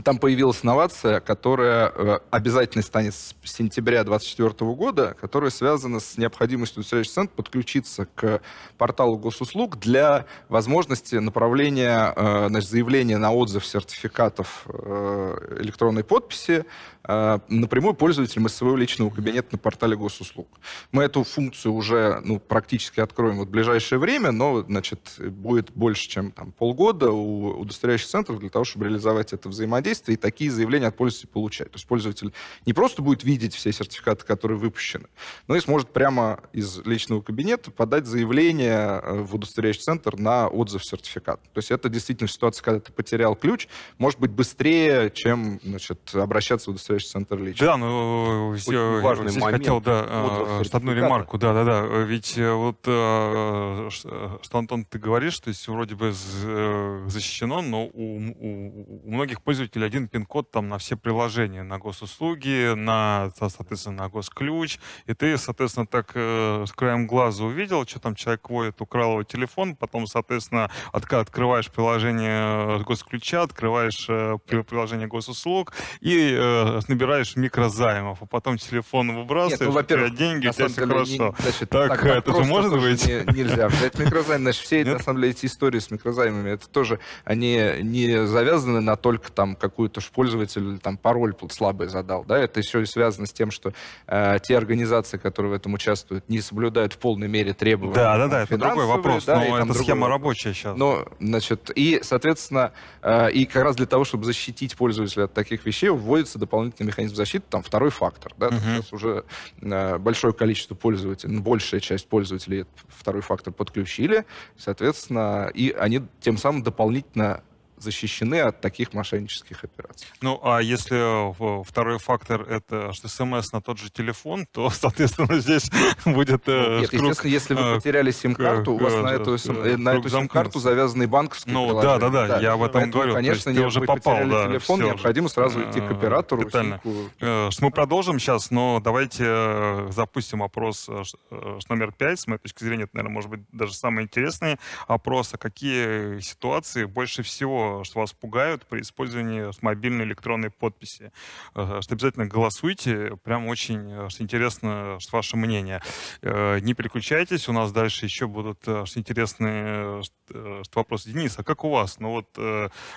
[SPEAKER 3] там появилась новация, которая э, обязательно станет с сентября 2024 года, которая связана с необходимостью удостоверяющих Центр подключиться к порталу госуслуг для возможности направления значит, заявления на отзыв сертификатов электронной подписи а, напрямую пользователям из своего личного кабинета на портале госуслуг. Мы эту функцию уже ну, практически откроем вот в ближайшее время, но значит, будет больше, чем там, полгода у удостоверяющих центров для того, чтобы реализовать это взаимодействие и такие заявления от пользователей получать. То есть пользователь не просто будет видеть все сертификаты, которые выпущены, но и сможет прямо из личного кабинета подать заявление э, в удостоверяющий центр на отзыв сертификата. То есть это действительно ситуация, когда ты потерял ключ, может быть быстрее, чем значит, обращаться в удостоверяющий центр лечения. Да,
[SPEAKER 1] ну э, Очень я здесь хотел да, штабную ремарку, да, да, да. Ведь э, вот э, что, Антон, ты говоришь, то есть вроде бы защищено, но у, у, у многих пользователей один пин-код там на все приложения, на госуслуги, на, соответственно, на госключ, и ты, соответственно, так с краем глаза увидел, что там человек водит, украл его телефон, потом, соответственно, от, открываешь приложение госключа, открываешь приложение госуслуг и набираешь микрозаймов, а потом телефон выбрасываешь, Нет, ну, во-первых, у тебя деньги, у тебя все хорошо. Не, значит, так, так, это же может быть?
[SPEAKER 3] Не, нельзя взять
[SPEAKER 1] микрозайм. Значит, все эти, на самом деле,
[SPEAKER 3] эти истории с микрозаймами, это тоже, они не завязаны на только там какую-то пользователь там пароль слабый задал, да, это еще и связано с тем, что э, те организации, которые в этом участвуют, не соблюдают в полной мере требования. Да, да, да, это другой вопрос, да, но эта схема рабочая сейчас. Ну, значит, и, соответственно, э, и как раз для того, чтобы защитить пользователя от таких вещей, вводится дополнительный дополнительный механизм защиты, там второй фактор. Да? Uh-huh. Сейчас уже э, большое количество пользователей, большая часть пользователей этот второй фактор подключили, соответственно, и они тем самым дополнительно защищены от таких мошеннических операций.
[SPEAKER 1] Ну, а если э, второй фактор — это что смс на тот же телефон, то, [LAUGHS] соответственно, здесь будет... Э, ну, Нет, круг, естественно, если вы э, потеряли сим-карту, у вас э, на эту, на эту
[SPEAKER 3] сим-карту завязаны
[SPEAKER 1] банковские Ну, да, да, да, я об этом Поэтому, говорил. конечно, ты уже попал, да, телефон, необходимо сразу идти к оператору. Детально. Мы продолжим сейчас, но давайте запустим опрос номер пять. С моей точки зрения, это, наверное, может быть даже самый интересный опрос. А какие ситуации больше всего что, вас пугают при использовании мобильной электронной подписи. Э, что обязательно голосуйте. Прям очень э, интересно что ваше мнение. Э, не переключайтесь, у нас дальше еще будут интересные вопросы. Денис, а как у вас? Ну вот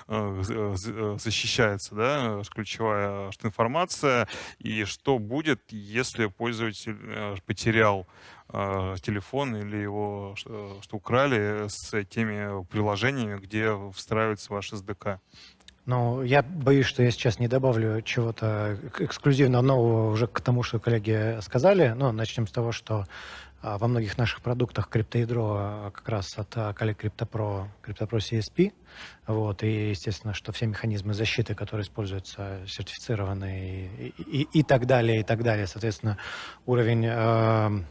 [SPEAKER 1] защищается да, ключевая что информация, и что будет, если пользователь потерял а, телефон или его что, что украли с теми приложениями, где встраивается ваш SDK.
[SPEAKER 6] Ну, я боюсь, что я сейчас не добавлю чего-то эксклюзивно нового уже к тому, что коллеги сказали. Но начнем с того, что а, во многих наших продуктах криптоядро как раз от а, коллег CryptoPro, CryptoPro CSP. Вот, и, естественно, что все механизмы защиты, которые используются, сертифицированы и, и, и так далее, и так далее. Соответственно, уровень э,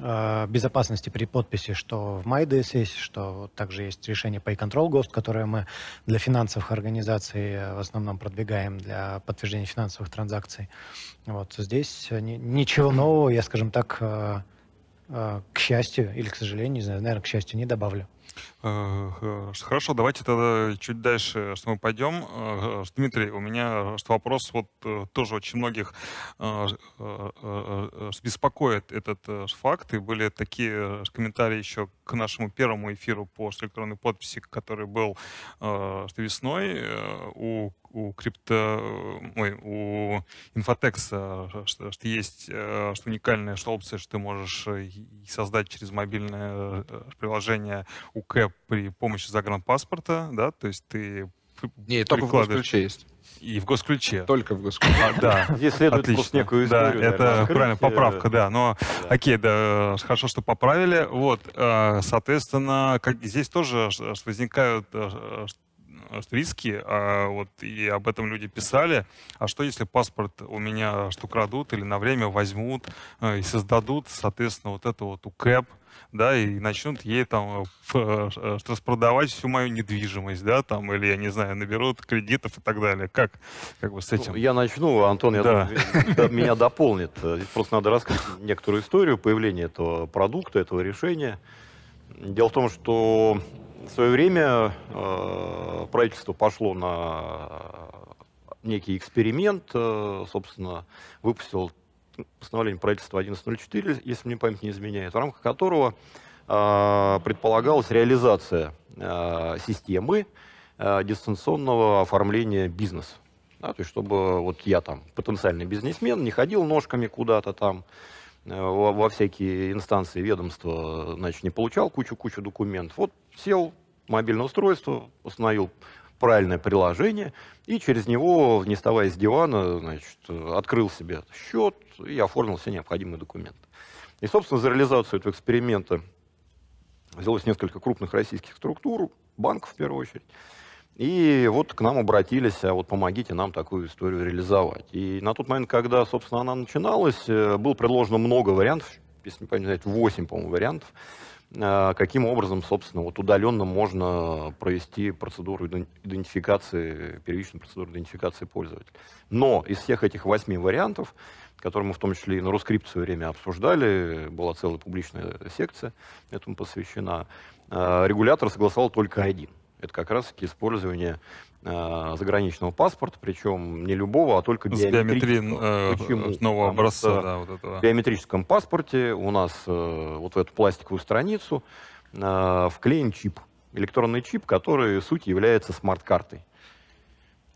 [SPEAKER 6] Э, безопасности при подписи, что в MyDS есть, что также есть решение Pay Control Ghost, которое мы для финансовых организаций э, в основном продвигаем для подтверждения финансовых транзакций. Вот здесь ничего нового, я, скажем так, э, к счастью или к сожалению, не знаю, наверное, к счастью, не добавлю. Э, э,
[SPEAKER 1] хорошо, давайте тогда чуть дальше, э, что мы пойдем. Дмитрий, у меня что вопрос, вот тоже очень многих беспокоит этот факт, и были такие комментарии еще к нашему первому эфиру по электронной подписи, который был весной у у крипто... Э, ой, у инфотекса, э, что, что есть э, что уникальная что опция, что ты можешь создать через мобильное приложение у КЭП при помощи загранпаспорта, да, то есть ты не, только в госключе есть. И в госключе. Только в госключе. А, да. [LAUGHS] Здесь следует Отлично. просто некую историю. Да, это открыть. правильно, поправка, да. Но, да. окей, да, хорошо, что поправили. Вот, соответственно, как, здесь тоже возникают Э, риски, а вот и об этом люди писали. А что, если паспорт у меня что крадут или на время возьмут э, и создадут, соответственно, вот это вот УКЭП, да, и начнут ей там э, распродавать всю мою недвижимость, да, там, или, я не знаю, наберут кредитов и так далее. Как,
[SPEAKER 2] как бы с этим? Ну, я начну, Антон я да. думаю, меня дополнит. Здесь просто надо рассказать некоторую историю появления этого продукта, этого решения. Дело в том, что в свое время э, правительство пошло на некий эксперимент, э, собственно, выпустил постановление правительства 1104, если мне память не изменяет, в рамках которого э, предполагалась реализация э, системы э, дистанционного оформления бизнеса. Да, то есть, чтобы вот я там, потенциальный бизнесмен, не ходил ножками куда-то там, во, всякие инстанции ведомства, значит, не получал кучу-кучу документов. Вот сел, мобильное устройство, установил правильное приложение, и через него, не вставая с дивана, значит, открыл себе счет и оформил все необходимые документы. И, собственно, за реализацию этого эксперимента взялось несколько крупных российских структур, банков в первую очередь. И вот к нам обратились, а вот помогите нам такую историю реализовать. И на тот момент, когда, собственно, она начиналась, э, было предложено много вариантов, если не понять, 8, по-моему, вариантов, э, каким образом, собственно, вот удаленно можно провести процедуру идентификации, первичную процедуру идентификации пользователя. Но из всех этих восьми вариантов, которые мы в том числе и на Рускрипт в свое время обсуждали, была целая публичная секция этому посвящена, э, регулятор согласовал только один – это как раз-таки использование э, заграничного паспорта, причем не любого, а только С э, э, Нового образца, да, вот этого. В биометрическом паспорте у нас э, вот в эту пластиковую страницу э, вклеен чип, электронный чип, который, суть, является смарт-картой.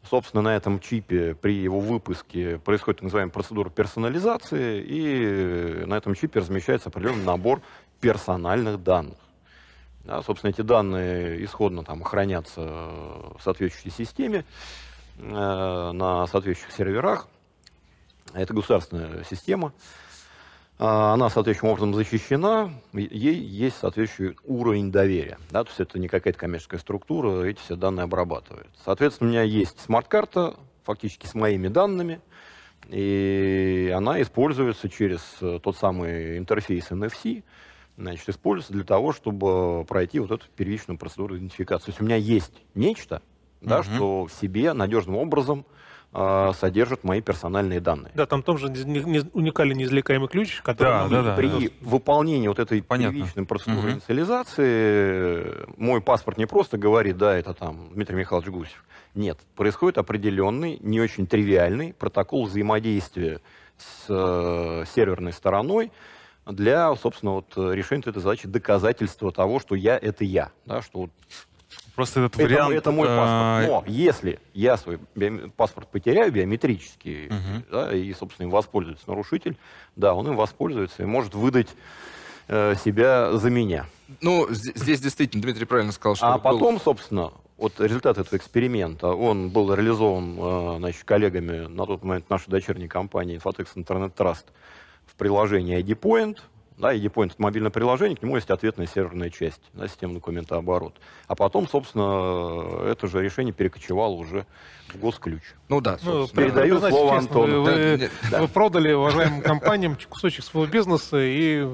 [SPEAKER 2] Собственно, на этом чипе при его выпуске происходит так называемая процедура персонализации, и на этом чипе размещается определенный набор персональных данных. Да, собственно, эти данные исходно там хранятся в соответствующей системе, э, на соответствующих серверах. Это государственная система. А, она соответствующим образом защищена, ей есть соответствующий уровень доверия. Да, то есть это не какая-то коммерческая структура, эти все данные обрабатывают. Соответственно, у меня есть смарт-карта, фактически с моими данными, и она используется через э, тот самый интерфейс NFC, значит, используется для того, чтобы э, пройти вот эту первичную процедуру идентификации. То есть у меня есть нечто, да, угу. что в себе надежным образом э, содержит мои персональные данные.
[SPEAKER 4] Да, там том же уникальный неизвлекаемый ключ, который да, да, да, при да.
[SPEAKER 2] выполнении вот этой Понятно. первичной процедуры угу. инициализации э, мой паспорт не просто говорит, да, это там Дмитрий Михайлович Гусев. Нет, происходит определенный, не очень тривиальный протокол взаимодействия с э, серверной стороной, для, собственно, вот, э, решения этой задачи доказательства того, что я — это я. Да, что вот
[SPEAKER 1] Просто этот это, вариант... Это мой э, паспорт. Но
[SPEAKER 2] если я свой биоми... паспорт потеряю биометрический, угу. да, и, собственно, им воспользуется нарушитель, да, он им воспользуется и может выдать э, себя за меня. Ну, здесь действительно Дмитрий правильно сказал, что... А потом, был... собственно, вот результат этого эксперимента, он был реализован э, значит, коллегами на тот момент нашей дочерней компании Infotex Internet Trust в приложение ID-Point, да, ID-Point — это мобильное приложение, к нему есть ответная серверная часть, да, система документооборот. А потом, собственно, это же решение перекочевало уже в госключ. Ну да, ну, собственно. Передаю да, слово Антону. Вы, да, вы
[SPEAKER 4] продали уважаемым компаниям кусочек своего бизнеса и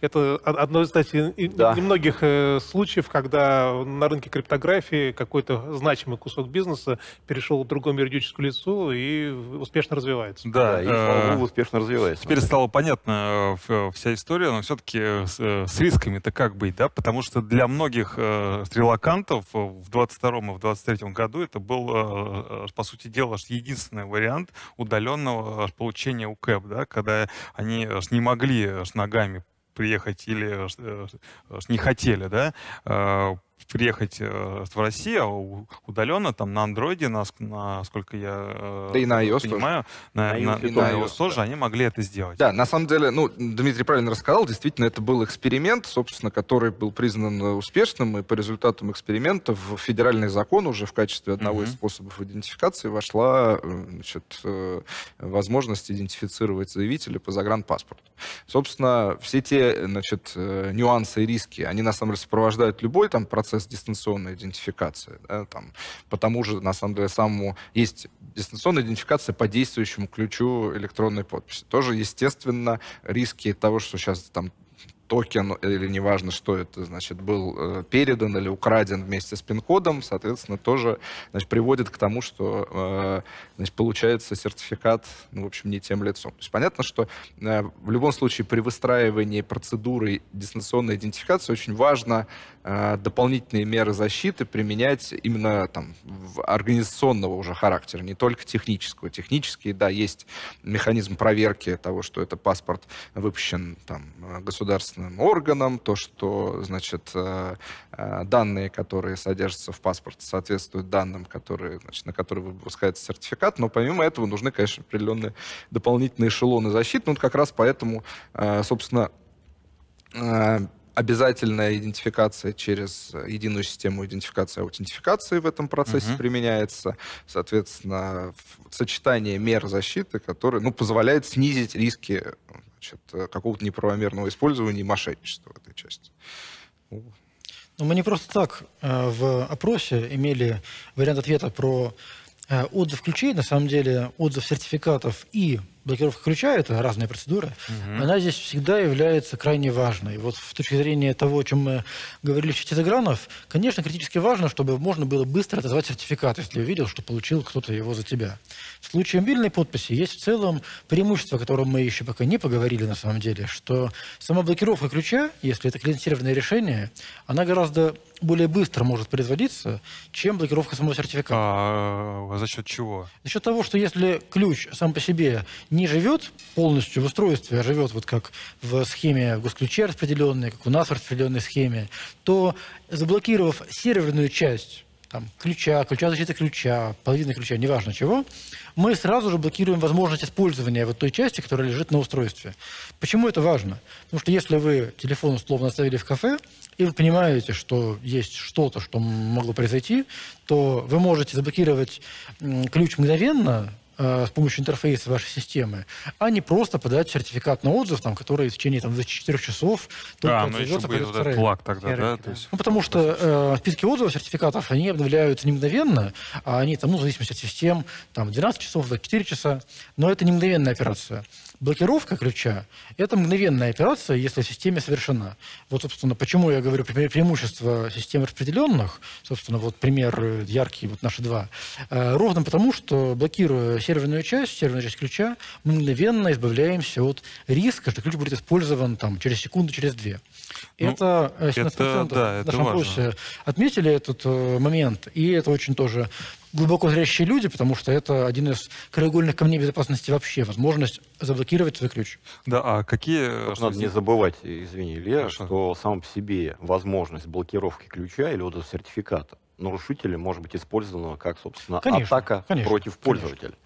[SPEAKER 4] это одно из, кстати, да. немногих э, случаев, когда на рынке криптографии какой-то значимый кусок бизнеса перешел к другому юридическому лицу и успешно развивается. Да, и а, успешно развивается. Теперь стало
[SPEAKER 1] понятно э, вся история, но все-таки с, с рисками-то как быть, да? Потому что для многих стрелокантов в 22 и в 23 году это был, по сути дела, единственный вариант удаленного получения УКЭП, да, когда они не могли с ногами приехать или э, э, не хотели, да, э, приехать э, в Россию а удаленно, там на андроиде, насколько я э, да и на iOS понимаю, тоже. На, на, на, и на iOS тоже, да. они могли это сделать. Да, на самом деле, ну,
[SPEAKER 3] Дмитрий правильно рассказал, действительно, это был эксперимент, собственно, который был признан э, успешным, и по результатам эксперимента в федеральный закон уже в качестве одного mm-hmm. из способов идентификации вошла значит, возможность идентифицировать заявителя по загранпаспорту. Собственно, все те значит, нюансы и риски, они на самом деле сопровождают любой там, процесс процесс дистанционной идентификации. Да, там, потому же, на самом деле, самому есть дистанционная идентификация по действующему ключу электронной подписи. Тоже, естественно, риски того, что сейчас там токен или неважно, что это, значит, был э, передан или украден вместе с пин-кодом, соответственно, тоже значит, приводит к тому, что э, значит, получается сертификат, ну, в общем, не тем лицом. То есть понятно, что э, в любом случае при выстраивании процедуры дистанционной идентификации очень важно дополнительные меры защиты применять именно там организационного уже характера, не только технического. Технические, да, есть механизм проверки того, что это паспорт выпущен там государственным государственным органам, то, что, значит, э, э, данные, которые содержатся в паспорте, соответствуют данным, которые, значит, на которые выпускается сертификат, но помимо этого нужны, конечно, определенные дополнительные эшелоны защиты. Ну, вот как раз поэтому, э, собственно, обязательная идентификация через единую систему идентификации и аутентификации в этом процессе угу. применяется. Соответственно, сочетание мер защиты, которые ну, позволяет снизить риски значит, э, какого-то неправомерного использования и мошенничества в этой части. Но ну.
[SPEAKER 5] ну, мы не просто так э, в опросе имели вариант ответа про э, отзыв ключей, на самом деле отзыв сертификатов и блокировка ключа, это разные процедуры, угу. она здесь всегда является крайне важной. Вот с точки зрения того, о чем мы говорили в чате загранов, конечно, критически важно, чтобы можно было быстро отозвать сертификат, если увидел, что получил кто-то его за тебя. В случае мобильной подписи есть в целом преимущество, о котором мы еще пока не поговорили на самом деле, что сама блокировка ключа, если это клиентированное решение, она гораздо более быстро может производиться, чем блокировка самого сертификата. А, а за счет чего? За счет того, что если ключ сам по себе не живет полностью в устройстве, а живет вот как в схеме в госключе распределенной, как у нас в распределенной схеме, то заблокировав серверную часть там, ключа, ключа защиты ключа, половины ключа, неважно чего, мы сразу же блокируем возможность использования вот той части, которая лежит на устройстве. Почему это важно? Потому что если вы телефон условно оставили в кафе, и вы понимаете, что есть что-то, что могло произойти, то вы можете заблокировать ключ мгновенно, Э, с помощью интерфейса вашей системы, а не просто подать сертификат на отзыв, там, который в течение там, за 4 часов только а, ну еще будет вот этот лаг тогда, Феррик, да? да? Есть... Ну, потому что э, списки отзывов, сертификатов, они обновляются не мгновенно, а они, там, ну, в зависимости от систем, там, 12 часов, за 4 часа, но это не мгновенная операция. Блокировка ключа – это мгновенная операция, если в системе совершена. Вот, собственно, почему я говорю пре преимущество систем распределенных, собственно, вот пример э, яркий, вот наши два, э, ровно потому, что блокируя серверную часть, серверную часть ключа, мы мгновенно избавляемся от риска, что ключ будет использован там, через секунду, через две. Ну, это 17% э, это, да, в нашем это важно. отметили этот э, момент, и это очень тоже глубоко зрящие люди, потому что это один из краеугольных камней безопасности вообще, возможность заблокировать свой ключ.
[SPEAKER 2] Да, а какие... Э, Только надо не забывать, извини, Илья, Хорошо. что сам по себе возможность блокировки ключа или отзыва сертификата нарушителем может быть использована как, собственно, конечно, атака конечно, против пользователя. Конечно.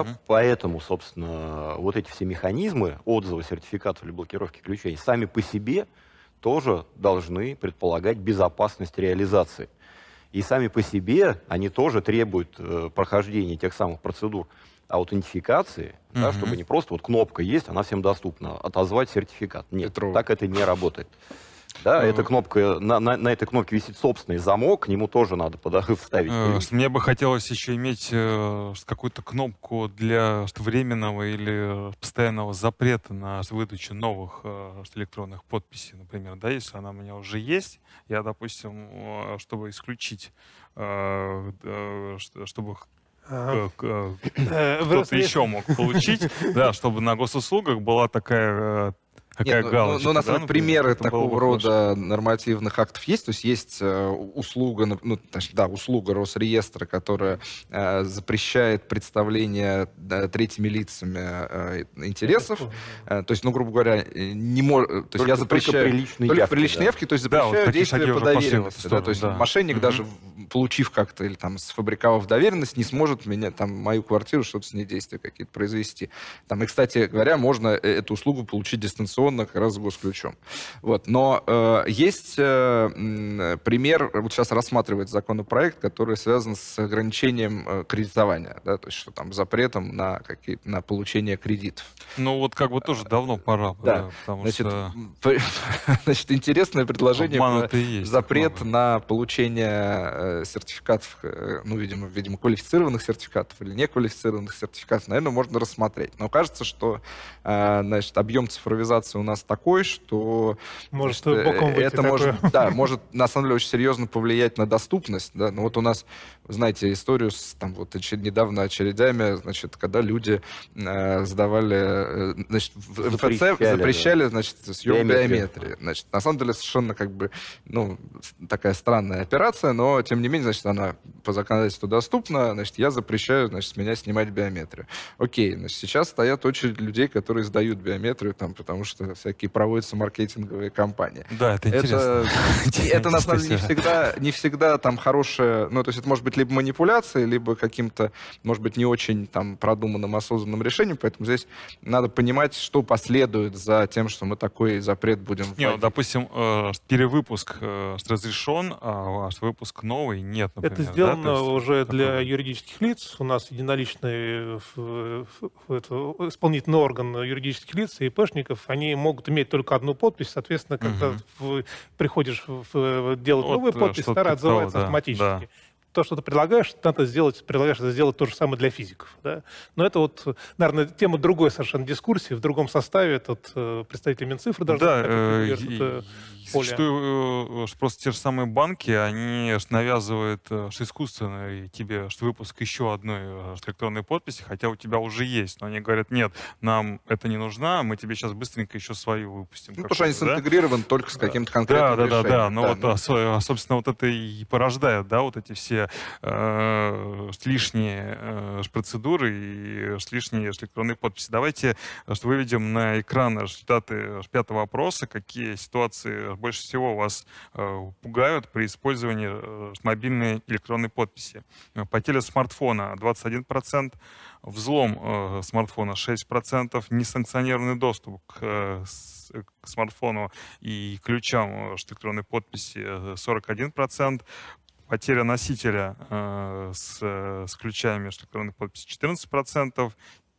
[SPEAKER 2] Угу. поэтому, собственно, вот эти все механизмы отзыва сертификата или блокировки ключей сами по себе тоже должны предполагать безопасность реализации. И сами по себе они тоже требуют э, прохождения тех самых процедур аутентификации, mm-hmm. да, чтобы не просто вот кнопка есть, она всем доступна, отозвать сертификат. Нет, это так это не работает. Да, эта кнопка, на, на, на этой кнопке висит собственный замок, к нему тоже надо под, [LAUGHS] вставить. Э,
[SPEAKER 1] мне бы хотелось еще иметь э, какую-то кнопку для временного или э, постоянного запрета на выдачу новых э, электронных подписей, например, да, если она у меня уже есть, я, допустим, чтобы исключить, э, э, чтобы кто-то еще мог получить, [LAUGHS] да, чтобы на госуслугах была такая Какая Нет, ну, ну, галочка, ну, ну, у нас, да, примеры такого рода
[SPEAKER 3] нормативных актов есть. То есть есть э, услуга, ну, точнее, да, услуга Росреестра, которая э, запрещает представление да, третьими лицами э, интересов. Э, то есть, ну, грубо говоря, э, не может... Э, то есть я запрещаю... Только при только явке, при да. явке, то есть запрещаю да, вот действие по доверенности. да, то есть да. мошенник угу. даже, получив как-то или там сфабриковав доверенность, не сможет меня, там, мою квартиру, с ней действия какие-то произвести. Там, и, кстати говоря, можно э, эту услугу получить дистанционно традиционно как раз был ключом. Вот. Но э, есть э, пример, вот сейчас рассматривается законопроект, который связан с ограничением э, кредитования, да, то есть что там запретом на, какие на получение кредитов.
[SPEAKER 1] Ну вот как бы тоже э, давно пора. Да, да
[SPEAKER 3] потому значит, что... [LAUGHS] значит, интересное предложение, про есть, запрет обман. на получение э, сертификатов, э, ну, видимо, видимо, квалифицированных сертификатов или неквалифицированных сертификатов, наверное, можно рассмотреть. Но кажется, что э, значит, объем цифровизации у нас такой, что может, значит, это может, да, может на самом деле очень серьезно повлиять на доступность. Да? Ну вот у нас, знаете, историю с там вот недавно очередями, значит, когда люди э, сдавали, э, значит, в МФЦ запрещали, да. значит, съем биометрии. биометрии. Значит, на самом деле совершенно как бы, ну, такая странная операция, но тем не менее, значит, она по законодательству доступна, значит, я запрещаю, значит, с меня снимать биометрию. Окей, значит, сейчас стоят очередь людей, которые сдают биометрию, там, потому что что всякие проводятся маркетинговые кампании. Да, это интересно. [LAUGHS] Это, на самом деле не всегда, не всегда там хорошее, ну, то есть это может быть либо манипуляция, либо каким-то, может быть, не очень там продуманным, осознанным решением, поэтому здесь надо понимать, что последует за тем, что
[SPEAKER 1] мы такой запрет будем вводить. Не, допустим, э, перевыпуск э, разрешен, а выпуск новый нет, например. Это сделано уже
[SPEAKER 4] для юридических лиц. У нас единоличный э, исполнительный орган юридических лиц и ИПшников, они могут иметь только одну подпись, соответственно, когда угу. приходишь в, делать вот, новую э, подпись, старая типа отзывается да, автоматически. Да то, что ты предлагаешь, надо сделать, предлагаешь это сделать то же самое для физиков. Да? Но это вот, наверное, тема другой совершенно дискуссии, в другом составе, этот э, представитель Минцифры даже... Да, э, это поле.
[SPEAKER 1] Что, э, что просто те же самые банки, они навязывают э, что искусственно тебе что выпуск еще одной электронной подписи, хотя у тебя уже есть. Но они говорят, нет, нам это не нужна, мы тебе сейчас быстренько еще свою выпустим. Ну, потому что они да? синтегрированы только с каким-то конкретным Да, да, решением. да, да. Но ну да, вот, да. А, собственно, вот это и порождает, да, вот эти все э, лишние э, процедуры и э, лишние электронные подписи. Давайте что выведем на экран результаты пятого опроса, какие ситуации больше всего вас э, пугают при использовании э, мобильной электронной подписи. Э, потеря смартфона 21%, взлом смартфона 6%, несанкционированный доступ к к смартфону и ключам с электронной подписи 41%, потеря носителя э, с, с ключами электронной подписи 14%,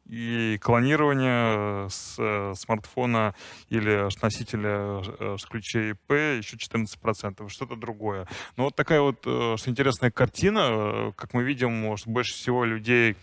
[SPEAKER 1] и клонирование с э, смартфона или носителя с э, ключей P еще 14%, что-то другое. Но вот такая вот э, что интересная картина, как мы видим, может больше всего людей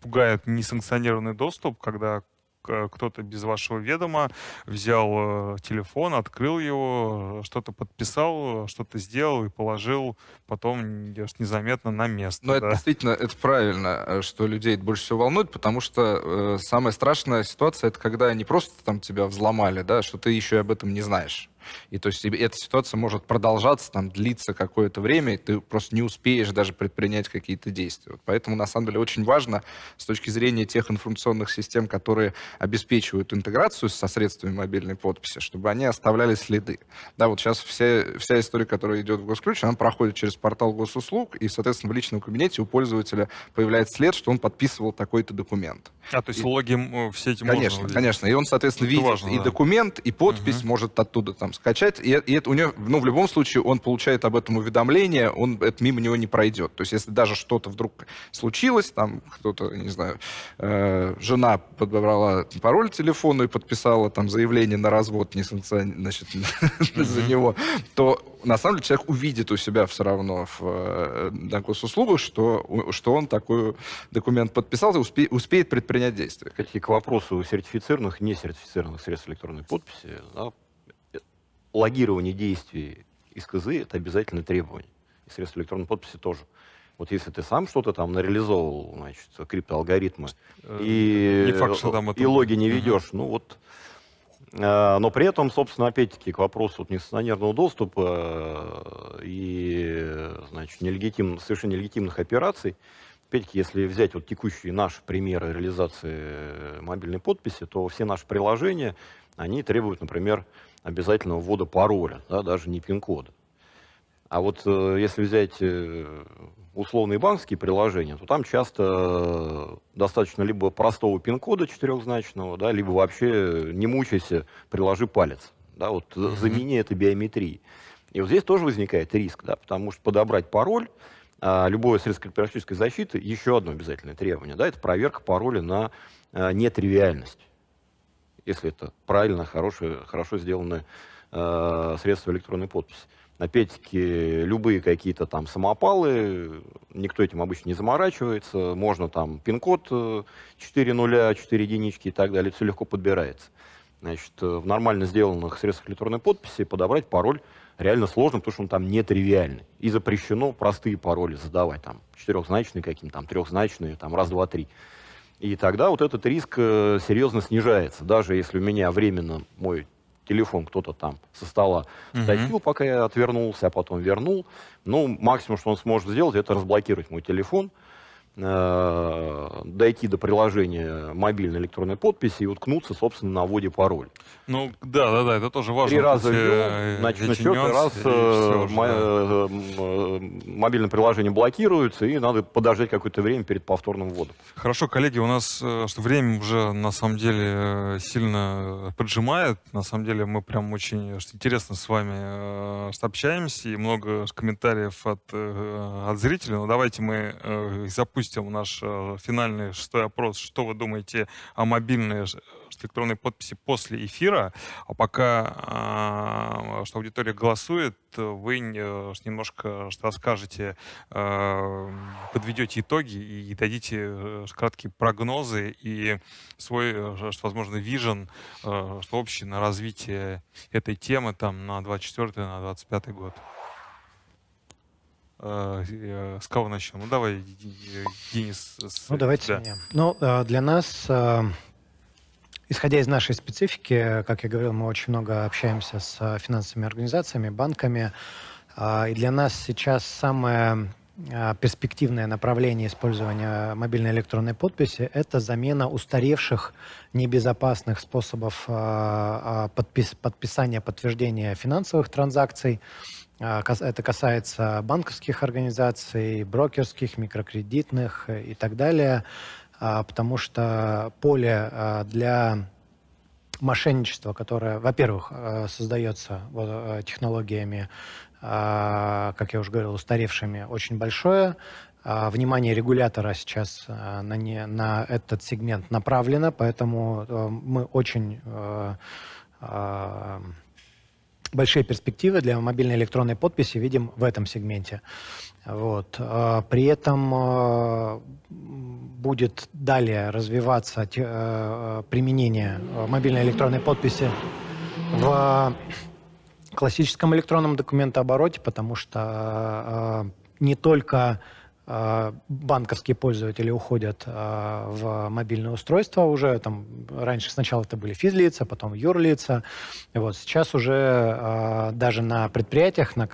[SPEAKER 1] пугает несанкционированный доступ, когда Э, кто-то без вашего ведома взял э, телефон, открыл его, э, что-то подписал, что-то сделал и положил потом незаметно на место. Но да. это
[SPEAKER 3] действительно, это правильно, что людей больше всего волнует, потому что э, самая страшная ситуация, это когда не просто там тебя взломали, да, что ты еще об этом не знаешь. И то есть эта ситуация может продолжаться, там, длиться какое-то время, и ты просто не успеешь даже предпринять какие-то действия. Вот поэтому, на самом деле, очень важно с точки зрения тех информационных систем, которые обеспечивают интеграцию со средствами мобильной подписи, чтобы они оставляли следы. Да, вот сейчас вся, вся история, которая идет в Госключ, она проходит через портал госуслуг, и, соответственно, в личном кабинете у пользователя появляется след, что он подписывал такой-то документ.
[SPEAKER 1] А, то есть и... логин э, в сети конечно, можно Конечно, конечно. И он, соответственно, Это видит важно, и да.
[SPEAKER 3] документ, и подпись угу. может оттуда там скачать. И, и это у него, ну, в любом случае, он получает об этом уведомление, он это мимо него не пройдет. То есть, если даже что-то вдруг случилось, там кто-то, не знаю, э, жена подобрала пароль телефону и подписала там заявление на развод не значит, [LAUGHS] за него, то на самом деле человек увидит у себя все равно в э, госуслугах, что, что он такой документ
[SPEAKER 2] подписал и успе, успеет предпринять действия. Кстати, к вопросу сертифицированных, не сертифицированных средств электронной подписи, да, логирование действий из КЗ — это обязательное требование. И средства электронной подписи тоже. Вот если ты сам что-то там нареализовывал, значит, криптоалгоритмы, э, и, не факт, что там это... и логи не ведешь, угу. ну вот... Э, но при этом, собственно, опять-таки, к вопросу вот, несанкционированного доступа э, и, значит, нелегитим, совершенно нелегитимных операций, опять-таки, если взять вот текущие наши примеры реализации э, мобильной подписи, то все наши приложения, они требуют, например, обязательного ввода пароля, да, даже не пин-кода. А вот э, если взять э, условные банковские приложения, то там часто э, достаточно либо простого пин-кода четырехзначного, да, либо вообще не мучайся, приложи палец. Да, вот замени это биометрией. И вот здесь тоже возникает риск, да, потому что подобрать пароль, а, любое средство криптографической защиты, еще одно обязательное требование, да, это проверка пароля на а, нетривиальность если это правильно, хорошее, хорошо сделанное э, средство электронной подписи. Опять-таки, любые какие-то там самопалы, никто этим обычно не заморачивается, можно там пин-код 4 э, нуля, 4 единички и так далее, все легко подбирается. Значит, э, в нормально сделанных средствах электронной подписи подобрать пароль реально сложно, потому что он там нетривиальный. И запрещено простые пароли задавать, там, четырехзначные какие-то, там, трехзначные, там, раз, два, три. И тогда вот этот риск э, серьезно снижается. Даже если у меня временно мой телефон кто-то там со стола стащил, угу. пока я отвернулся, а потом вернул. Ну, максимум, что он сможет сделать, это разблокировать мой телефон, Э, дойти до приложения мобильной электронной подписи и уткнуться, собственно, на вводе пароль.
[SPEAKER 1] Ну, да, да, да, это тоже важно. Три раза ввел, э, значит, на четвертый раз э, все, мо-
[SPEAKER 2] да. мобильное приложение блокируется, и надо подождать какое-то время перед повторным вводом.
[SPEAKER 1] Хорошо, коллеги, у нас что время уже, на самом деле, сильно поджимает. На самом деле, мы прям очень что интересно с вами общаемся, и много комментариев от, от зрителей. Но ну, давайте мы запустим запустим наш э, финальный шестой опрос, что вы думаете о мобильной электронной подписи после эфира. А пока а, что аудитория голосует, вы немножко что расскажете, э, подведете итоги и дадите э, краткие прогнозы и свой, что возможно, вижен, что общий на развитие этой темы там на 24 на 25 год. Э, с кого начнем? Ну давай, Денис. Э, с...
[SPEAKER 6] Ну давайте да. меня. Ну э, для нас, исходя из нашей специфики, как я говорил, мы очень много общаемся с финансовыми организациями, банками, и для нас сейчас самое перспективное направление использования мобильной электронной подписи – это замена устаревших небезопасных способов подпис подписания, подтверждения финансовых транзакций а, это касается банковских организаций, брокерских, микрокредитных э, и так далее, а, потому что поле а, для мошенничества, которое, во-первых, э, создается э, технологиями, как я уже говорил, устаревшими, очень большое. Внимание регулятора сейчас на, не, на этот сегмент направлено, поэтому мы очень большие перспективы для мобильной электронной подписи видим в этом сегменте. Вот. А, при этом а, будет далее развиваться а, применение мобильной электронной подписи в классическом электронном документообороте, потому что не только а, банковские пользователи уходят а, в мобильное устройство уже. Там, раньше сначала это были физлица, потом юрлица. Вот, сейчас уже а, даже на предприятиях, на,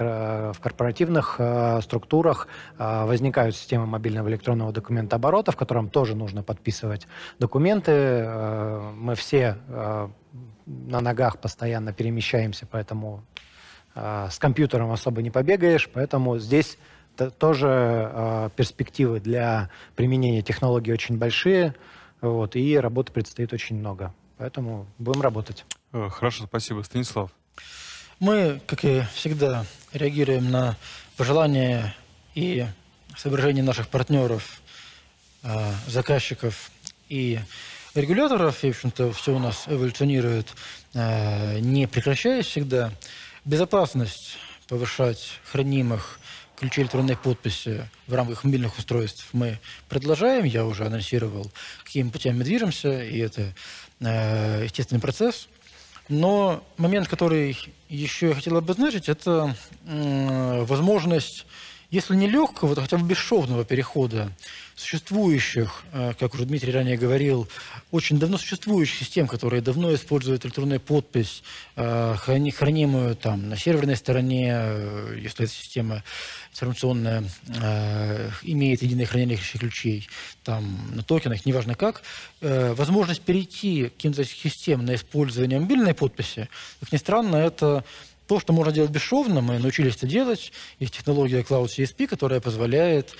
[SPEAKER 6] в корпоративных структурах возникают системы мобильного электронного документооборота, в котором тоже нужно подписывать документы. Мы все на ногах постоянно перемещаемся, поэтому с компьютером особо не побегаешь, поэтому здесь тоже э, перспективы для применения технологий очень большие, вот, и работы предстоит очень много. Поэтому будем работать.
[SPEAKER 1] Э, хорошо, спасибо, Станислав.
[SPEAKER 5] Мы, как и всегда, реагируем на пожелания и соображения наших партнеров, э, заказчиков и регуляторов. И, в общем-то, все у нас эволюционирует, э, не прекращаясь всегда. Безопасность повышать хранимых ключи электронной подписи э, в рамках мобильных устройств мы предлагаем. Я уже анонсировал, какими путями мы движемся, и это э, естественный процесс. Но момент, который еще я хотел обозначить, это э, возможность, если не легкого, то хотя бы бесшовного перехода существующих, э, как уже Дмитрий ранее говорил, очень давно существующих систем, которые давно используют электронную подпись, э, хранимую там на серверной стороне, э, если эта система информационная имеет единое хранилище ключей, там на токенах, неважно как, возможность перейти к каким-то систем на использование мобильной подписи, как ни странно, это то, что можно делать бесшовно, мы научились это делать. Есть технология Cloud CSP, которая позволяет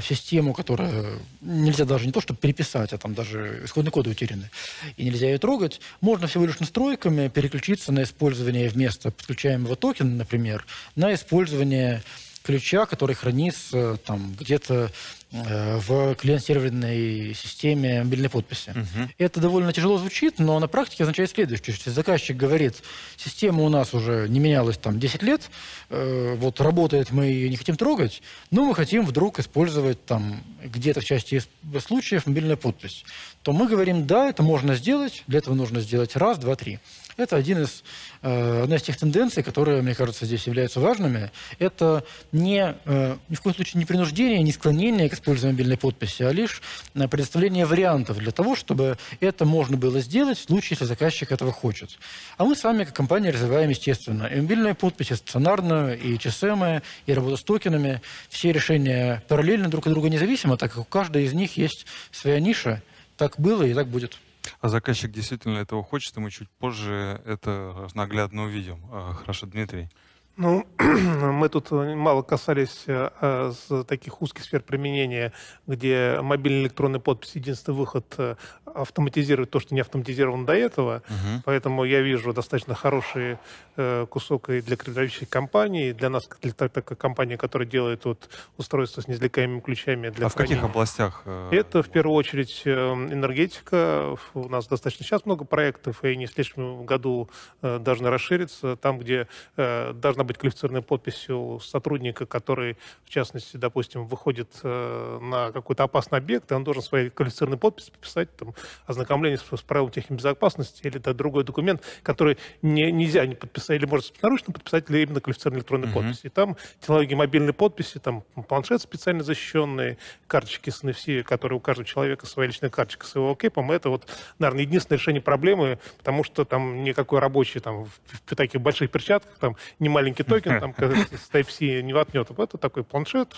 [SPEAKER 5] систему, которая нельзя даже не то, чтобы переписать, а там даже исходные коды утеряны, и нельзя ее трогать, можно всего лишь настройками переключиться на использование вместо подключаемого токена, например, на использование ключа, который хранится э, там где-то Э, в клиент-серверной системе мобильной подписи. Угу. Это довольно тяжело звучит, но на практике означает следующее. Если заказчик говорит, система у нас уже не менялась там 10 лет, э, вот работает, мы ее не хотим трогать, но мы хотим вдруг использовать там где-то в части э, случаев мобильную подпись, то мы говорим, да, это можно сделать, для этого нужно сделать раз, два, три. Это один из, э, одна из тех тенденций, которые, мне кажется, здесь являются важными. Это не, э, ни в коем случае не принуждение, не склонение к использованию мобильной подписи, а лишь э, предоставление вариантов для того, чтобы это можно было сделать в случае, если заказчик этого хочет. А мы с вами как компания, развиваем, естественно, и мобильные подписи, и стационарную, и HSM, и работу с токенами. Все решения параллельно друг от друга независимо, так как у каждой из них есть своя ниша. Так было и так будет.
[SPEAKER 1] А заказчик действительно этого хочет, и мы чуть позже это наглядно увидим. А, хорошо, Дмитрий.
[SPEAKER 4] Ну, [CLEARS THROAT] мы тут э, мало касались э, а, с таких узких сфер применения, где мобильная электронная подпись единственный выход э, автоматизировать то, что не автоматизировано до этого. Угу. Поэтому я вижу достаточно хорошие Э, кусок и для кредитовающих компаний, и для нас, для такой компании, которая делает вот устройство с неизвлекаемыми ключами. Для а хранения. в каких областях? Э, это в первую очередь э, энергетика. У нас достаточно сейчас много проектов, и не в следующем году должны расшириться. Там, где должна быть квалифицированная подпись у сотрудника, который, в частности, допустим, выходит на какой-то опасный объект, и он должен своей квалифицированной подпись подписать, там, ознакомление с, с правилами техники безопасности или это другой документ, который не, нельзя не подписать подписа, или может наручно подписать, или именно квалифицированной электронной угу. подписи. И там технологии мобильной подписи, там планшет специально защищенные карточки с NFC, которые у каждого человека своя личная карточка с его кейпом, это вот, наверное, единственное решение проблемы, потому что там никакой рабочий там в таких больших перчатках, там не маленький токен, там с [LAUGHS] Type-C не воткнет. Это такой планшет,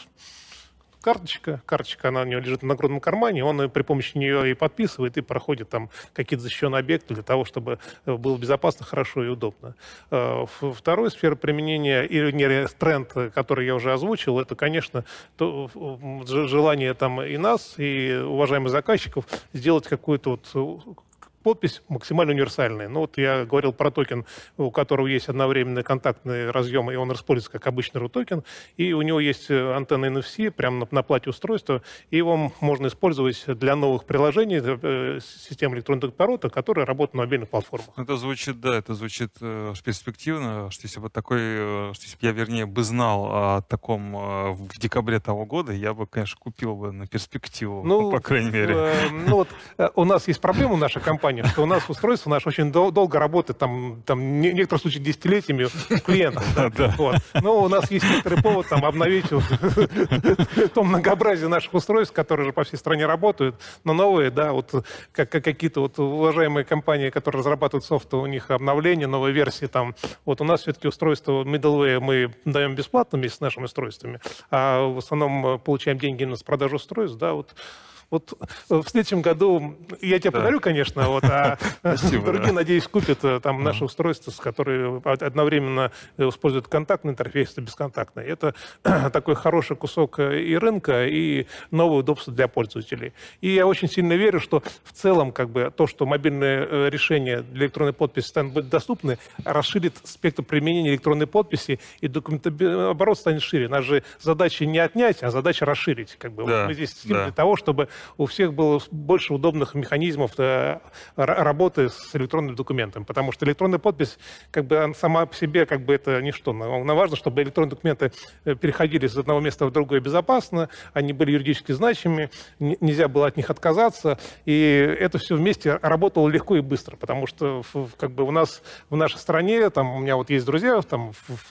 [SPEAKER 4] карточка. Карточка, она у него лежит в нагрудном кармане, он при помощи нее и подписывает, и проходит там какие-то защищенные объекты для того, чтобы э, было безопасно, хорошо и удобно. Э, второй сфера применения, или тренд, который я уже озвучил, это, конечно, то, желание там и нас, и уважаемых заказчиков сделать какую-то вот подпись максимально универсальная. Ну вот я говорил про токен, у которого есть одновременный контактный разъем, и он используется как обычный ru и у него есть э, антенна NFC прямо на, на плате устройства, и его можно использовать для новых приложений э, э, систем электронных оборота, которые работают на мобильных платформах. Это звучит,
[SPEAKER 1] да, это звучит э, перспективно, что если бы такой, э, что если бы я, вернее, бы знал о
[SPEAKER 4] таком э, в декабре того года, я бы, конечно, купил бы на перспективу, ну, по крайней мере. Э, ну вот э, у нас есть проблема в нашей компании, понимание, что у нас устройство наше очень дол- долго работает, там, там, в некоторых случаях десятилетиями у клиентов. Да, вот. Но ну, у нас есть некоторый повод там, обновить вот, [LAUGHS] то многообразие наших устройств, которые же по всей стране работают, но новые, да, вот как, как какие-то вот уважаемые компании, которые разрабатывают софт, у них обновление, новые версии там. Вот у нас все-таки устройство middleware мы даем бесплатными с нашими устройствами, а в основном э, получаем деньги именно с продажи устройств, да, вот вот э, в следующем году я тебе да. подарю, конечно, вот, а [LAUGHS] Спасибо, другие, да. надеюсь, купят э, там наши устройства, с которые одновременно используют контактный интерфейс и бесконтактный. Это [CLEARS THROAT] такой хороший кусок э, и рынка, и новое удобство для пользователей. И я очень сильно верю, что в целом как бы то, что мобильные решения для электронной подписи станут доступны, расширит спектр применения электронной подписи, и документооборот станет шире. Наша же задача не отнять, а задача расширить. Как бы. Да, вот мы здесь да. для того, чтобы у всех было больше удобных механизмов э, работы с электронным документом, потому что электронная подпись как бы она сама по себе как бы это ничто. Нам важно, чтобы электронные документы э, переходили с одного места в другое безопасно, они были юридически значимы, нельзя было от них отказаться, и это все вместе работало легко и быстро, потому что как бы у нас в нашей стране, там у меня вот есть друзья, там в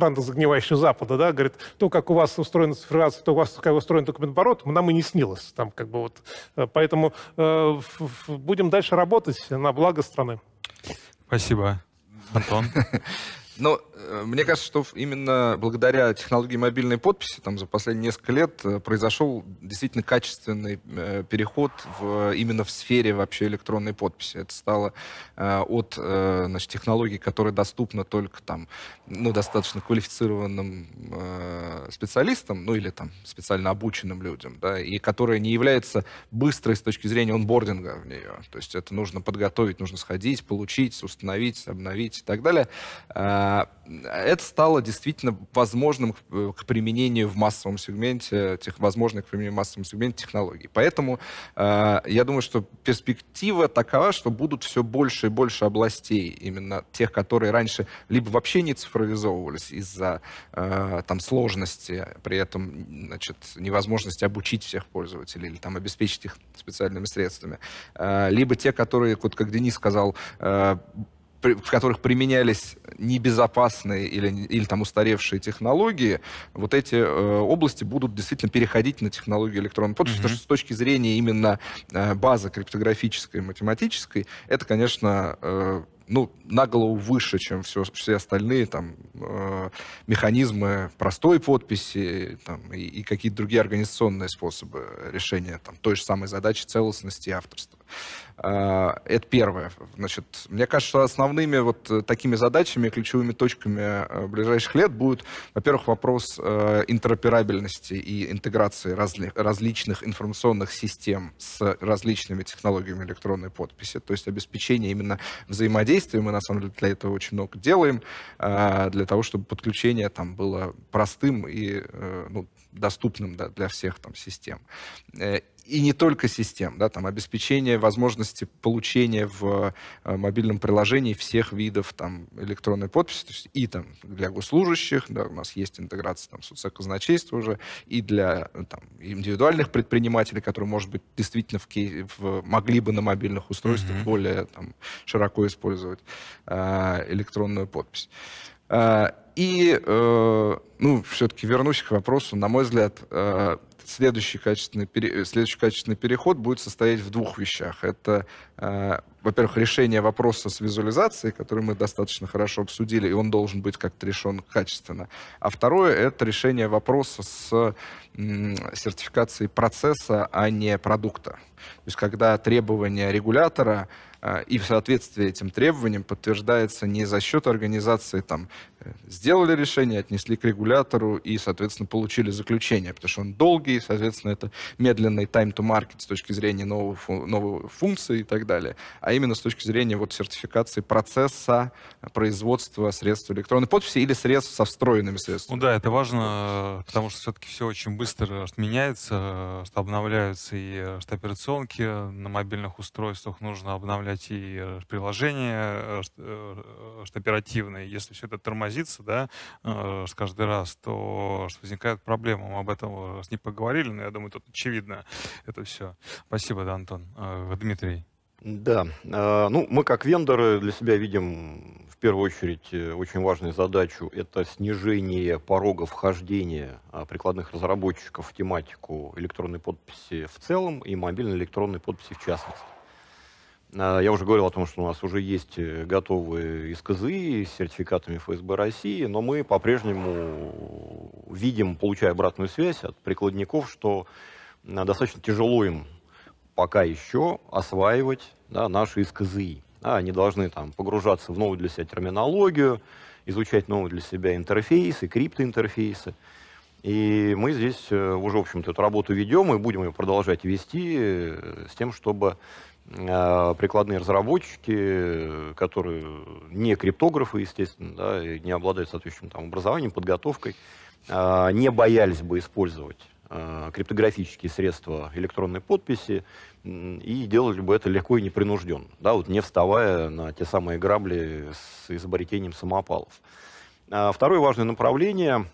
[SPEAKER 4] странно загнивающего Запада, да, говорит, то, как у вас устроена цифровизация, то, у вас как устроен документооборот, нам и не снилось. Там, как бы, вот. Э, поэтому э, будем дальше работать на благо страны.
[SPEAKER 1] Спасибо.
[SPEAKER 3] Антон? [LAUGHS] Но э, мне кажется, что именно благодаря технологии мобильной подписи там, за последние несколько лет э, произошел действительно качественный э, переход в, именно в сфере вообще электронной подписи. Это стало от значит, технологий, которая доступна только там, ну, достаточно квалифицированным специалистам, ну или там специально обученным людям, да, и которая не является быстрой с точки зрения онбординга в нее. То есть это нужно подготовить, нужно сходить, получить, установить, обновить и так далее а, это стало действительно возможным э, к применению в массовом сегменте, тех, возможных к применению в массовом сегменте технологий. Поэтому э, я думаю, что перспектива такова, что будут все больше и больше областей, именно тех, которые раньше либо вообще не цифровизовывались из-за э, там, сложности, при этом значит, невозможности обучить всех пользователей или там, обеспечить их специальными средствами, э, либо те, которые, вот как Денис сказал, э, в которых применялись небезопасные или, или там устаревшие технологии, вот эти э, области будут действительно переходить на технологию электронной подписи, mm-hmm. потому что с точки зрения именно э, базы криптографической, математической, это, конечно, э, ну, на голову выше, чем все, все остальные там, э, механизмы простой подписи там, и, и какие-то другие организационные способы решения там, той же самой задачи целостности и авторства. А, это первое. Значит, мне кажется, что основными вот э, такими задачами, ключевыми точками э, ближайших лет будет, во-первых, вопрос э, интероперабельности и интеграции разли различных информационных систем с различными технологиями электронной подписи, то есть обеспечение именно взаимодействия. Мы, на самом деле, для этого очень много делаем, для того, чтобы подключение там было простым и ну, доступным да, для всех там, систем. Э, и не только систем, да, там обеспечение возможности получения в э, мобильном приложении всех видов там, электронной подписи, то есть и там, для госслужащих, да, у нас есть интеграция там, соцказначейства уже, и для э, там, индивидуальных предпринимателей, которые, может быть, действительно в, в, могли бы на мобильных устройствах mm-hmm. более там, широко использовать э, электронную подпись. А, и, э, ну, все-таки вернусь к вопросу, на мой взгляд, э, следующий качественный, следующий качественный переход будет состоять в двух вещах. Это, э, во-первых, решение вопроса с визуализацией, который мы достаточно хорошо обсудили, и он должен быть как-то решен качественно. А второе — это решение вопроса с сертификацией процесса, а не продукта. То есть когда требования регулятора — а, и в соответствии этим требованиям подтверждается не за счет организации там сделали решение, отнесли к регулятору и, соответственно, получили заключение, потому что он долгий, соответственно, это медленный time to market с точки зрения нового, новой функции и так далее, а именно с точки зрения вот сертификации процесса производства средств электронной подписи или средств со встроенными средствами.
[SPEAKER 1] Ну да, это важно, потому что все-таки все очень быстро меняется, что обновляются и что операционки на мобильных устройствах нужно обновлять и приложения что э, э, э, оперативные, если все это тормозит возиться, да, э, каждый раз, то что возникает проблема. Мы об этом с ней поговорили, но я думаю, тут очевидно это все. Спасибо, да, Антон. Э, Дмитрий.
[SPEAKER 2] Да, а, ну мы как вендоры для себя видим в первую очередь э, очень важную задачу – это снижение порога вхождения а, прикладных разработчиков в тематику электронной подписи в целом и мобильной электронной подписи в частности. А, я уже говорил о том, что у нас уже есть э, готовые эскизы с сертификатами ФСБ России, но мы по-прежнему видим, получая обратную связь от прикладников, что э, достаточно тяжело им пока еще осваивать да, наши эскизы. Да, они должны там, погружаться в новую для себя терминологию, изучать новые для себя интерфейсы, криптоинтерфейсы. И мы здесь э, уже, в общем-то, эту работу ведем и будем ее продолжать вести с тем, чтобы а, прикладные разработчики, которые не криптографы, естественно, да, и не обладают соответствующим там, образованием, подготовкой, а, не боялись бы использовать а, криптографические средства электронной подписи и делали бы это легко и непринужденно, да, вот не вставая на те самые грабли с изобретением самопалов. Второе важное направление,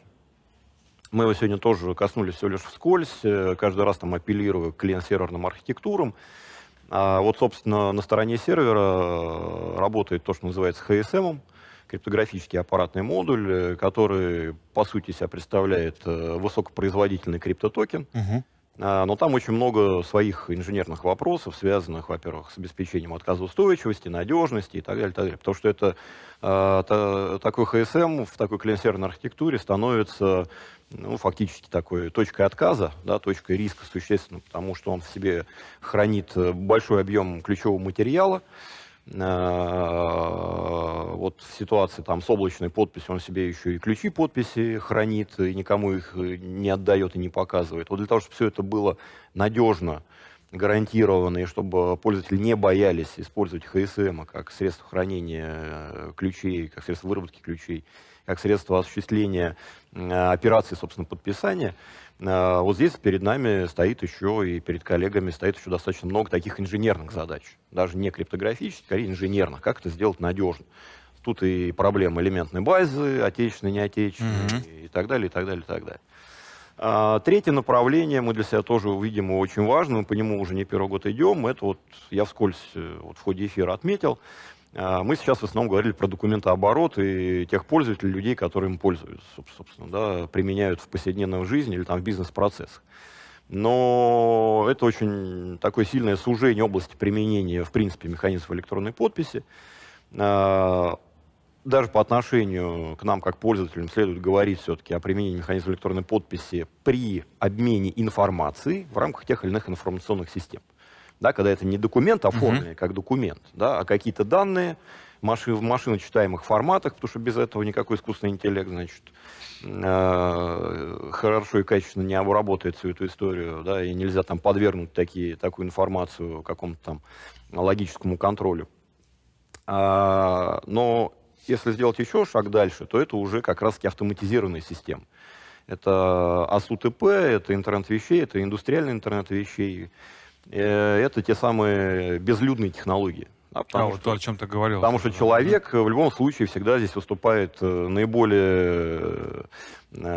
[SPEAKER 2] мы его сегодня тоже коснулись всего лишь вскользь, каждый раз там апеллируя к клиент-серверным архитектурам, а вот, собственно, на стороне сервера э, работает то, что называется HSM, криптографический аппаратный модуль, э, который, по сути, себя представляет э, высокопроизводительный криптотокен, угу. А, но там очень много своих инженерных вопросов, связанных, во-первых, с обеспечением отказоустойчивости, надежности и так далее, так далее. потому что это, это а, такой ХСМ в такой клиент-серверной архитектуре становится ну, фактически такой точкой отказа, да, точкой риска существенно, потому что он в себе хранит большой объем ключевого материала, Э, вот в ситуации там с облачной подписью он себе еще и ключи подписи хранит, и никому их э, не отдает и не показывает. Вот для того, чтобы все это было надежно, гарантированно, и чтобы пользователи не боялись использовать ХСМ а как средство хранения э, ключей, как средство выработки ключей, как средство осуществления э, операции, собственно, подписания. Э, вот здесь перед нами стоит еще, и перед коллегами стоит еще достаточно много таких инженерных задач. Даже не криптографических, скорее инженерных. Как это сделать надежно? Тут и проблемы элементной базы, отечественной, неотечественной, mm-hmm. и так далее, и так далее, и так далее. А, третье направление мы для себя тоже увидим очень важным, по нему уже не первый год идем. Это вот я вскользь э, вот в ходе эфира отметил. А мы сейчас в основном говорили про документооборот и тех пользователей, людей, которые им пользуются, собственно, да, применяют в повседневной жизни или там в бизнес-процессах. Но это очень такое сильное сужение области применения, в принципе, механизмов электронной подписи. А, даже по отношению к нам, как пользователям, следует говорить все-таки о применении механизма электронной подписи при обмене информации в рамках тех или иных информационных систем да, когда это не документ оформленный, угу. как документ, да, а какие-то данные маши, в машиночитаемых форматах, потому что без этого никакой искусственный интеллект, значит, э, хорошо и качественно не обработает всю эту историю, да, и нельзя там подвергнуть такие, такую информацию какому-то там логическому контролю. А, но если сделать еще шаг дальше, то это уже как раз-таки автоматизированная система. Это АСУТП, это интернет вещей, это индустриальный интернет вещей, Э, это те самые безлюдные технологии. А да, потому а,
[SPEAKER 1] что, вот о чем ты говорил.
[SPEAKER 2] Потому что человек да. Э, в любом случае всегда здесь выступает э, наиболее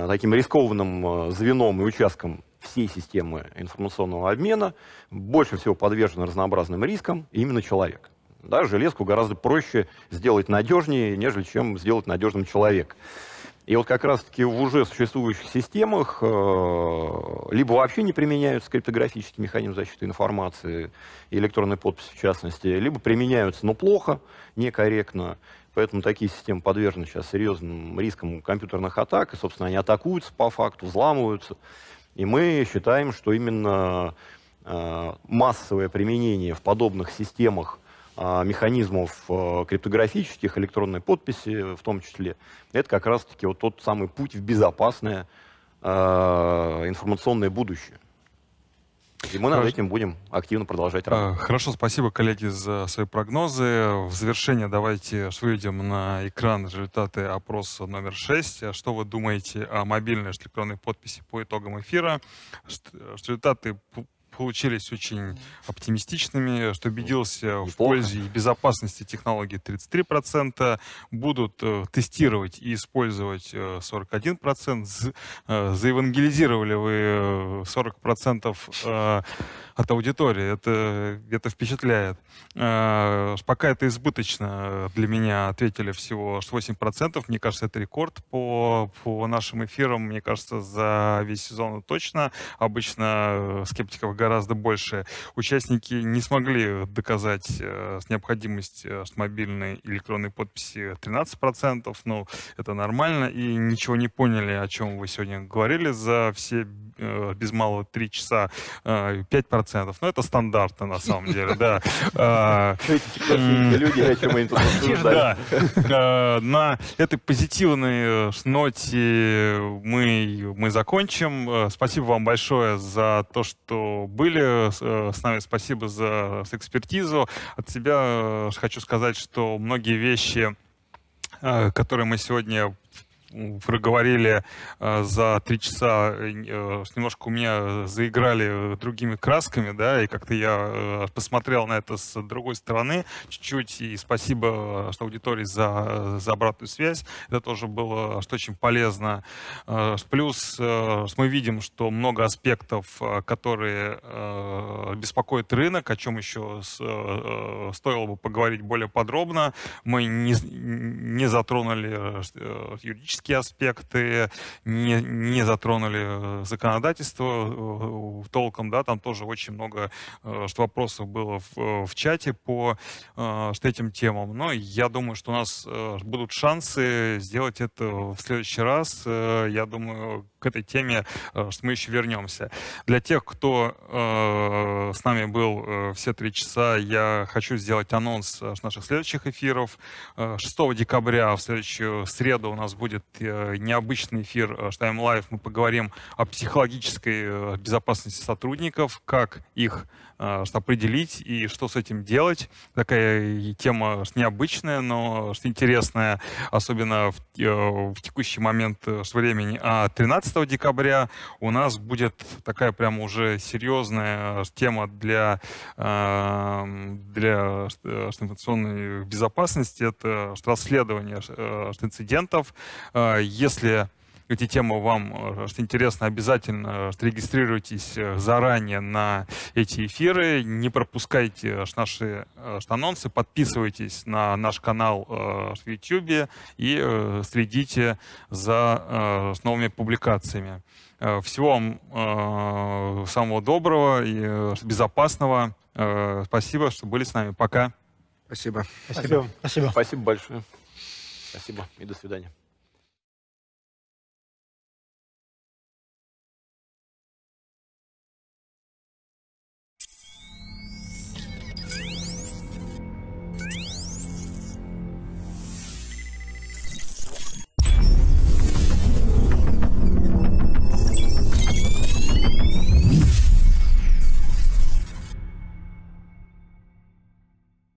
[SPEAKER 2] таким рискованным звеном и участком всей системы информационного обмена. Больше всего подвержен разнообразным рискам именно человек. Да, железку гораздо проще сделать надежнее, нежели чем сделать надежным человека. И вот как раз-таки в уже существующих системах э, либо вообще не применяются криптографические механизмы защиты информации, электронной подписи в частности, либо применяются, но плохо, некорректно. Поэтому такие системы подвержены сейчас серьезным рискам компьютерных атак, и, собственно, они атакуются по факту, взламываются. И мы считаем, что именно э, массовое применение в подобных системах а, механизмов э, криптографических, электронной подписи в том числе, это как раз-таки вот тот самый путь в безопасное э, информационное будущее. И мы над этим будем активно продолжать а, работать.
[SPEAKER 1] Хорошо, спасибо, коллеги, за свои прогнозы. В завершение давайте выведем на экран результаты опроса номер 6. А что вы думаете о мобильной электронной подписи по итогам эфира? Результаты получились очень оптимистичными, что убедился Неплохо. в пользе и безопасности технологии 33%, будут э, тестировать и использовать 41%, э, э, заевангелизировали вы 40% от аудитории. Это, это впечатляет. Э, пока это избыточно для меня. Ответили всего 8%. Мне кажется, это рекорд по, по нашим эфирам. Мне кажется, за весь сезон точно. Обычно э, скептиков гораздо больше. Участники не смогли доказать э, необходимость с мобильной электронной подписи 13%. но ну, это нормально. И ничего не поняли, о чем вы сегодня говорили за все без малого 3 часа. 5% 10%. Но ну, это стандартно, на самом деле, да. [LAUGHS] А, люди, о чем мы тут [LAUGHS] э, На этой позитивной э, ноте мы, мы закончим. Э, спасибо вам большое за то, что были с нами. Спасибо за экспертизу. От себя хочу сказать, что многие вещи, которые мы сегодня проговорили э, за три часа, э, э, немножко у меня заиграли другими красками, да, и как-то я посмотрел на это с другой стороны чуть-чуть, и спасибо что аудитории за, за обратную связь, это тоже было что очень полезно. Плюс мы видим, что много аспектов, которые беспокоят рынок, о чем еще стоило бы поговорить более подробно, мы не, не затронули юридически юридические аспекты, не, не затронули э, законодательство э, толком, да, там тоже очень много э, что вопросов было в, в чате по что этим темам. Но я думаю, что у нас будут шансы сделать это в следующий раз. Я думаю, к этой теме э, что мы еще вернемся. Для тех, кто э, с нами был э, все три часа, я хочу сделать анонс э, наших следующих эфиров. 6 э, декабря, в следующую среду, у нас будет э, необычный эфир «Штайм Лайф». Мы поговорим о психологической безопасности сотрудников, как их а, определить и что с этим делать. Такая тема необычная, но что интересная, особенно в, э, в текущий момент э, времени. А 13 декабря у нас будет такая прям уже серьезная тема для, а, для э, информационной безопасности. Это расследование инцидентов. А, если эти темы вам э, что интересно, обязательно э, регистрируйтесь э, заранее на эти эфиры, не пропускайте наши анонсы, подписывайтесь на наш канал в YouTube и следите за новыми публикациями. Всего вам самого доброго и безопасного. Спасибо, что были с нами. Пока. Спасибо. Спасибо. Спасибо, Спасибо большое.
[SPEAKER 6] Спасибо и до свидания.